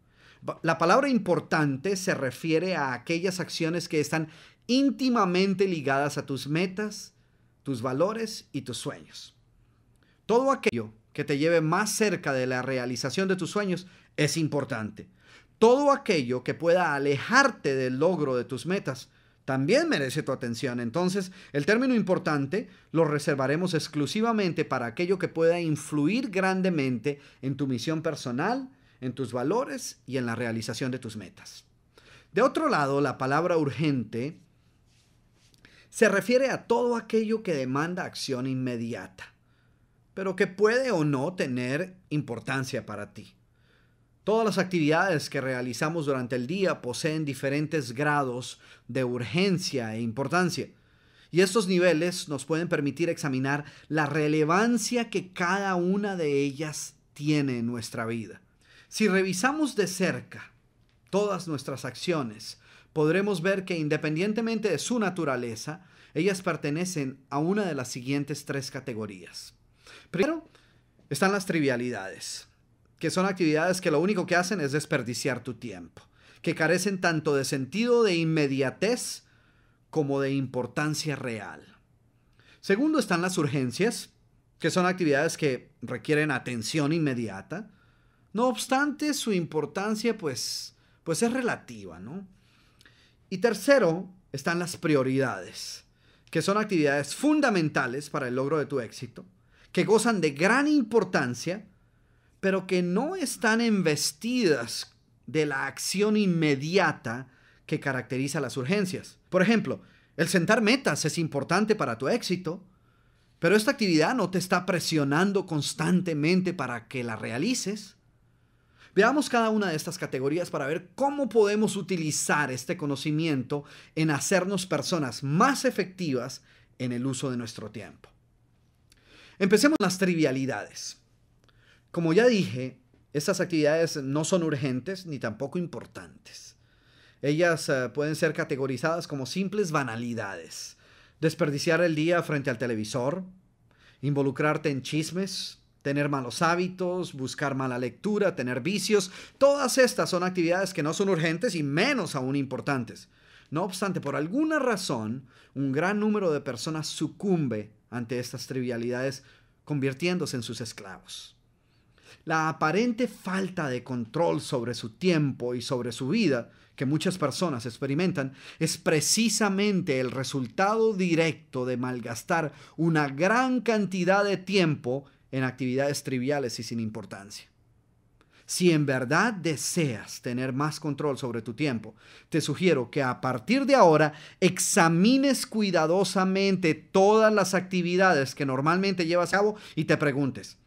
S2: La palabra importante se refiere a aquellas acciones que están íntimamente ligadas a tus metas, tus valores y tus sueños. Todo aquello que te lleve más cerca de la realización de tus sueños es importante. Todo aquello que pueda alejarte del logro de tus metas también merece tu atención. Entonces, el término importante lo reservaremos exclusivamente para aquello que pueda influir grandemente en tu misión personal, en tus valores y en la realización de tus metas. De otro lado, la palabra urgente se refiere a todo aquello que demanda acción inmediata pero que puede o no tener importancia para ti. Todas las actividades que realizamos durante el día poseen diferentes grados de urgencia e importancia. Y estos niveles nos pueden permitir examinar la relevancia que cada una de ellas tiene en nuestra vida. Si revisamos de cerca todas nuestras acciones, podremos ver que independientemente de su naturaleza, ellas pertenecen a una de las siguientes tres categorías. Primero están las trivialidades, que son actividades que lo único que hacen es desperdiciar tu tiempo, que carecen tanto de sentido de inmediatez como de importancia real. Segundo están las urgencias, que son actividades que requieren atención inmediata. No obstante, su importancia pues, pues es relativa, ¿no? Y tercero están las prioridades, que son actividades fundamentales para el logro de tu éxito, que gozan de gran importancia, pero que no están investidas de la acción inmediata que caracteriza las urgencias. Por ejemplo, el sentar metas es importante para tu éxito, pero esta actividad no te está presionando constantemente para que la realices. Veamos cada una de estas categorías para ver cómo podemos utilizar este conocimiento en hacernos personas más efectivas en el uso de nuestro tiempo. Empecemos las trivialidades. Como ya dije, estas actividades no son urgentes ni tampoco importantes. Ellas eh, pueden ser categorizadas como simples banalidades. Desperdiciar el día frente al televisor, involucrarte en chismes, tener malos hábitos, buscar mala lectura, tener vicios. Todas estas son actividades que no son urgentes y menos aún importantes. No obstante, por alguna razón, un gran número de personas sucumbe ante estas trivialidades, convirtiéndose en sus esclavos. La aparente falta de control sobre su tiempo y sobre su vida que muchas personas experimentan es precisamente el resultado directo de malgastar una gran cantidad de tiempo en actividades triviales y sin importancia. Si en verdad deseas tener más control sobre tu tiempo, te sugiero que a partir de ahora examines cuidadosamente todas las actividades que normalmente llevas a cabo y te preguntes,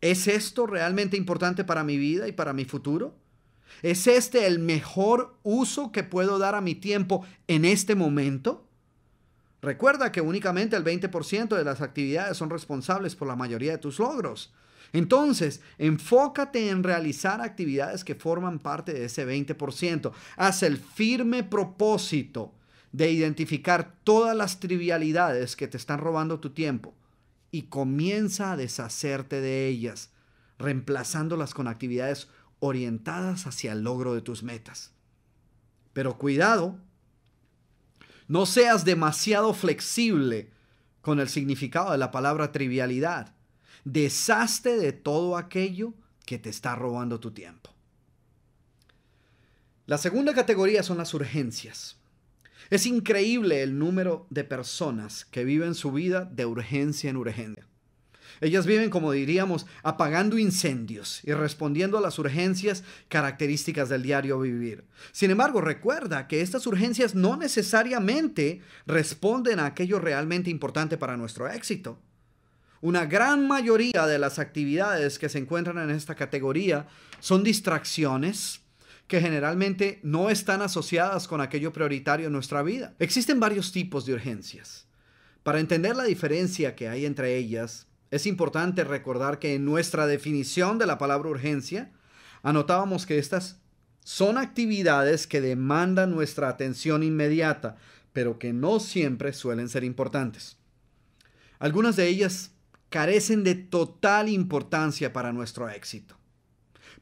S2: ¿es esto realmente importante para mi vida y para mi futuro? ¿Es este el mejor uso que puedo dar a mi tiempo en este momento? Recuerda que únicamente el 20% de las actividades son responsables por la mayoría de tus logros. Entonces, enfócate en realizar actividades que forman parte de ese 20%. Haz el firme propósito de identificar todas las trivialidades que te están robando tu tiempo y comienza a deshacerte de ellas, reemplazándolas con actividades orientadas hacia el logro de tus metas. Pero cuidado, no seas demasiado flexible con el significado de la palabra trivialidad desaste de todo aquello que te está robando tu tiempo. La segunda categoría son las urgencias. Es increíble el número de personas que viven su vida de urgencia en urgencia. Ellas viven, como diríamos, apagando incendios y respondiendo a las urgencias características del diario vivir. Sin embargo, recuerda que estas urgencias no necesariamente responden a aquello realmente importante para nuestro éxito. Una gran mayoría de las actividades que se encuentran en esta categoría son distracciones que generalmente no están asociadas con aquello prioritario en nuestra vida. Existen varios tipos de urgencias. Para entender la diferencia que hay entre ellas, es importante recordar que en nuestra definición de la palabra urgencia, anotábamos que estas son actividades que demandan nuestra atención inmediata, pero que no siempre suelen ser importantes. Algunas de ellas carecen de total importancia para nuestro éxito.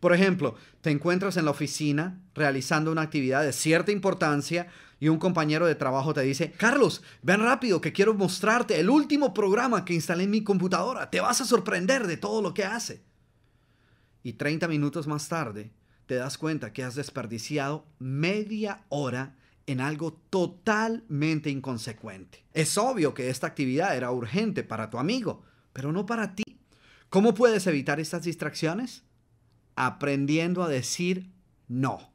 S2: Por ejemplo, te encuentras en la oficina realizando una actividad de cierta importancia y un compañero de trabajo te dice, Carlos, ven rápido que quiero mostrarte el último programa que instalé en mi computadora. Te vas a sorprender de todo lo que hace. Y 30 minutos más tarde, te das cuenta que has desperdiciado media hora en algo totalmente inconsecuente. Es obvio que esta actividad era urgente para tu amigo, pero no para ti. ¿Cómo puedes evitar estas distracciones? Aprendiendo a decir no.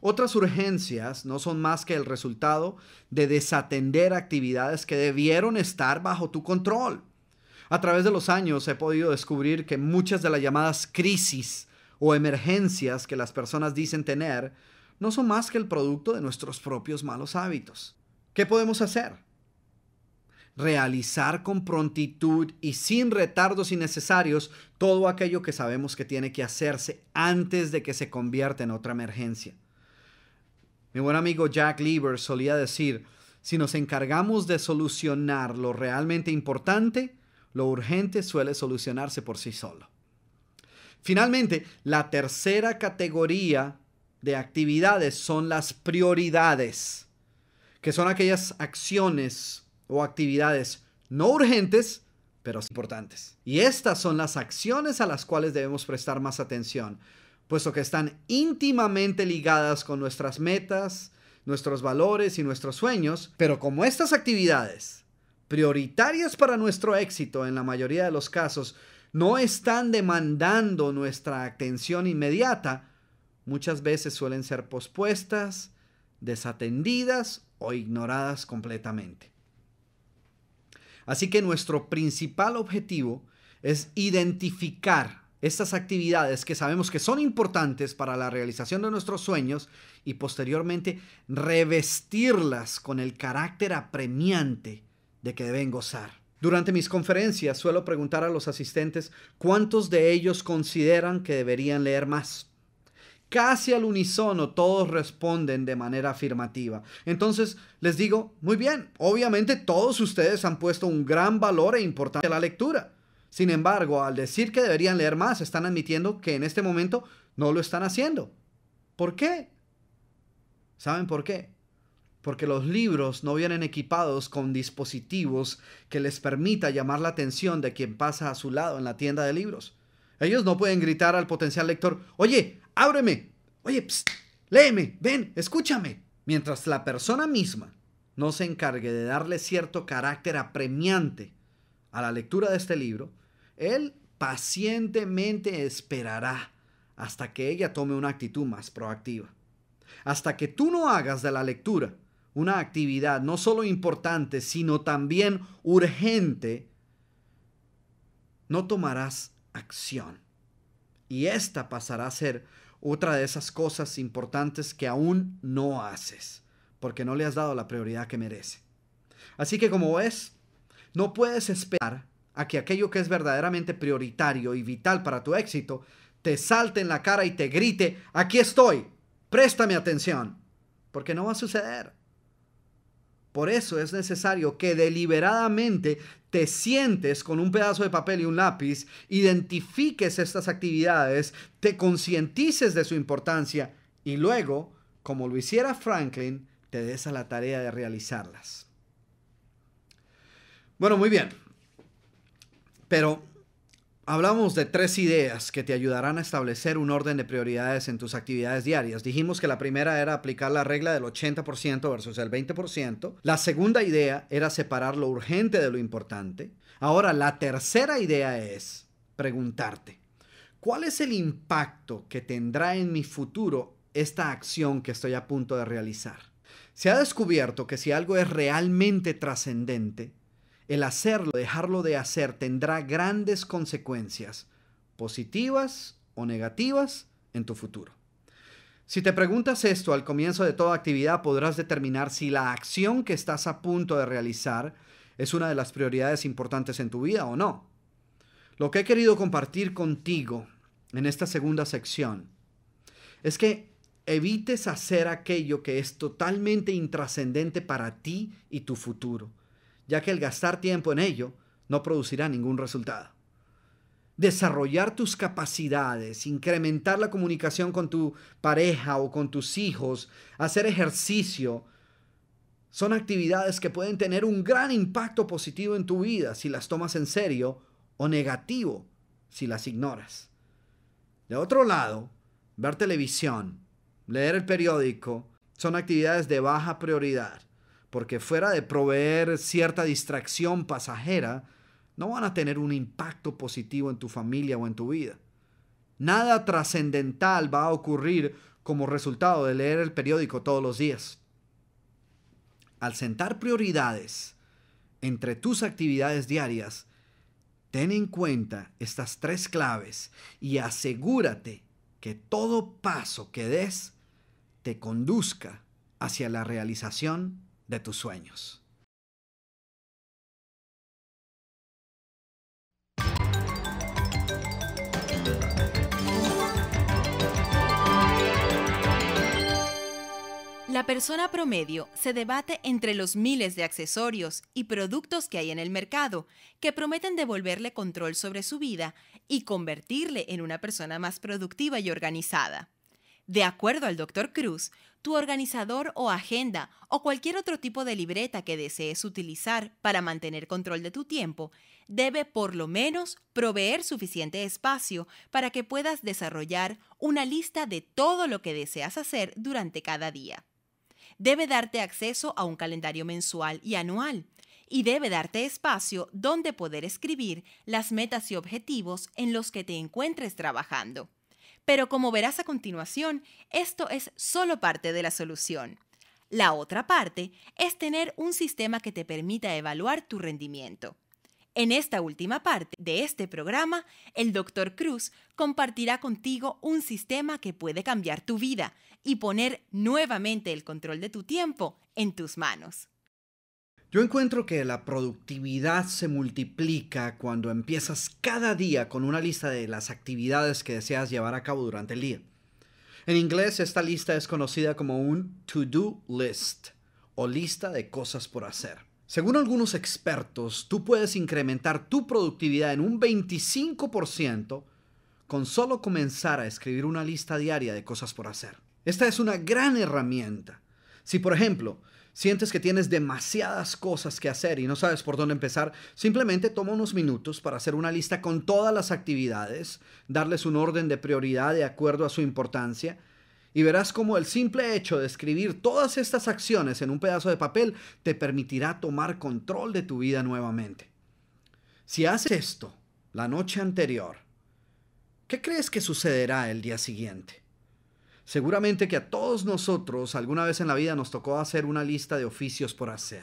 S2: Otras urgencias no son más que el resultado de desatender actividades que debieron estar bajo tu control. A través de los años he podido descubrir que muchas de las llamadas crisis o emergencias que las personas dicen tener no son más que el producto de nuestros propios malos hábitos. ¿Qué podemos hacer? realizar con prontitud y sin retardos innecesarios todo aquello que sabemos que tiene que hacerse antes de que se convierta en otra emergencia. Mi buen amigo Jack Lieber solía decir, si nos encargamos de solucionar lo realmente importante, lo urgente suele solucionarse por sí solo. Finalmente, la tercera categoría de actividades son las prioridades, que son aquellas acciones o actividades no urgentes, pero importantes. Y estas son las acciones a las cuales debemos prestar más atención, puesto que están íntimamente ligadas con nuestras metas, nuestros valores y nuestros sueños, pero como estas actividades, prioritarias para nuestro éxito en la mayoría de los casos, no están demandando nuestra atención inmediata, muchas veces suelen ser pospuestas, desatendidas o ignoradas completamente. Así que nuestro principal objetivo es identificar estas actividades que sabemos que son importantes para la realización de nuestros sueños y posteriormente revestirlas con el carácter apremiante de que deben gozar. Durante mis conferencias suelo preguntar a los asistentes cuántos de ellos consideran que deberían leer más. Casi al unísono todos responden de manera afirmativa. Entonces les digo, muy bien, obviamente todos ustedes han puesto un gran valor e importancia a la lectura. Sin embargo, al decir que deberían leer más, están admitiendo que en este momento no lo están haciendo. ¿Por qué? ¿Saben por qué? Porque los libros no vienen equipados con dispositivos que les permita llamar la atención de quien pasa a su lado en la tienda de libros. Ellos no pueden gritar al potencial lector, oye, ábreme, oye, psst, léeme, ven, escúchame. Mientras la persona misma no se encargue de darle cierto carácter apremiante a la lectura de este libro, él pacientemente esperará hasta que ella tome una actitud más proactiva. Hasta que tú no hagas de la lectura una actividad no solo importante, sino también urgente, no tomarás acción. Y esta pasará a ser otra de esas cosas importantes que aún no haces, porque no le has dado la prioridad que merece. Así que como ves, no puedes esperar a que aquello que es verdaderamente prioritario y vital para tu éxito te salte en la cara y te grite, aquí estoy, préstame atención, porque no va a suceder. Por eso es necesario que deliberadamente te sientes con un pedazo de papel y un lápiz, identifiques estas actividades, te concientices de su importancia y luego, como lo hiciera Franklin, te des a la tarea de realizarlas. Bueno, muy bien. Pero Hablamos de tres ideas que te ayudarán a establecer un orden de prioridades en tus actividades diarias. Dijimos que la primera era aplicar la regla del 80% versus el 20%. La segunda idea era separar lo urgente de lo importante. Ahora, la tercera idea es preguntarte, ¿cuál es el impacto que tendrá en mi futuro esta acción que estoy a punto de realizar? Se ha descubierto que si algo es realmente trascendente, el hacerlo, dejarlo de hacer, tendrá grandes consecuencias, positivas o negativas, en tu futuro. Si te preguntas esto al comienzo de toda actividad, podrás determinar si la acción que estás a punto de realizar es una de las prioridades importantes en tu vida o no. Lo que he querido compartir contigo en esta segunda sección es que evites hacer aquello que es totalmente intrascendente para ti y tu futuro ya que el gastar tiempo en ello no producirá ningún resultado. Desarrollar tus capacidades, incrementar la comunicación con tu pareja o con tus hijos, hacer ejercicio, son actividades que pueden tener un gran impacto positivo en tu vida si las tomas en serio o negativo si las ignoras. De otro lado, ver televisión, leer el periódico, son actividades de baja prioridad porque fuera de proveer cierta distracción pasajera, no van a tener un impacto positivo en tu familia o en tu vida. Nada trascendental va a ocurrir como resultado de leer el periódico todos los días. Al sentar prioridades entre tus actividades diarias, ten en cuenta estas tres claves y asegúrate que todo paso que des te conduzca hacia la realización de tus sueños.
S1: La persona promedio se debate entre los miles de accesorios y productos que hay en el mercado que prometen devolverle control sobre su vida y convertirle en una persona más productiva y organizada. De acuerdo al Dr. Cruz, tu organizador o agenda o cualquier otro tipo de libreta que desees utilizar para mantener control de tu tiempo debe por lo menos proveer suficiente espacio para que puedas desarrollar una lista de todo lo que deseas hacer durante cada día. Debe darte acceso a un calendario mensual y anual y debe darte espacio donde poder escribir las metas y objetivos en los que te encuentres trabajando. Pero como verás a continuación, esto es solo parte de la solución. La otra parte es tener un sistema que te permita evaluar tu rendimiento. En esta última parte de este programa, el Dr. Cruz compartirá contigo un sistema que puede cambiar tu vida y poner nuevamente el control de tu tiempo en tus manos. Yo encuentro
S2: que la productividad se multiplica cuando empiezas cada día con una lista de las actividades que deseas llevar a cabo durante el día. En inglés esta lista es conocida como un to-do list o lista de cosas por hacer. Según algunos expertos, tú puedes incrementar tu productividad en un 25% con solo comenzar a escribir una lista diaria de cosas por hacer. Esta es una gran herramienta. Si por ejemplo sientes que tienes demasiadas cosas que hacer y no sabes por dónde empezar, simplemente toma unos minutos para hacer una lista con todas las actividades, darles un orden de prioridad de acuerdo a su importancia y verás cómo el simple hecho de escribir todas estas acciones en un pedazo de papel te permitirá tomar control de tu vida nuevamente. Si haces esto la noche anterior, ¿qué crees que sucederá el día siguiente? Seguramente que a todos nosotros alguna vez en la vida nos tocó hacer una lista de oficios por hacer,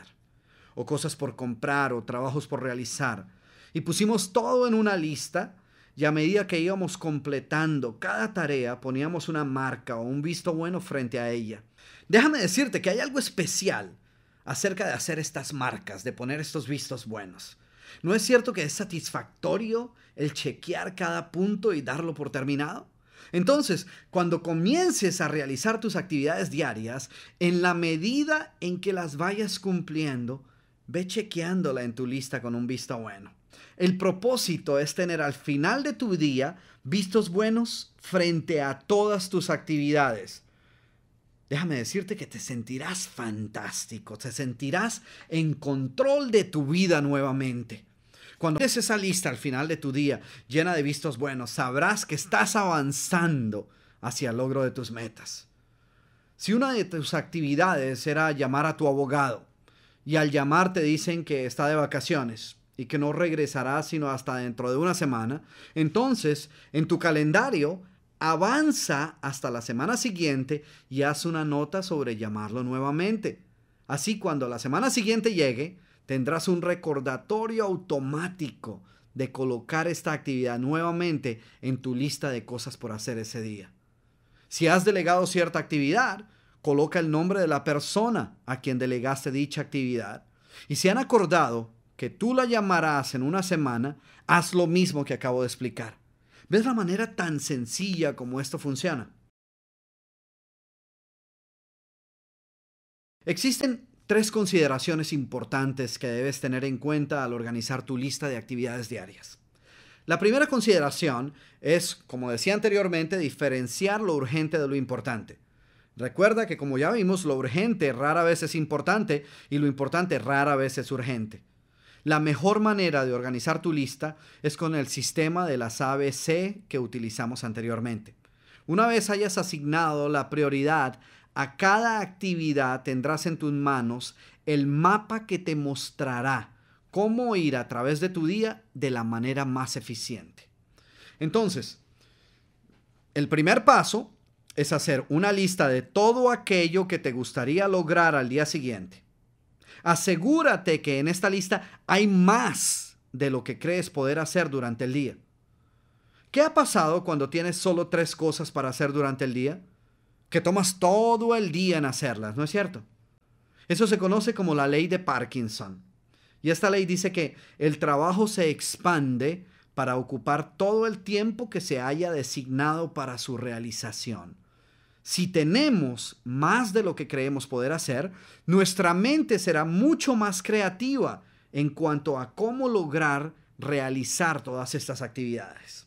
S2: o cosas por comprar, o trabajos por realizar. Y pusimos todo en una lista y a medida que íbamos completando cada tarea poníamos una marca o un visto bueno frente a ella. Déjame decirte que hay algo especial acerca de hacer estas marcas, de poner estos vistos buenos. ¿No es cierto que es satisfactorio el chequear cada punto y darlo por terminado? Entonces, cuando comiences a realizar tus actividades diarias, en la medida en que las vayas cumpliendo, ve chequeándola en tu lista con un visto bueno. El propósito es tener al final de tu día vistos buenos frente a todas tus actividades. Déjame decirte que te sentirás fantástico, te sentirás en control de tu vida nuevamente. Cuando tienes esa lista al final de tu día llena de vistos buenos, sabrás que estás avanzando hacia el logro de tus metas. Si una de tus actividades era llamar a tu abogado y al llamar te dicen que está de vacaciones y que no regresará sino hasta dentro de una semana, entonces en tu calendario avanza hasta la semana siguiente y haz una nota sobre llamarlo nuevamente. Así cuando la semana siguiente llegue, Tendrás un recordatorio automático de colocar esta actividad nuevamente en tu lista de cosas por hacer ese día. Si has delegado cierta actividad, coloca el nombre de la persona a quien delegaste dicha actividad. Y si han acordado que tú la llamarás en una semana, haz lo mismo que acabo de explicar. ¿Ves la manera tan sencilla como esto funciona? Existen Tres consideraciones importantes que debes tener en cuenta al organizar tu lista de actividades diarias. La primera consideración es, como decía anteriormente, diferenciar lo urgente de lo importante. Recuerda que como ya vimos, lo urgente rara vez es importante y lo importante rara vez es urgente. La mejor manera de organizar tu lista es con el sistema de las ABC que utilizamos anteriormente. Una vez hayas asignado la prioridad a cada actividad tendrás en tus manos el mapa que te mostrará cómo ir a través de tu día de la manera más eficiente. Entonces, el primer paso es hacer una lista de todo aquello que te gustaría lograr al día siguiente. Asegúrate que en esta lista hay más de lo que crees poder hacer durante el día. ¿Qué ha pasado cuando tienes solo tres cosas para hacer durante el día? que tomas todo el día en hacerlas, ¿no es cierto? Eso se conoce como la ley de Parkinson. Y esta ley dice que el trabajo se expande para ocupar todo el tiempo que se haya designado para su realización. Si tenemos más de lo que creemos poder hacer, nuestra mente será mucho más creativa en cuanto a cómo lograr realizar todas estas actividades.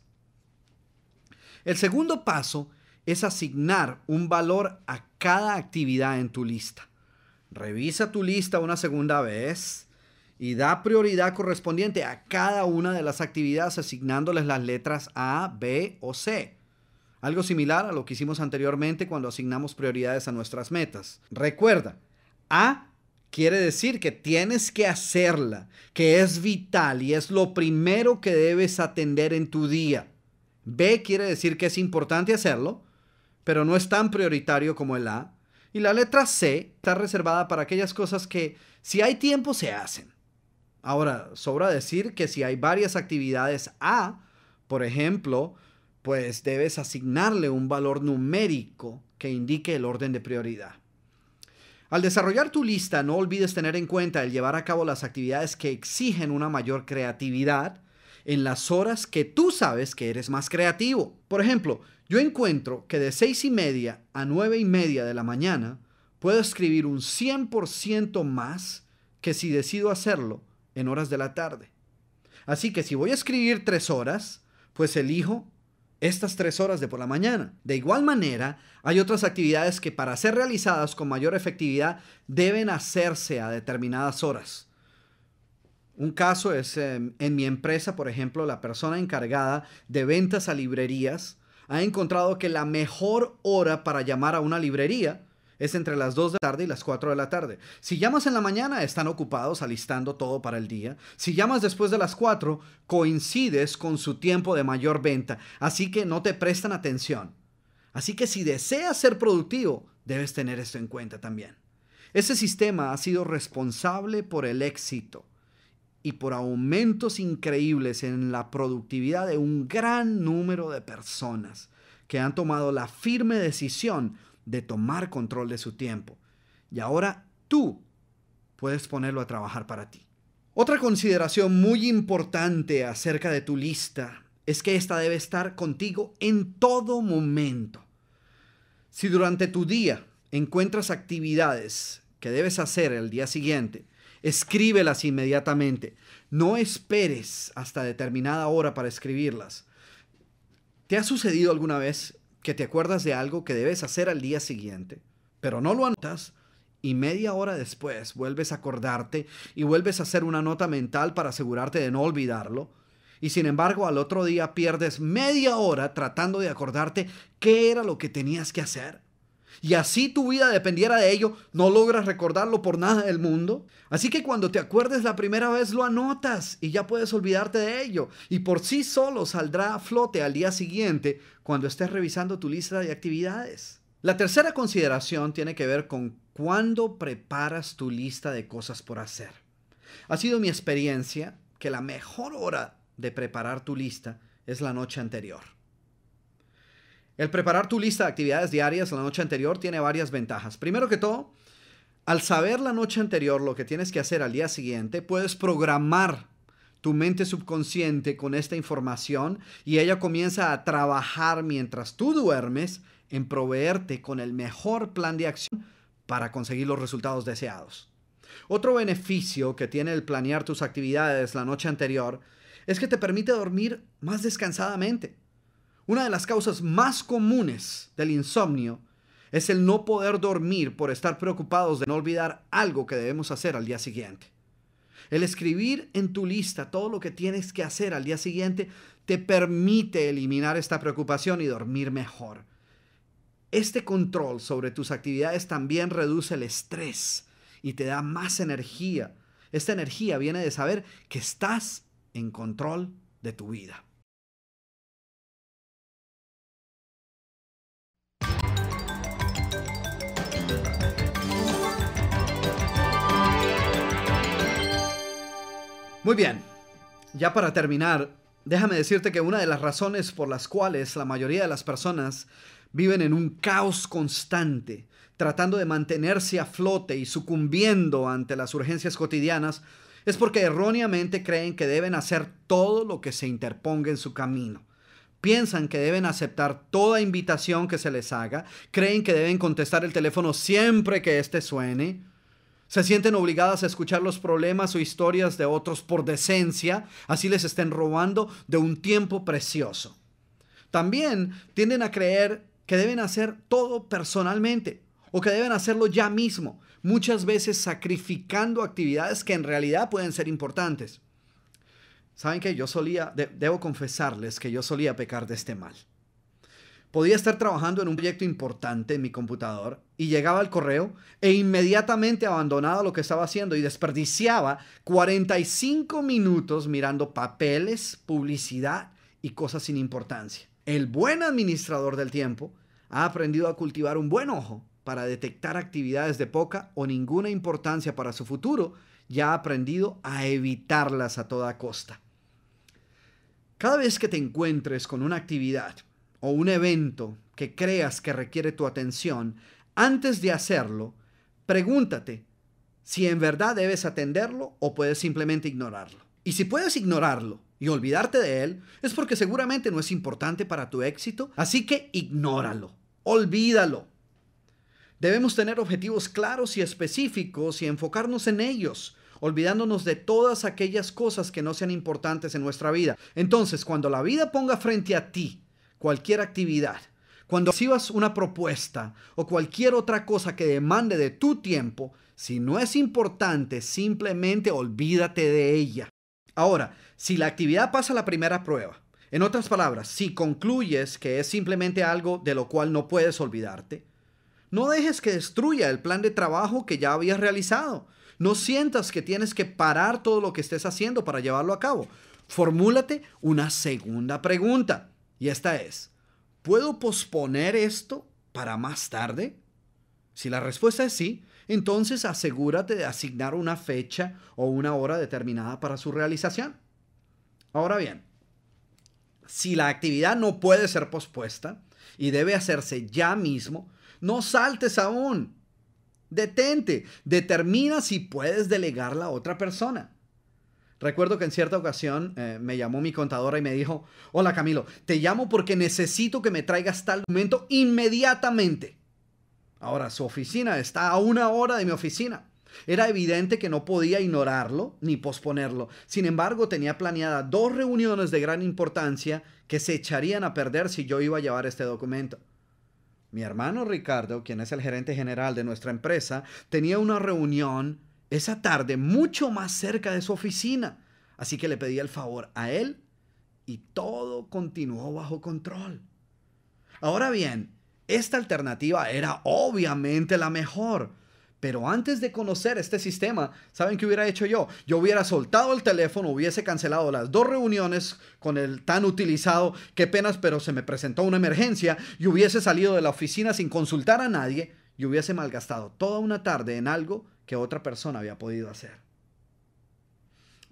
S2: El segundo paso es asignar un valor a cada actividad en tu lista. Revisa tu lista una segunda vez y da prioridad correspondiente a cada una de las actividades asignándoles las letras A, B o C. Algo similar a lo que hicimos anteriormente cuando asignamos prioridades a nuestras metas. Recuerda, A quiere decir que tienes que hacerla, que es vital y es lo primero que debes atender en tu día. B quiere decir que es importante hacerlo pero no es tan prioritario como el A. Y la letra C está reservada para aquellas cosas que si hay tiempo se hacen. Ahora, sobra decir que si hay varias actividades A, por ejemplo, pues debes asignarle un valor numérico que indique el orden de prioridad. Al desarrollar tu lista, no olvides tener en cuenta el llevar a cabo las actividades que exigen una mayor creatividad en las horas que tú sabes que eres más creativo. Por ejemplo, yo encuentro que de seis y media a nueve y media de la mañana puedo escribir un 100% más que si decido hacerlo en horas de la tarde. Así que si voy a escribir tres horas, pues elijo estas tres horas de por la mañana. De igual manera, hay otras actividades que para ser realizadas con mayor efectividad deben hacerse a determinadas horas. Un caso es em, en mi empresa, por ejemplo, la persona encargada de ventas a librerías ha encontrado que la mejor hora para llamar a una librería es entre las 2 de la tarde y las 4 de la tarde. Si llamas en la mañana, están ocupados alistando todo para el día. Si llamas después de las 4, coincides con su tiempo de mayor venta, así que no te prestan atención. Así que si deseas ser productivo, debes tener esto en cuenta también. Ese sistema ha sido responsable por el éxito y por aumentos increíbles en la productividad de un gran número de personas que han tomado la firme decisión de tomar control de su tiempo. Y ahora tú puedes ponerlo a trabajar para ti. Otra consideración muy importante acerca de tu lista es que esta debe estar contigo en todo momento. Si durante tu día encuentras actividades que debes hacer el día siguiente, escríbelas inmediatamente. No esperes hasta determinada hora para escribirlas. ¿Te ha sucedido alguna vez que te acuerdas de algo que debes hacer al día siguiente, pero no lo anotas? Y media hora después vuelves a acordarte y vuelves a hacer una nota mental para asegurarte de no olvidarlo. Y sin embargo al otro día pierdes media hora tratando de acordarte qué era lo que tenías que hacer y así tu vida dependiera de ello, no logras recordarlo por nada del mundo. Así que cuando te acuerdes la primera vez lo anotas y ya puedes olvidarte de ello y por sí solo saldrá a flote al día siguiente cuando estés revisando tu lista de actividades. La tercera consideración tiene que ver con cuándo preparas tu lista de cosas por hacer. Ha sido mi experiencia que la mejor hora de preparar tu lista es la noche anterior. El preparar tu lista de actividades diarias la noche anterior tiene varias ventajas. Primero que todo, al saber la noche anterior lo que tienes que hacer al día siguiente, puedes programar tu mente subconsciente con esta información y ella comienza a trabajar mientras tú duermes en proveerte con el mejor plan de acción para conseguir los resultados deseados. Otro beneficio que tiene el planear tus actividades la noche anterior es que te permite dormir más descansadamente. Una de las causas más comunes del insomnio es el no poder dormir por estar preocupados de no olvidar algo que debemos hacer al día siguiente. El escribir en tu lista todo lo que tienes que hacer al día siguiente te permite eliminar esta preocupación y dormir mejor. Este control sobre tus actividades también reduce el estrés y te da más energía. Esta energía viene de saber que estás en control de tu vida. Muy bien, ya para terminar, déjame decirte que una de las razones por las cuales la mayoría de las personas viven en un caos constante, tratando de mantenerse a flote y sucumbiendo ante las urgencias cotidianas, es porque erróneamente creen que deben hacer todo lo que se interponga en su camino. Piensan que deben aceptar toda invitación que se les haga, creen que deben contestar el teléfono siempre que éste suene, se sienten obligadas a escuchar los problemas o historias de otros por decencia, así les estén robando de un tiempo precioso. También tienden a creer que deben hacer todo personalmente o que deben hacerlo ya mismo, muchas veces sacrificando actividades que en realidad pueden ser importantes. Saben que yo solía, debo confesarles que yo solía pecar de este mal. Podía estar trabajando en un proyecto importante en mi computador y llegaba al correo e inmediatamente abandonaba lo que estaba haciendo y desperdiciaba 45 minutos mirando papeles, publicidad y cosas sin importancia. El buen administrador del tiempo ha aprendido a cultivar un buen ojo para detectar actividades de poca o ninguna importancia para su futuro y ha aprendido a evitarlas a toda costa. Cada vez que te encuentres con una actividad o un evento que creas que requiere tu atención, antes de hacerlo, pregúntate si en verdad debes atenderlo o puedes simplemente ignorarlo. Y si puedes ignorarlo y olvidarte de él, es porque seguramente no es importante para tu éxito, así que ignóralo, olvídalo. Debemos tener objetivos claros y específicos y enfocarnos en ellos, olvidándonos de todas aquellas cosas que no sean importantes en nuestra vida. Entonces, cuando la vida ponga frente a ti cualquier actividad cuando recibas una propuesta o cualquier otra cosa que demande de tu tiempo, si no es importante, simplemente olvídate de ella. Ahora, si la actividad pasa la primera prueba, en otras palabras, si concluyes que es simplemente algo de lo cual no puedes olvidarte, no dejes que destruya el plan de trabajo que ya habías realizado. No sientas que tienes que parar todo lo que estés haciendo para llevarlo a cabo. Formúlate una segunda pregunta. Y esta es, ¿puedo posponer esto para más tarde? Si la respuesta es sí, entonces asegúrate de asignar una fecha o una hora determinada para su realización. Ahora bien, si la actividad no puede ser pospuesta y debe hacerse ya mismo, no saltes aún. Detente, determina si puedes delegarla a otra persona. Recuerdo que en cierta ocasión eh, me llamó mi contadora y me dijo, hola Camilo, te llamo porque necesito que me traigas tal documento inmediatamente. Ahora, su oficina está a una hora de mi oficina. Era evidente que no podía ignorarlo ni posponerlo. Sin embargo, tenía planeada dos reuniones de gran importancia que se echarían a perder si yo iba a llevar este documento. Mi hermano Ricardo, quien es el gerente general de nuestra empresa, tenía una reunión esa tarde mucho más cerca de su oficina. Así que le pedí el favor a él y todo continuó bajo control. Ahora bien, esta alternativa era obviamente la mejor. Pero antes de conocer este sistema, ¿saben qué hubiera hecho yo? Yo hubiera soltado el teléfono, hubiese cancelado las dos reuniones con el tan utilizado, qué penas, pero se me presentó una emergencia, y hubiese salido de la oficina sin consultar a nadie, y hubiese malgastado toda una tarde en algo que otra persona había podido hacer.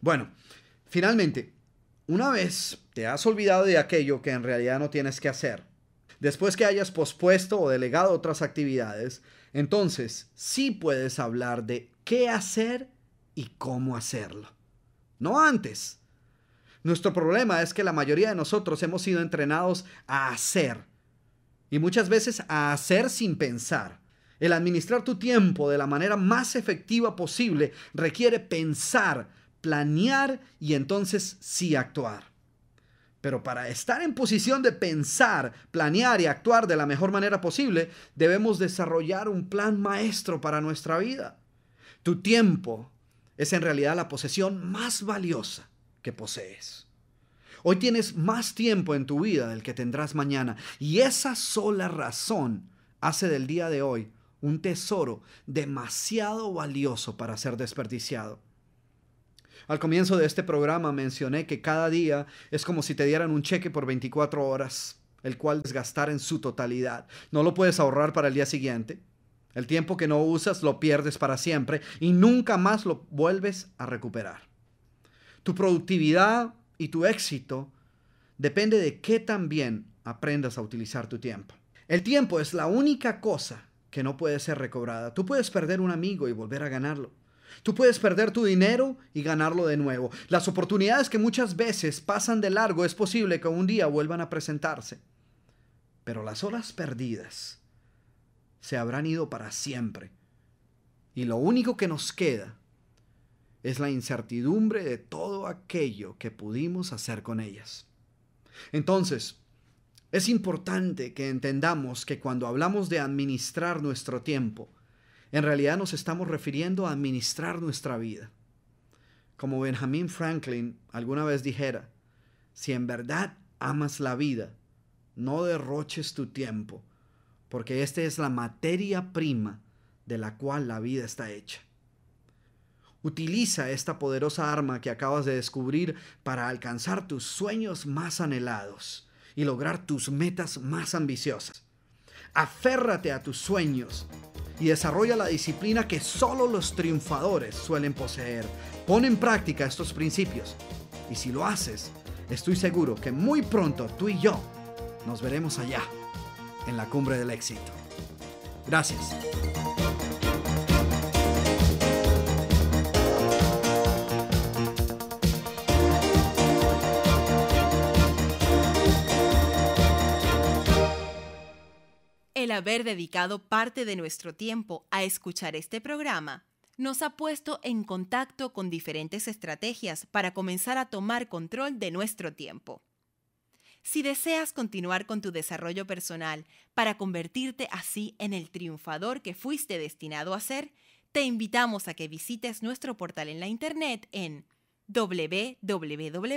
S2: Bueno, finalmente, una vez te has olvidado de aquello que en realidad no tienes que hacer, después que hayas pospuesto o delegado otras actividades, entonces sí puedes hablar de qué hacer y cómo hacerlo. No antes. Nuestro problema es que la mayoría de nosotros hemos sido entrenados a hacer. Y muchas veces a hacer sin pensar. El administrar tu tiempo de la manera más efectiva posible requiere pensar, planear y entonces sí actuar. Pero para estar en posición de pensar, planear y actuar de la mejor manera posible, debemos desarrollar un plan maestro para nuestra vida. Tu tiempo es en realidad la posesión más valiosa que posees. Hoy tienes más tiempo en tu vida del que tendrás mañana y esa sola razón hace del día de hoy un tesoro demasiado valioso para ser desperdiciado. Al comienzo de este programa mencioné que cada día es como si te dieran un cheque por 24 horas, el cual desgastar en su totalidad. No lo puedes ahorrar para el día siguiente. El tiempo que no usas lo pierdes para siempre y nunca más lo vuelves a recuperar. Tu productividad y tu éxito depende de qué también aprendas a utilizar tu tiempo. El tiempo es la única cosa que no puede ser recobrada. Tú puedes perder un amigo y volver a ganarlo. Tú puedes perder tu dinero y ganarlo de nuevo. Las oportunidades que muchas veces pasan de largo es posible que un día vuelvan a presentarse. Pero las horas perdidas se habrán ido para siempre. Y lo único que nos queda es la incertidumbre de todo aquello que pudimos hacer con ellas. Entonces, es importante que entendamos que cuando hablamos de administrar nuestro tiempo, en realidad nos estamos refiriendo a administrar nuestra vida. Como Benjamin Franklin alguna vez dijera, si en verdad amas la vida, no derroches tu tiempo, porque esta es la materia prima de la cual la vida está hecha. Utiliza esta poderosa arma que acabas de descubrir para alcanzar tus sueños más anhelados y lograr tus metas más ambiciosas. Aférrate a tus sueños y desarrolla la disciplina que solo los triunfadores suelen poseer. Pon en práctica estos principios y si lo haces, estoy seguro que muy pronto tú y yo nos veremos allá, en la cumbre del éxito. Gracias.
S1: el haber dedicado parte de nuestro tiempo a escuchar este programa nos ha puesto en contacto con diferentes estrategias para comenzar a tomar control de nuestro tiempo. Si deseas continuar con tu desarrollo personal para convertirte así en el triunfador que fuiste destinado a ser, te invitamos a que visites nuestro portal en la internet en www.elexito.com.